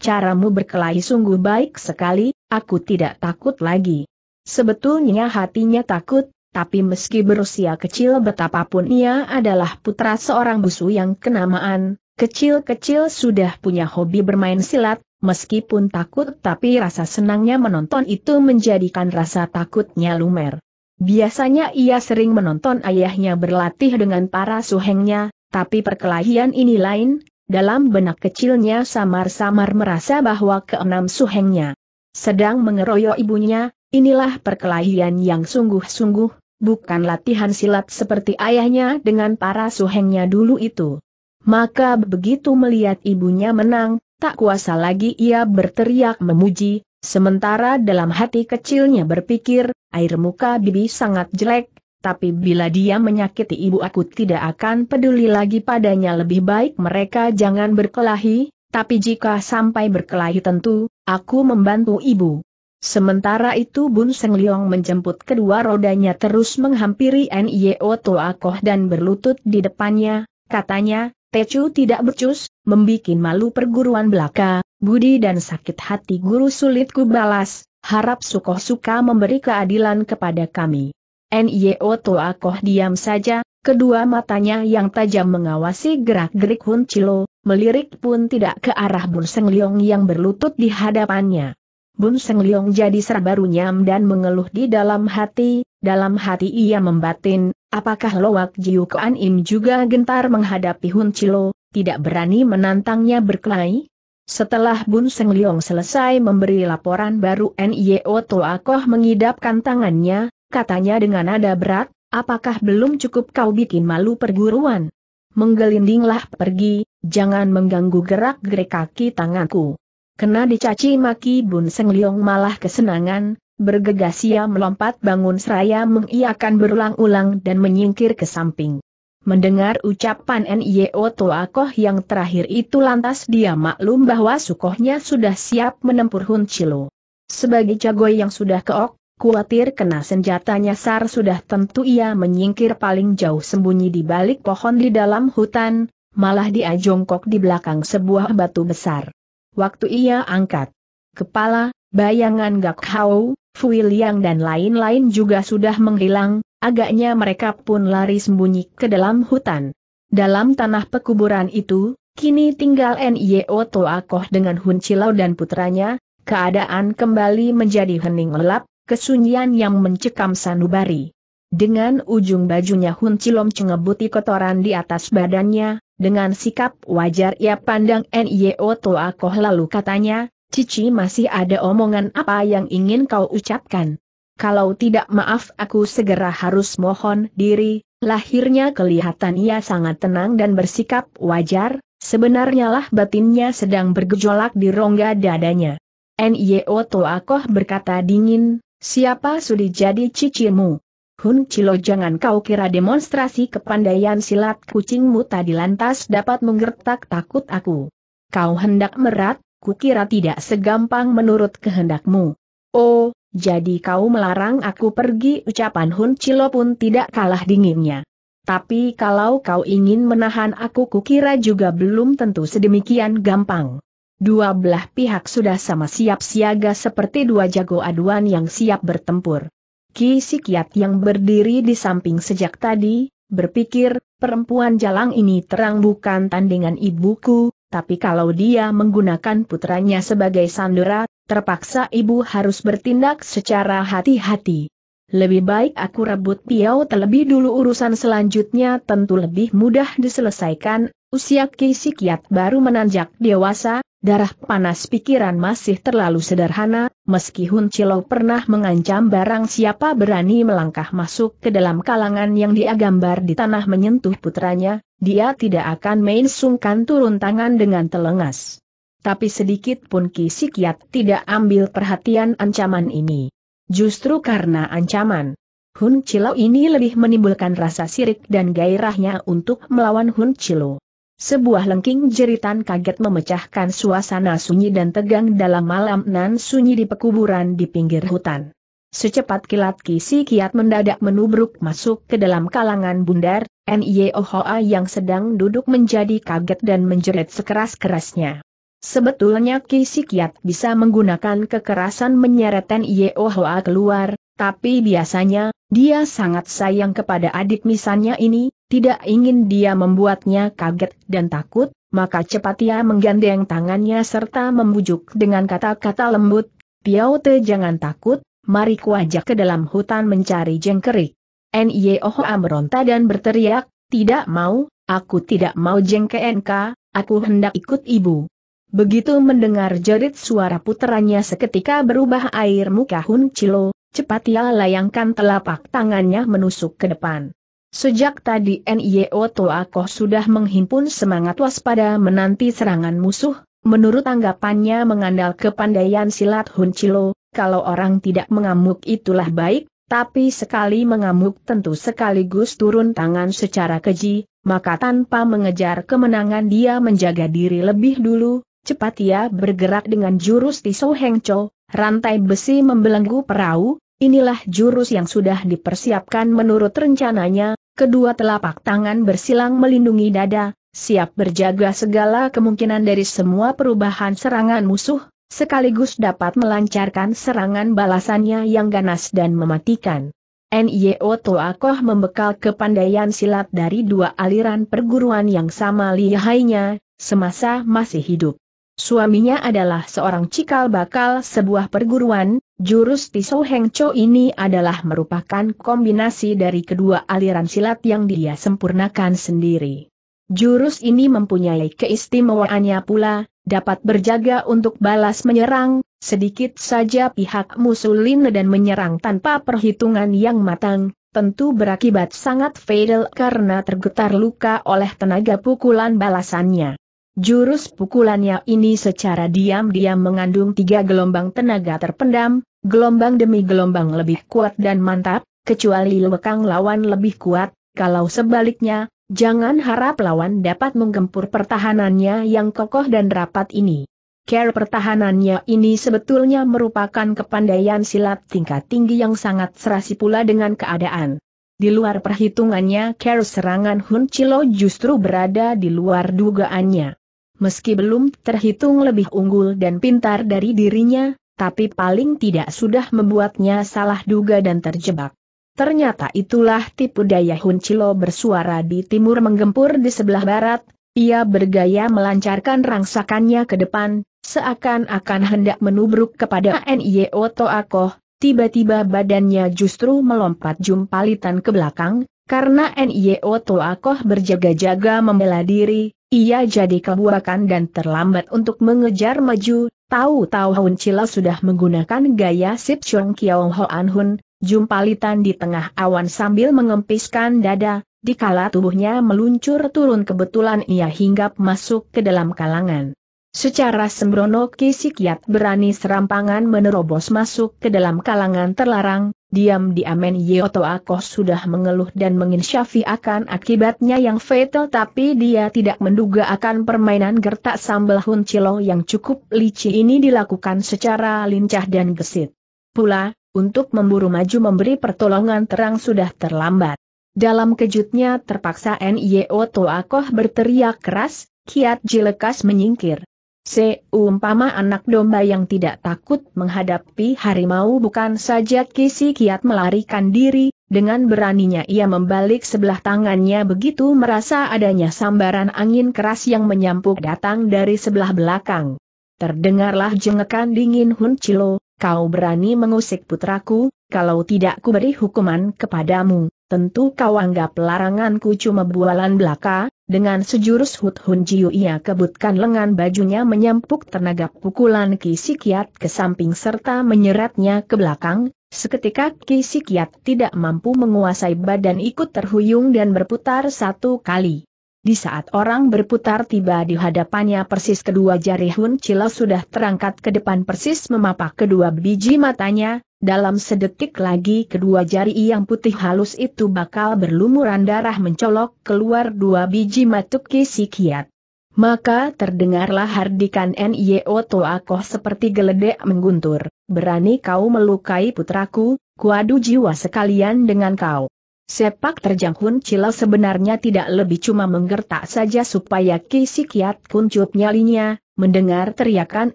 Caramu berkelahi sungguh baik sekali, aku tidak takut lagi. Sebetulnya hatinya takut, tapi meski berusia kecil betapapun ia adalah putra seorang busu yang kenamaan, Kecil-kecil sudah punya hobi bermain silat, meskipun takut tapi rasa senangnya menonton itu menjadikan rasa takutnya lumer. Biasanya ia sering menonton ayahnya berlatih dengan para suhengnya, tapi perkelahian ini lain, dalam benak kecilnya samar-samar merasa bahwa keenam suhengnya sedang mengeroyok ibunya, inilah perkelahian yang sungguh-sungguh, bukan latihan silat seperti ayahnya dengan para suhengnya dulu itu. Maka begitu melihat ibunya menang, tak kuasa lagi ia berteriak memuji, sementara dalam hati kecilnya berpikir, air muka bibi sangat jelek, tapi bila dia menyakiti ibu aku tidak akan peduli lagi padanya lebih baik mereka jangan berkelahi, tapi jika sampai berkelahi tentu, aku membantu ibu. Sementara itu Bun Seng Leong menjemput kedua rodanya terus menghampiri Nio Koh dan berlutut di depannya, katanya, Tecu tidak becus, membikin malu perguruan belaka, budi dan sakit hati guru sulit ku balas, harap sukoh-suka memberi keadilan kepada kami. Nyo Toa Koh diam saja, kedua matanya yang tajam mengawasi gerak-gerik Hun Chilo, melirik pun tidak ke arah Bun Seng Leong yang berlutut di hadapannya. Bun Seng Leong jadi serba runyam dan mengeluh di dalam hati, dalam hati ia membatin, Apakah Loak Jiu Kuan Im juga gentar menghadapi Hun Chilo, tidak berani menantangnya berkelahi? Setelah Bun Seng Liong selesai memberi laporan baru NIO e Koh mengidapkan tangannya, katanya dengan nada berat, apakah belum cukup kau bikin malu perguruan? Menggelindinglah pergi, jangan mengganggu gerak-gerik kaki tanganku. Kena dicaci maki Bun Seng Liong malah kesenangan, Bergegas ia melompat bangun seraya mengiakan berulang-ulang dan menyingkir ke samping. Mendengar ucapan N.Y.O. Toakoh yang terakhir itu lantas dia maklum bahwa sukohnya sudah siap menempur Hun Chilo. Sebagai jago yang sudah keok, khawatir kena senjatanya nyasar sudah tentu ia menyingkir paling jauh sembunyi di balik pohon di dalam hutan, malah dia jongkok di belakang sebuah batu besar. Waktu ia angkat kepala, bayangan Gak Hau, Fui Liang dan lain-lain juga sudah menghilang, agaknya mereka pun lari sembunyi ke dalam hutan. Dalam tanah pekuburan itu, kini tinggal N.I.O. Toakoh dengan Hun Chilau dan putranya, keadaan kembali menjadi hening lelap, kesunyian yang mencekam sanubari. Dengan ujung bajunya Hun Chilom cengebuti kotoran di atas badannya, dengan sikap wajar ia pandang N.I.O. Toakoh lalu katanya, Cici masih ada omongan apa yang ingin kau ucapkan. Kalau tidak maaf aku segera harus mohon diri, lahirnya kelihatan ia sangat tenang dan bersikap wajar, sebenarnya lah batinnya sedang bergejolak di rongga dadanya. N.Y.O. Toakoh berkata dingin, siapa sudi jadi cicimu? Hun Cilo jangan kau kira demonstrasi kepandaian silat kucingmu tadi lantas dapat menggertak takut aku. Kau hendak merat, kukira tidak segampang menurut kehendakmu. Oh, jadi kau melarang aku pergi ucapan Hun Cilo pun tidak kalah dinginnya. Tapi kalau kau ingin menahan aku kukira juga belum tentu sedemikian gampang. Dua belah pihak sudah sama siap siaga seperti dua jago aduan yang siap bertempur. Ki Sikiat yang berdiri di samping sejak tadi, berpikir, perempuan jalang ini terang bukan tandingan ibuku, tapi kalau dia menggunakan putranya sebagai sandera, terpaksa ibu harus bertindak secara hati-hati lebih baik aku rebut Piau terlebih dulu urusan selanjutnya tentu lebih mudah diselesaikan, usia Kisi Kiat baru menanjak dewasa, darah panas pikiran masih terlalu sederhana, meski Hun Chilo pernah mengancam barang siapa berani melangkah masuk ke dalam kalangan yang dia gambar di tanah menyentuh putranya, dia tidak akan main sungkan turun tangan dengan telengas. Tapi sedikit pun Kisi Kiat tidak ambil perhatian ancaman ini. Justru karena ancaman. Hun Chilo ini lebih menimbulkan rasa sirik dan gairahnya untuk melawan Hun Chilo. Sebuah lengking jeritan kaget memecahkan suasana sunyi dan tegang dalam malam nan sunyi di pekuburan di pinggir hutan. Secepat kilat kisi kiat mendadak menubruk masuk ke dalam kalangan bundar, Ohoa yang sedang duduk menjadi kaget dan menjerit sekeras-kerasnya. Sebetulnya Ki Sikiat bisa menggunakan kekerasan menyeretan Yehoa keluar, tapi biasanya, dia sangat sayang kepada adik misalnya ini, tidak ingin dia membuatnya kaget dan takut, maka cepat ia menggandeng tangannya serta membujuk dengan kata-kata lembut, Piao Te jangan takut, mari kuajak ke dalam hutan mencari jengkerik. Nyehoa meronta dan berteriak, tidak mau, aku tidak mau jengke NK, aku hendak ikut ibu. Begitu mendengar jerit suara puteranya seketika berubah air muka Hun Chilo, cepat ia layangkan telapak tangannya menusuk ke depan. Sejak tadi NIO Toakoh sudah menghimpun semangat waspada menanti serangan musuh, menurut anggapannya mengandal kepandaian silat Hun Chilo, kalau orang tidak mengamuk itulah baik, tapi sekali mengamuk tentu sekaligus turun tangan secara keji, maka tanpa mengejar kemenangan dia menjaga diri lebih dulu, Cepat ia bergerak dengan jurus pisau Hengco, rantai besi membelenggu perahu, inilah jurus yang sudah dipersiapkan menurut rencananya, kedua telapak tangan bersilang melindungi dada, siap berjaga segala kemungkinan dari semua perubahan serangan musuh, sekaligus dapat melancarkan serangan balasannya yang ganas dan mematikan. NIO Toakoh membekal kepandaian silat dari dua aliran perguruan yang sama lihainya, semasa masih hidup. Suaminya adalah seorang cikal bakal sebuah perguruan, jurus pisau Heng ini adalah merupakan kombinasi dari kedua aliran silat yang dia sempurnakan sendiri. Jurus ini mempunyai keistimewaannya pula, dapat berjaga untuk balas menyerang, sedikit saja pihak musuh musulin dan menyerang tanpa perhitungan yang matang, tentu berakibat sangat fatal karena tergetar luka oleh tenaga pukulan balasannya. Jurus pukulannya ini secara diam-diam mengandung tiga gelombang tenaga terpendam, gelombang demi gelombang lebih kuat dan mantap, kecuali lekang lawan lebih kuat, kalau sebaliknya, jangan harap lawan dapat menggempur pertahanannya yang kokoh dan rapat ini. Care pertahanannya ini sebetulnya merupakan kepandaian silat tingkat tinggi yang sangat serasi pula dengan keadaan. Di luar perhitungannya care serangan Hun Chilo justru berada di luar dugaannya meski belum terhitung lebih unggul dan pintar dari dirinya, tapi paling tidak sudah membuatnya salah duga dan terjebak. Ternyata itulah tipu daya Hun Chilo bersuara di timur menggempur di sebelah barat, ia bergaya melancarkan rangsakannya ke depan, seakan-akan hendak menubruk kepada NIO e Toakoh, tiba-tiba badannya justru melompat jumpalitan ke belakang, karena NIO e Toakoh berjaga-jaga membela diri, ia jadi kebuakan dan terlambat untuk mengejar maju, tahu-tahu Hun Chila sudah menggunakan gaya Sip Chong Kiong Hoan Hun, jumpalitan di tengah awan sambil mengempiskan dada, dikala tubuhnya meluncur turun kebetulan ia hinggap masuk ke dalam kalangan. Secara sembrono Kisikiat berani serampangan menerobos masuk ke dalam kalangan terlarang, diam di Amin Yoto Ako sudah mengeluh dan menginsyafi akan akibatnya yang fatal tapi dia tidak menduga akan permainan gertak sambal hun Cilo yang cukup licin ini dilakukan secara lincah dan gesit. Pula, untuk memburu maju memberi pertolongan terang sudah terlambat. Dalam kejutnya terpaksa Nio Toakoh berteriak keras, kiat jilekas menyingkir. Seumpama anak domba yang tidak takut menghadapi harimau bukan saja kisi kiat melarikan diri, dengan beraninya ia membalik sebelah tangannya begitu merasa adanya sambaran angin keras yang menyampuk datang dari sebelah belakang. Terdengarlah jengekan dingin Hun Chilo, kau berani mengusik putraku, kalau tidak kuberi hukuman kepadamu tentu kau anggap laranganku cuma bualan belaka, dengan sejurus Hut Hun Jiu ia kebutkan lengan bajunya menyampuk tenaga pukulan Kisikiat ke samping serta menyeretnya ke belakang, seketika Kisikiat tidak mampu menguasai badan ikut terhuyung dan berputar satu kali. Di saat orang berputar tiba di hadapannya persis kedua jari Hun Chilo sudah terangkat ke depan persis memapak kedua biji matanya, dalam sedetik lagi kedua jari yang putih halus itu bakal berlumuran darah mencolok keluar dua biji matuk kisikiat. Maka terdengarlah hardikan N.Y.O. Toakoh seperti geledek mengguntur, berani kau melukai putraku, kuadu jiwa sekalian dengan kau. Sepak terjang Hun Cila sebenarnya tidak lebih cuma menggertak saja supaya Sikiat kuncup nyalinya, mendengar teriakan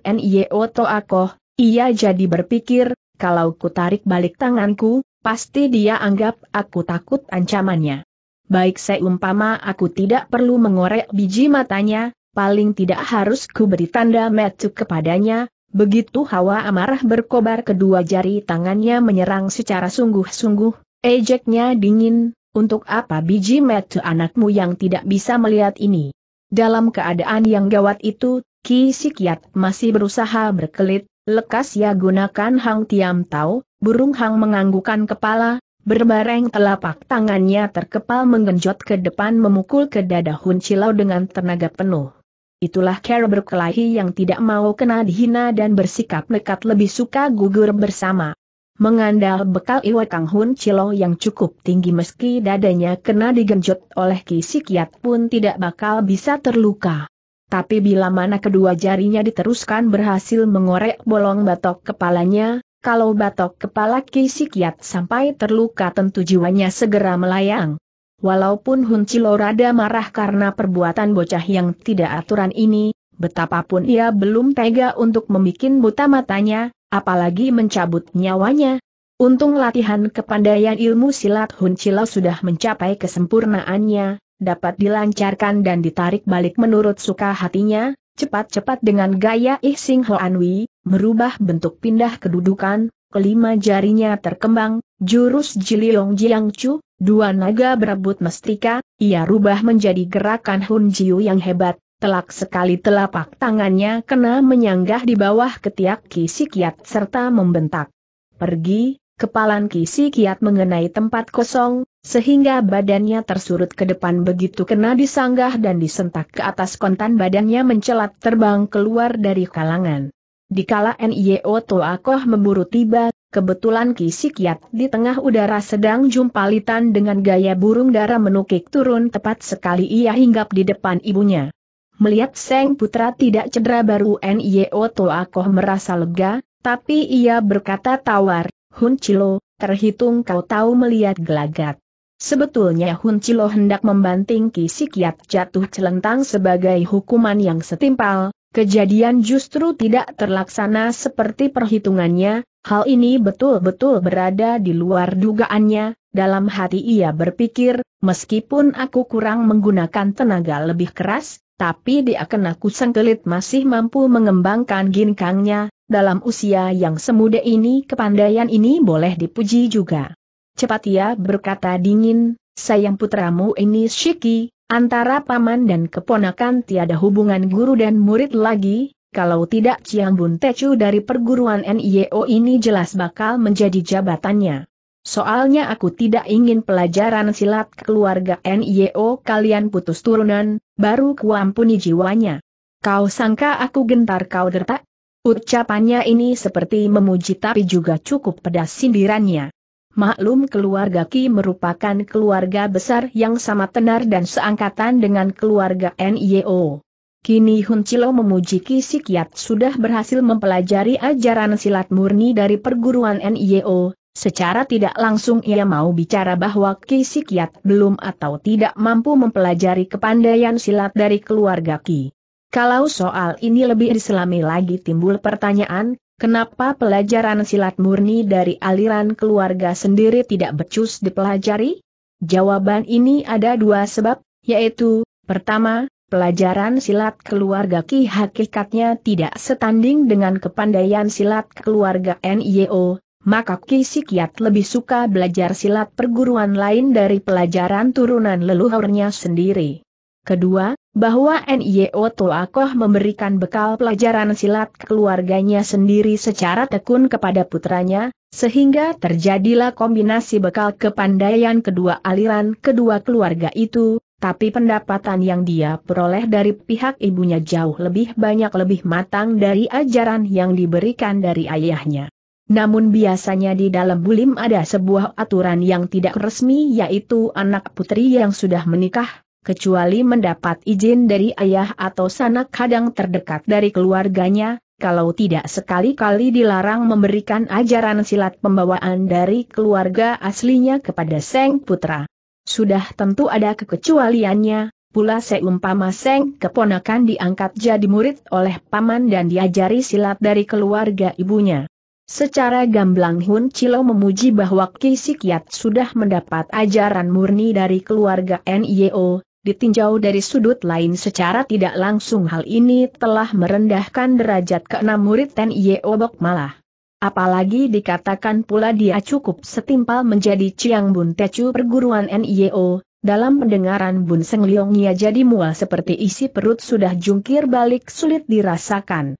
N.Y.O. Toakoh, ia jadi berpikir, kalau ku tarik balik tanganku, pasti dia anggap aku takut ancamannya. Baik seumpama aku tidak perlu mengorek biji matanya, paling tidak harus ku beri tanda metu kepadanya, begitu hawa amarah berkobar kedua jari tangannya menyerang secara sungguh-sungguh, ejeknya dingin, untuk apa biji metu anakmu yang tidak bisa melihat ini. Dalam keadaan yang gawat itu, Ki Sikiat masih berusaha berkelit, Lekas ia ya gunakan Hang Tiam Tau, burung Hang menganggukan kepala, berbareng telapak tangannya terkepal menggenjot ke depan memukul ke dada Hun Cilau dengan tenaga penuh. Itulah cara berkelahi yang tidak mau kena dihina dan bersikap nekat lebih suka gugur bersama. Mengandal bekal Iwa Kang Hun Cilau yang cukup tinggi meski dadanya kena digenjot oleh Sikiat pun tidak bakal bisa terluka. Tapi bila mana kedua jarinya diteruskan berhasil mengorek bolong batok kepalanya, kalau batok kepala Kisi Kiat sampai terluka tentu jiwanya segera melayang. Walaupun Huncilo rada marah karena perbuatan bocah yang tidak aturan ini, betapapun ia belum tega untuk membuat buta matanya, apalagi mencabut nyawanya. Untung latihan kepandaian ilmu silat Hun Huncilo sudah mencapai kesempurnaannya, dapat dilancarkan dan ditarik balik menurut suka hatinya, cepat-cepat dengan gaya Ih Sing Hoanwi, merubah bentuk pindah kedudukan, kelima jarinya terkembang, jurus Jiliong chu, dua naga berebut mestika, ia rubah menjadi gerakan Hun Jiu yang hebat, telak sekali telapak tangannya kena menyanggah di bawah ketiak kisi kiat serta membentak. Pergi, kepalan kiat mengenai tempat kosong, sehingga badannya tersurut ke depan begitu kena disanggah dan disentak ke atas kontan badannya mencelat terbang keluar dari kalangan. Di kala NIO Toakoh memburu tiba, kebetulan Kisikiat di tengah udara sedang jumpalitan dengan gaya burung dara menukik turun tepat sekali ia hinggap di depan ibunya. Melihat Seng Putra tidak cedera baru NIO Toakoh merasa lega, tapi ia berkata tawar, Hun Chilo, terhitung kau tahu melihat gelagat. Sebetulnya Hun Chilo hendak membanting Kisikiat jatuh celentang sebagai hukuman yang setimpal, kejadian justru tidak terlaksana seperti perhitungannya, hal ini betul-betul berada di luar dugaannya, dalam hati ia berpikir, meskipun aku kurang menggunakan tenaga lebih keras, tapi dia kena kelit masih mampu mengembangkan ginkangnya, dalam usia yang semuda ini kepandaian ini boleh dipuji juga. Cepat ia berkata dingin, sayang putramu ini Shiki, antara paman dan keponakan tiada hubungan guru dan murid lagi, kalau tidak Ciang Bun Tecu dari perguruan NIO ini jelas bakal menjadi jabatannya. Soalnya aku tidak ingin pelajaran silat keluarga NIO kalian putus turunan, baru kuampuni jiwanya. Kau sangka aku gentar kau dertak? Ucapannya ini seperti memuji tapi juga cukup pedas sindirannya. Maklum keluarga Ki merupakan keluarga besar yang sama tenar dan seangkatan dengan keluarga NIO. Kini Hun Chilo memuji Ki Sikiat sudah berhasil mempelajari ajaran silat murni dari perguruan NIO, secara tidak langsung ia mau bicara bahwa Ki Sikiat belum atau tidak mampu mempelajari kepandaian silat dari keluarga Ki. Kalau soal ini lebih diselami lagi timbul pertanyaan, Kenapa pelajaran silat murni dari aliran keluarga sendiri tidak becus dipelajari? Jawaban ini ada dua sebab, yaitu, pertama, pelajaran silat keluarga Ki hakikatnya tidak setanding dengan kepandaian silat keluarga NIO, maka Ki Sikiat lebih suka belajar silat perguruan lain dari pelajaran turunan leluhurnya sendiri. Kedua, bahwa NIO Toakoh memberikan bekal pelajaran silat keluarganya sendiri secara tekun kepada putranya, sehingga terjadilah kombinasi bekal kepandaian kedua aliran kedua keluarga itu, tapi pendapatan yang dia peroleh dari pihak ibunya jauh lebih banyak lebih matang dari ajaran yang diberikan dari ayahnya. Namun biasanya di dalam bulim ada sebuah aturan yang tidak resmi yaitu anak putri yang sudah menikah, kecuali mendapat izin dari ayah atau sanak kadang terdekat dari keluarganya, kalau tidak sekali-kali dilarang memberikan ajaran silat pembawaan dari keluarga aslinya kepada Seng Putra. Sudah tentu ada kekecualiannya, pula seumpama Seng keponakan diangkat jadi murid oleh paman dan diajari silat dari keluarga ibunya. Secara gamblang Hun Cilo memuji bahwa Ki sudah mendapat ajaran murni dari keluarga NIO, ditinjau dari sudut lain secara tidak langsung hal ini telah merendahkan derajat keenam murid Ten Ye Obok malah. Apalagi dikatakan pula dia cukup setimpal menjadi Chiang Bun Tecu perguruan NIO, dalam pendengaran Bun Seng ia jadi mual seperti isi perut sudah jungkir balik sulit dirasakan.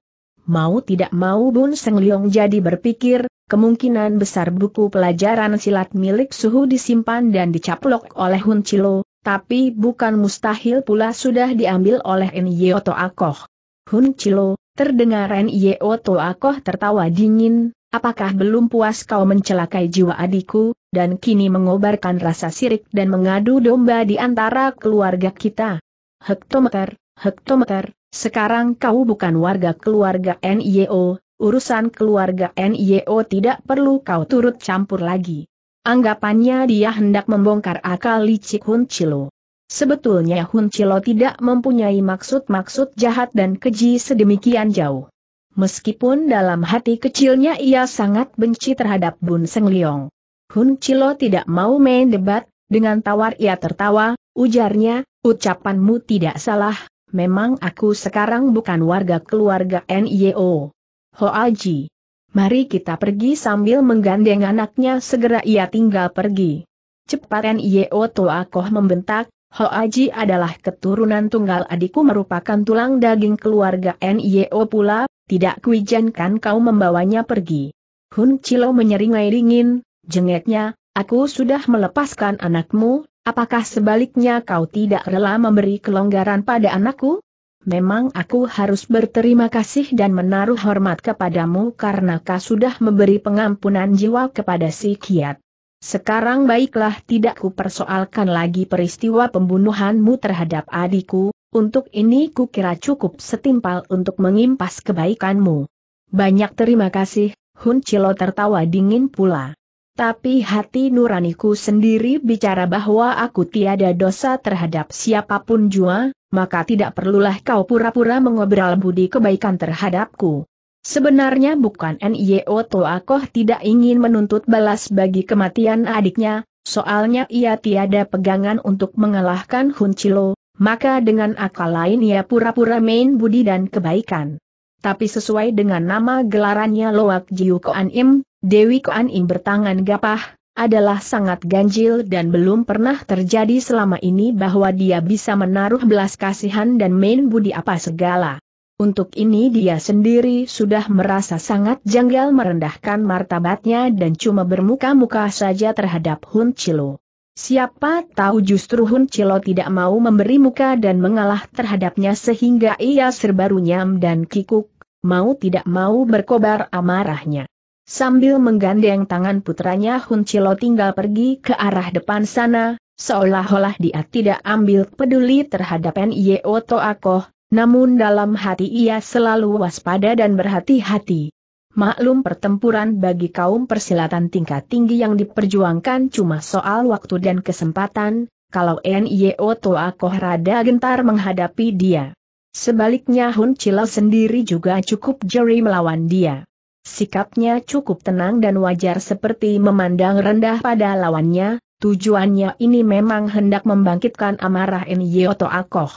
Mau tidak mau Bun Seng Liong jadi berpikir, kemungkinan besar buku pelajaran silat milik Suhu disimpan dan dicaplok oleh Hun Chilo, tapi bukan mustahil pula sudah diambil oleh Nyo Toakoh. Hun Chilo, terdengar Nyo Toakoh tertawa dingin, apakah belum puas kau mencelakai jiwa adikku, dan kini mengobarkan rasa sirik dan mengadu domba di antara keluarga kita? Hektometer, hektometer, sekarang kau bukan warga keluarga NIO, urusan keluarga NIO tidak perlu kau turut campur lagi. Anggapannya dia hendak membongkar akal licik Hun Chilo. Sebetulnya Hun Chilo tidak mempunyai maksud-maksud jahat dan keji sedemikian jauh. Meskipun dalam hati kecilnya ia sangat benci terhadap Bun Seng Liong. Hun Chilo tidak mau main debat, dengan tawar ia tertawa, ujarnya, ucapanmu tidak salah, memang aku sekarang bukan warga keluarga NIO. Ho Aji. Mari kita pergi sambil menggandeng anaknya segera ia tinggal pergi. Cepat N.I.O. Koh membentak, Ho Aji adalah keturunan tunggal adikku merupakan tulang daging keluarga N.I.O. pula, tidak kuijankan kau membawanya pergi. Hun Chilo menyeringai dingin, jengeknya, aku sudah melepaskan anakmu, apakah sebaliknya kau tidak rela memberi kelonggaran pada anakku? memang aku harus berterima kasih dan menaruh hormat kepadamu karena kau sudah memberi pengampunan jiwa kepada si Kiat. Sekarang baiklah tidak ku persoalkan lagi peristiwa pembunuhanmu terhadap adikku, untuk ini ku kira cukup setimpal untuk mengimpas kebaikanmu. Banyak terima kasih, Hun Chilo tertawa dingin pula. Tapi hati nuraniku sendiri bicara bahwa aku tiada dosa terhadap siapapun jua, maka tidak perlulah kau pura-pura mengobrol budi kebaikan terhadapku. Sebenarnya bukan NIO Toakoh tidak ingin menuntut balas bagi kematian adiknya, soalnya ia tiada pegangan untuk mengalahkan Chilo, maka dengan akal lain ia pura-pura main budi dan kebaikan. Tapi sesuai dengan nama gelarannya Loak Jiu Koan Im, Dewi Koan Im bertangan gapah, adalah sangat ganjil dan belum pernah terjadi selama ini bahwa dia bisa menaruh belas kasihan dan main budi apa segala. Untuk ini dia sendiri sudah merasa sangat janggal merendahkan martabatnya dan cuma bermuka-muka saja terhadap Hun Chilo. Siapa tahu justru Hun Chilo tidak mau memberi muka dan mengalah terhadapnya sehingga ia serba dan kikuk, mau tidak mau berkobar amarahnya. Sambil menggandeng tangan putranya Hun Chilo tinggal pergi ke arah depan sana, seolah-olah dia tidak ambil peduli terhadap N.Y.O. Toakoh, namun dalam hati ia selalu waspada dan berhati-hati. Maklum pertempuran bagi kaum persilatan tingkat tinggi yang diperjuangkan cuma soal waktu dan kesempatan, kalau N.Y.O. Toakoh rada gentar menghadapi dia. Sebaliknya Hun Chilo sendiri juga cukup jeri melawan dia. Sikapnya cukup tenang dan wajar seperti memandang rendah pada lawannya, tujuannya ini memang hendak membangkitkan amarah Nyoto Akoh.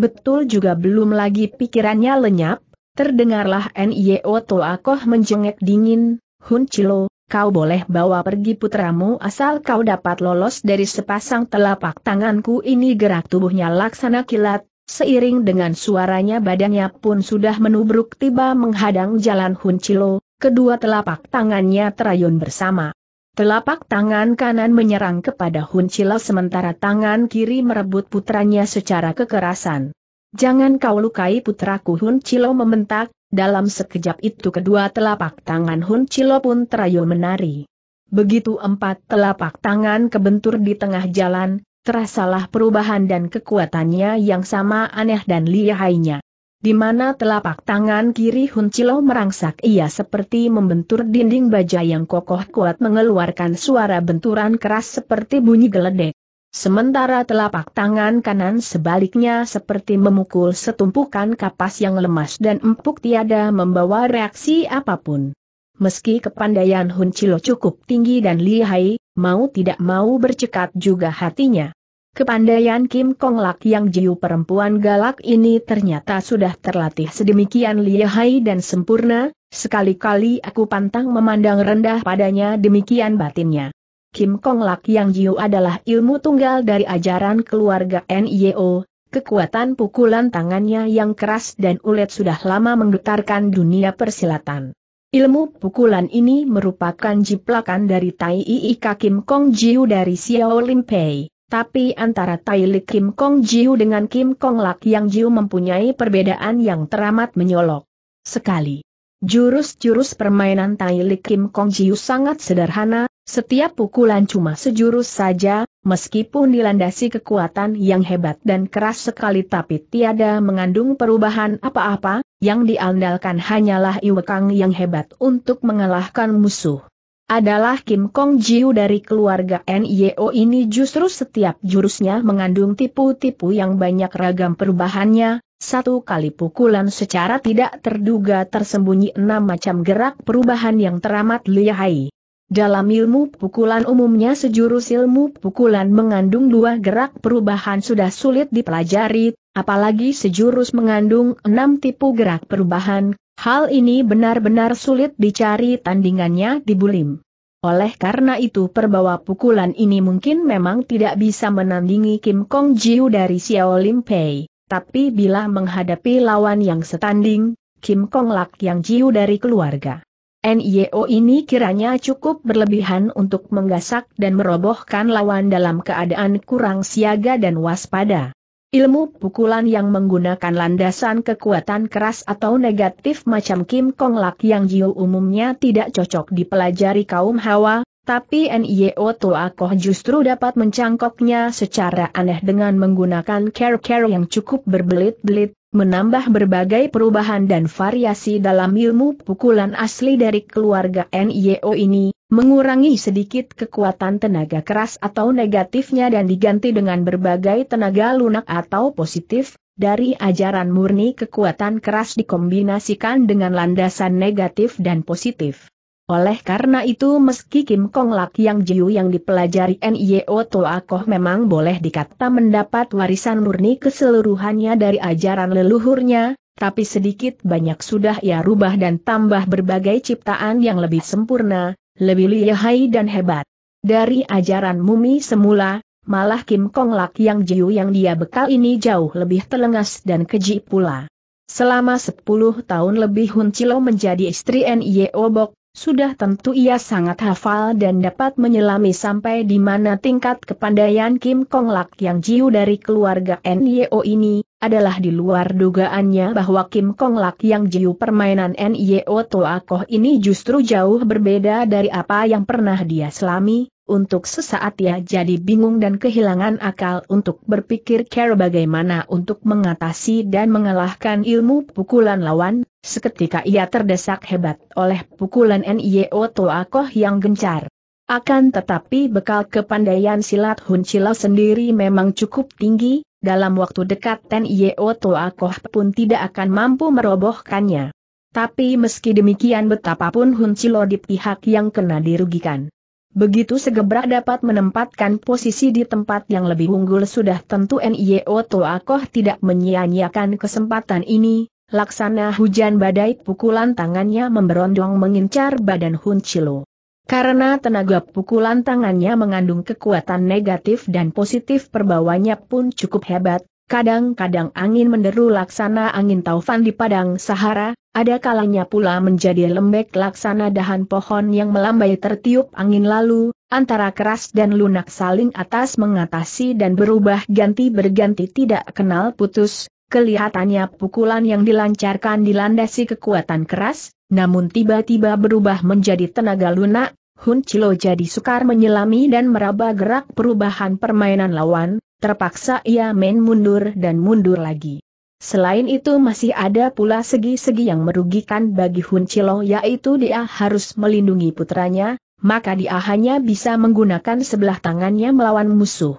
Betul juga belum lagi pikirannya lenyap, terdengarlah Nyoto Akoh menjengek dingin, Hun Chilo, kau boleh bawa pergi putramu asal kau dapat lolos dari sepasang telapak tanganku ini gerak tubuhnya laksana kilat, seiring dengan suaranya badannya pun sudah menubruk tiba menghadang jalan Hun Chilo, kedua telapak tangannya terayun bersama. Telapak tangan kanan menyerang kepada Hun Chilo sementara tangan kiri merebut putranya secara kekerasan. Jangan kau lukai putraku Hun Chilo membentak, dalam sekejap itu kedua telapak tangan Hun Chilo pun terayun menari. Begitu empat telapak tangan kebentur di tengah jalan, terasalah perubahan dan kekuatannya yang sama aneh dan lihainya di mana telapak tangan kiri Hun Chilo merangsak ia seperti membentur dinding baja yang kokoh kuat mengeluarkan suara benturan keras seperti bunyi geledek. Sementara telapak tangan kanan sebaliknya seperti memukul setumpukan kapas yang lemas dan empuk tiada membawa reaksi apapun. Meski kepandaian Hun Chilo cukup tinggi dan lihai, mau tidak mau bercekat juga hatinya. Kepandaian Kim Kong Lak yang jiu perempuan galak ini ternyata sudah terlatih sedemikian lihai dan sempurna, sekali-kali aku pantang memandang rendah padanya demikian batinnya. Kim Kong Lak yang jiu adalah ilmu tunggal dari ajaran keluarga NIO, kekuatan pukulan tangannya yang keras dan ulet sudah lama menggetarkan dunia persilatan. Ilmu pukulan ini merupakan jiplakan dari Tai Ii Kim Kong Jiu dari Xiao Lim Pei. Tapi antara Tai Li Kim Kong Jiu dengan Kim Kong Lak Yang Jiu mempunyai perbedaan yang teramat menyolok. Sekali. Jurus-jurus permainan Tai Li Kim Kong Jiu sangat sederhana, setiap pukulan cuma sejurus saja, meskipun dilandasi kekuatan yang hebat dan keras sekali tapi tiada mengandung perubahan apa-apa, yang diandalkan hanyalah Iwekang yang hebat untuk mengalahkan musuh adalah Kim Kong Jiu dari keluarga NIO ini justru setiap jurusnya mengandung tipu-tipu yang banyak ragam perubahannya, satu kali pukulan secara tidak terduga tersembunyi enam macam gerak perubahan yang teramat lihai. Dalam ilmu pukulan umumnya sejurus ilmu pukulan mengandung dua gerak perubahan sudah sulit dipelajari, apalagi sejurus mengandung enam tipu gerak perubahan, Hal ini benar-benar sulit dicari tandingannya di Bulim. Oleh karena itu perbawa pukulan ini mungkin memang tidak bisa menandingi Kim Kong Jiu dari Xiao Lim Pei, tapi bila menghadapi lawan yang setanding, Kim Kong Lak yang Jiu dari keluarga. NIO ini kiranya cukup berlebihan untuk menggasak dan merobohkan lawan dalam keadaan kurang siaga dan waspada. Ilmu pukulan yang menggunakan landasan kekuatan keras atau negatif macam Kim Kong Lak yang Jiu umumnya tidak cocok dipelajari kaum hawa, tapi NIO Toa Koh justru dapat mencangkoknya secara aneh dengan menggunakan care-care yang cukup berbelit-belit, menambah berbagai perubahan dan variasi dalam ilmu pukulan asli dari keluarga NIO ini, mengurangi sedikit kekuatan tenaga keras atau negatifnya dan diganti dengan berbagai tenaga lunak atau positif, dari ajaran murni kekuatan keras dikombinasikan dengan landasan negatif dan positif. Oleh karena itu meski Kim Kong Lak yang Jiu yang dipelajari NIO Toa Koh memang boleh dikata mendapat warisan murni keseluruhannya dari ajaran leluhurnya, tapi sedikit banyak sudah ia rubah dan tambah berbagai ciptaan yang lebih sempurna, lebih lihai dan hebat. Dari ajaran mumi semula, malah Kim Kong Lak yang jiu yang dia bekal ini jauh lebih telengas dan keji pula. Selama 10 tahun lebih Hun Chilo menjadi istri Nye Bok, sudah tentu ia sangat hafal dan dapat menyelami sampai di mana tingkat kepandaian Kim Kong Lak yang jiu dari keluarga NYO ini, adalah di luar dugaannya bahwa Kim Kong Lak yang jiu permainan NYO Koh ini justru jauh berbeda dari apa yang pernah dia selami, untuk sesaat ia jadi bingung dan kehilangan akal untuk berpikir cara bagaimana untuk mengatasi dan mengalahkan ilmu pukulan lawan, Seketika ia terdesak hebat oleh pukulan N.I.O. Toakoh yang gencar. Akan tetapi bekal kepandaian silat Hun Cilau sendiri memang cukup tinggi, dalam waktu dekat N.I.O. Toakoh pun tidak akan mampu merobohkannya. Tapi meski demikian betapapun Hun Chilo di pihak yang kena dirugikan. Begitu segebrak dapat menempatkan posisi di tempat yang lebih unggul sudah tentu N.I.O. Toakoh tidak menyia-nyiakan kesempatan ini, Laksana hujan badai pukulan tangannya memberondong mengincar badan Hun Chilo. Karena tenaga pukulan tangannya mengandung kekuatan negatif dan positif perbawanya pun cukup hebat, kadang-kadang angin menderu laksana angin taufan di padang Sahara, ada kalanya pula menjadi lembek laksana dahan pohon yang melambai tertiup angin lalu, antara keras dan lunak saling atas mengatasi dan berubah ganti berganti tidak kenal putus, Kelihatannya pukulan yang dilancarkan dilandasi kekuatan keras, namun tiba-tiba berubah menjadi tenaga lunak, Hun Chilo jadi sukar menyelami dan meraba gerak perubahan permainan lawan, terpaksa ia main mundur dan mundur lagi. Selain itu masih ada pula segi-segi yang merugikan bagi Hun Chilo yaitu dia harus melindungi putranya, maka dia hanya bisa menggunakan sebelah tangannya melawan musuh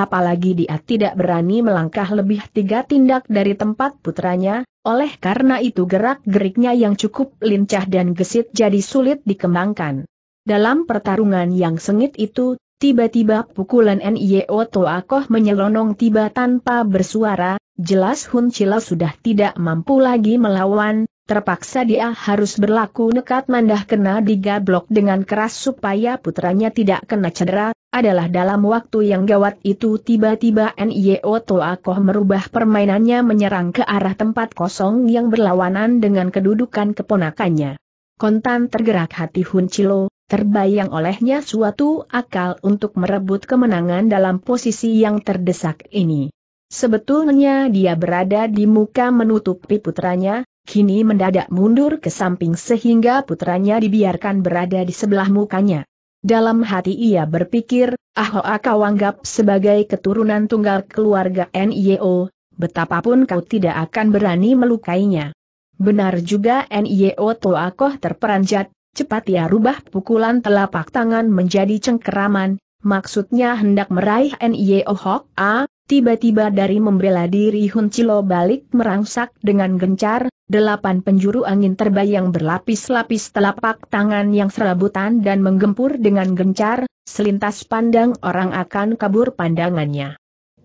apalagi dia tidak berani melangkah lebih tiga tindak dari tempat putranya, oleh karena itu gerak-geriknya yang cukup lincah dan gesit jadi sulit dikembangkan. Dalam pertarungan yang sengit itu, tiba-tiba pukulan N.I.O. Toakoh menyelonong tiba tanpa bersuara, jelas Hun Chila sudah tidak mampu lagi melawan, Terpaksa dia harus berlaku nekat mandah kena digablok dengan keras supaya putranya tidak kena cedera, adalah dalam waktu yang gawat itu tiba-tiba N.I.O. Toakoh merubah permainannya menyerang ke arah tempat kosong yang berlawanan dengan kedudukan keponakannya. Kontan tergerak hati Hun Chilo, terbayang olehnya suatu akal untuk merebut kemenangan dalam posisi yang terdesak ini. Sebetulnya dia berada di muka menutupi putranya, kini mendadak mundur ke samping sehingga putranya dibiarkan berada di sebelah mukanya. Dalam hati ia berpikir, Ahoa oh, kau anggap sebagai keturunan tunggal keluarga NIO, betapapun kau tidak akan berani melukainya. Benar juga NIO Toakoh terperanjat, cepat ia rubah pukulan telapak tangan menjadi cengkeraman, maksudnya hendak meraih NIO Hok A, tiba-tiba dari membela diri Hun Cilo balik merangsak dengan gencar, delapan penjuru angin terbayang berlapis-lapis telapak tangan yang serabutan dan menggempur dengan gencar, selintas pandang orang akan kabur pandangannya.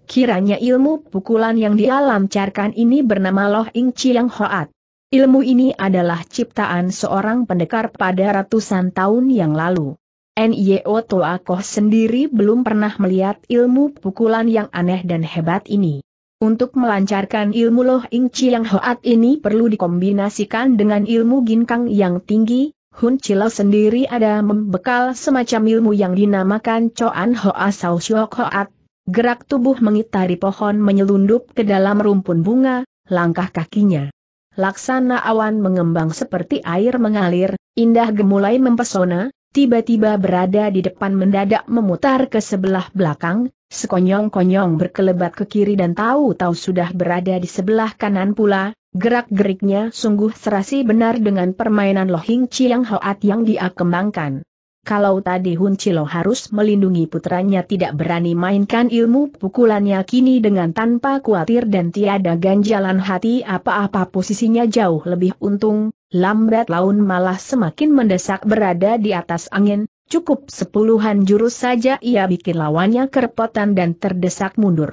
Kiranya ilmu pukulan yang dialamcarkan ini bernama Loh Ing Chiang Hoat. Ilmu ini adalah ciptaan seorang pendekar pada ratusan tahun yang lalu. N.I.O. Koh sendiri belum pernah melihat ilmu pukulan yang aneh dan hebat ini. Untuk melancarkan ilmu Loh Ing yang Hoat ini perlu dikombinasikan dengan ilmu ginkang yang tinggi, Hun Chilau sendiri ada membekal semacam ilmu yang dinamakan Choan Hoa Sao Shiok Hoat, gerak tubuh mengitari pohon menyelundup ke dalam rumpun bunga, langkah kakinya. Laksana awan mengembang seperti air mengalir, indah gemulai mempesona, tiba-tiba berada di depan mendadak memutar ke sebelah belakang, Sekonyong-konyong berkelebat ke kiri dan tahu-tahu sudah berada di sebelah kanan pula, gerak-geriknya sungguh serasi benar dengan permainan Lohing Chiang Hoat yang dia kembangkan. Kalau tadi Hun Chilo harus melindungi putranya tidak berani mainkan ilmu pukulannya kini dengan tanpa khawatir dan tiada ganjalan hati apa-apa posisinya jauh lebih untung, lambat laun malah semakin mendesak berada di atas angin, Cukup sepuluhan jurus saja ia bikin lawannya kerepotan dan terdesak mundur.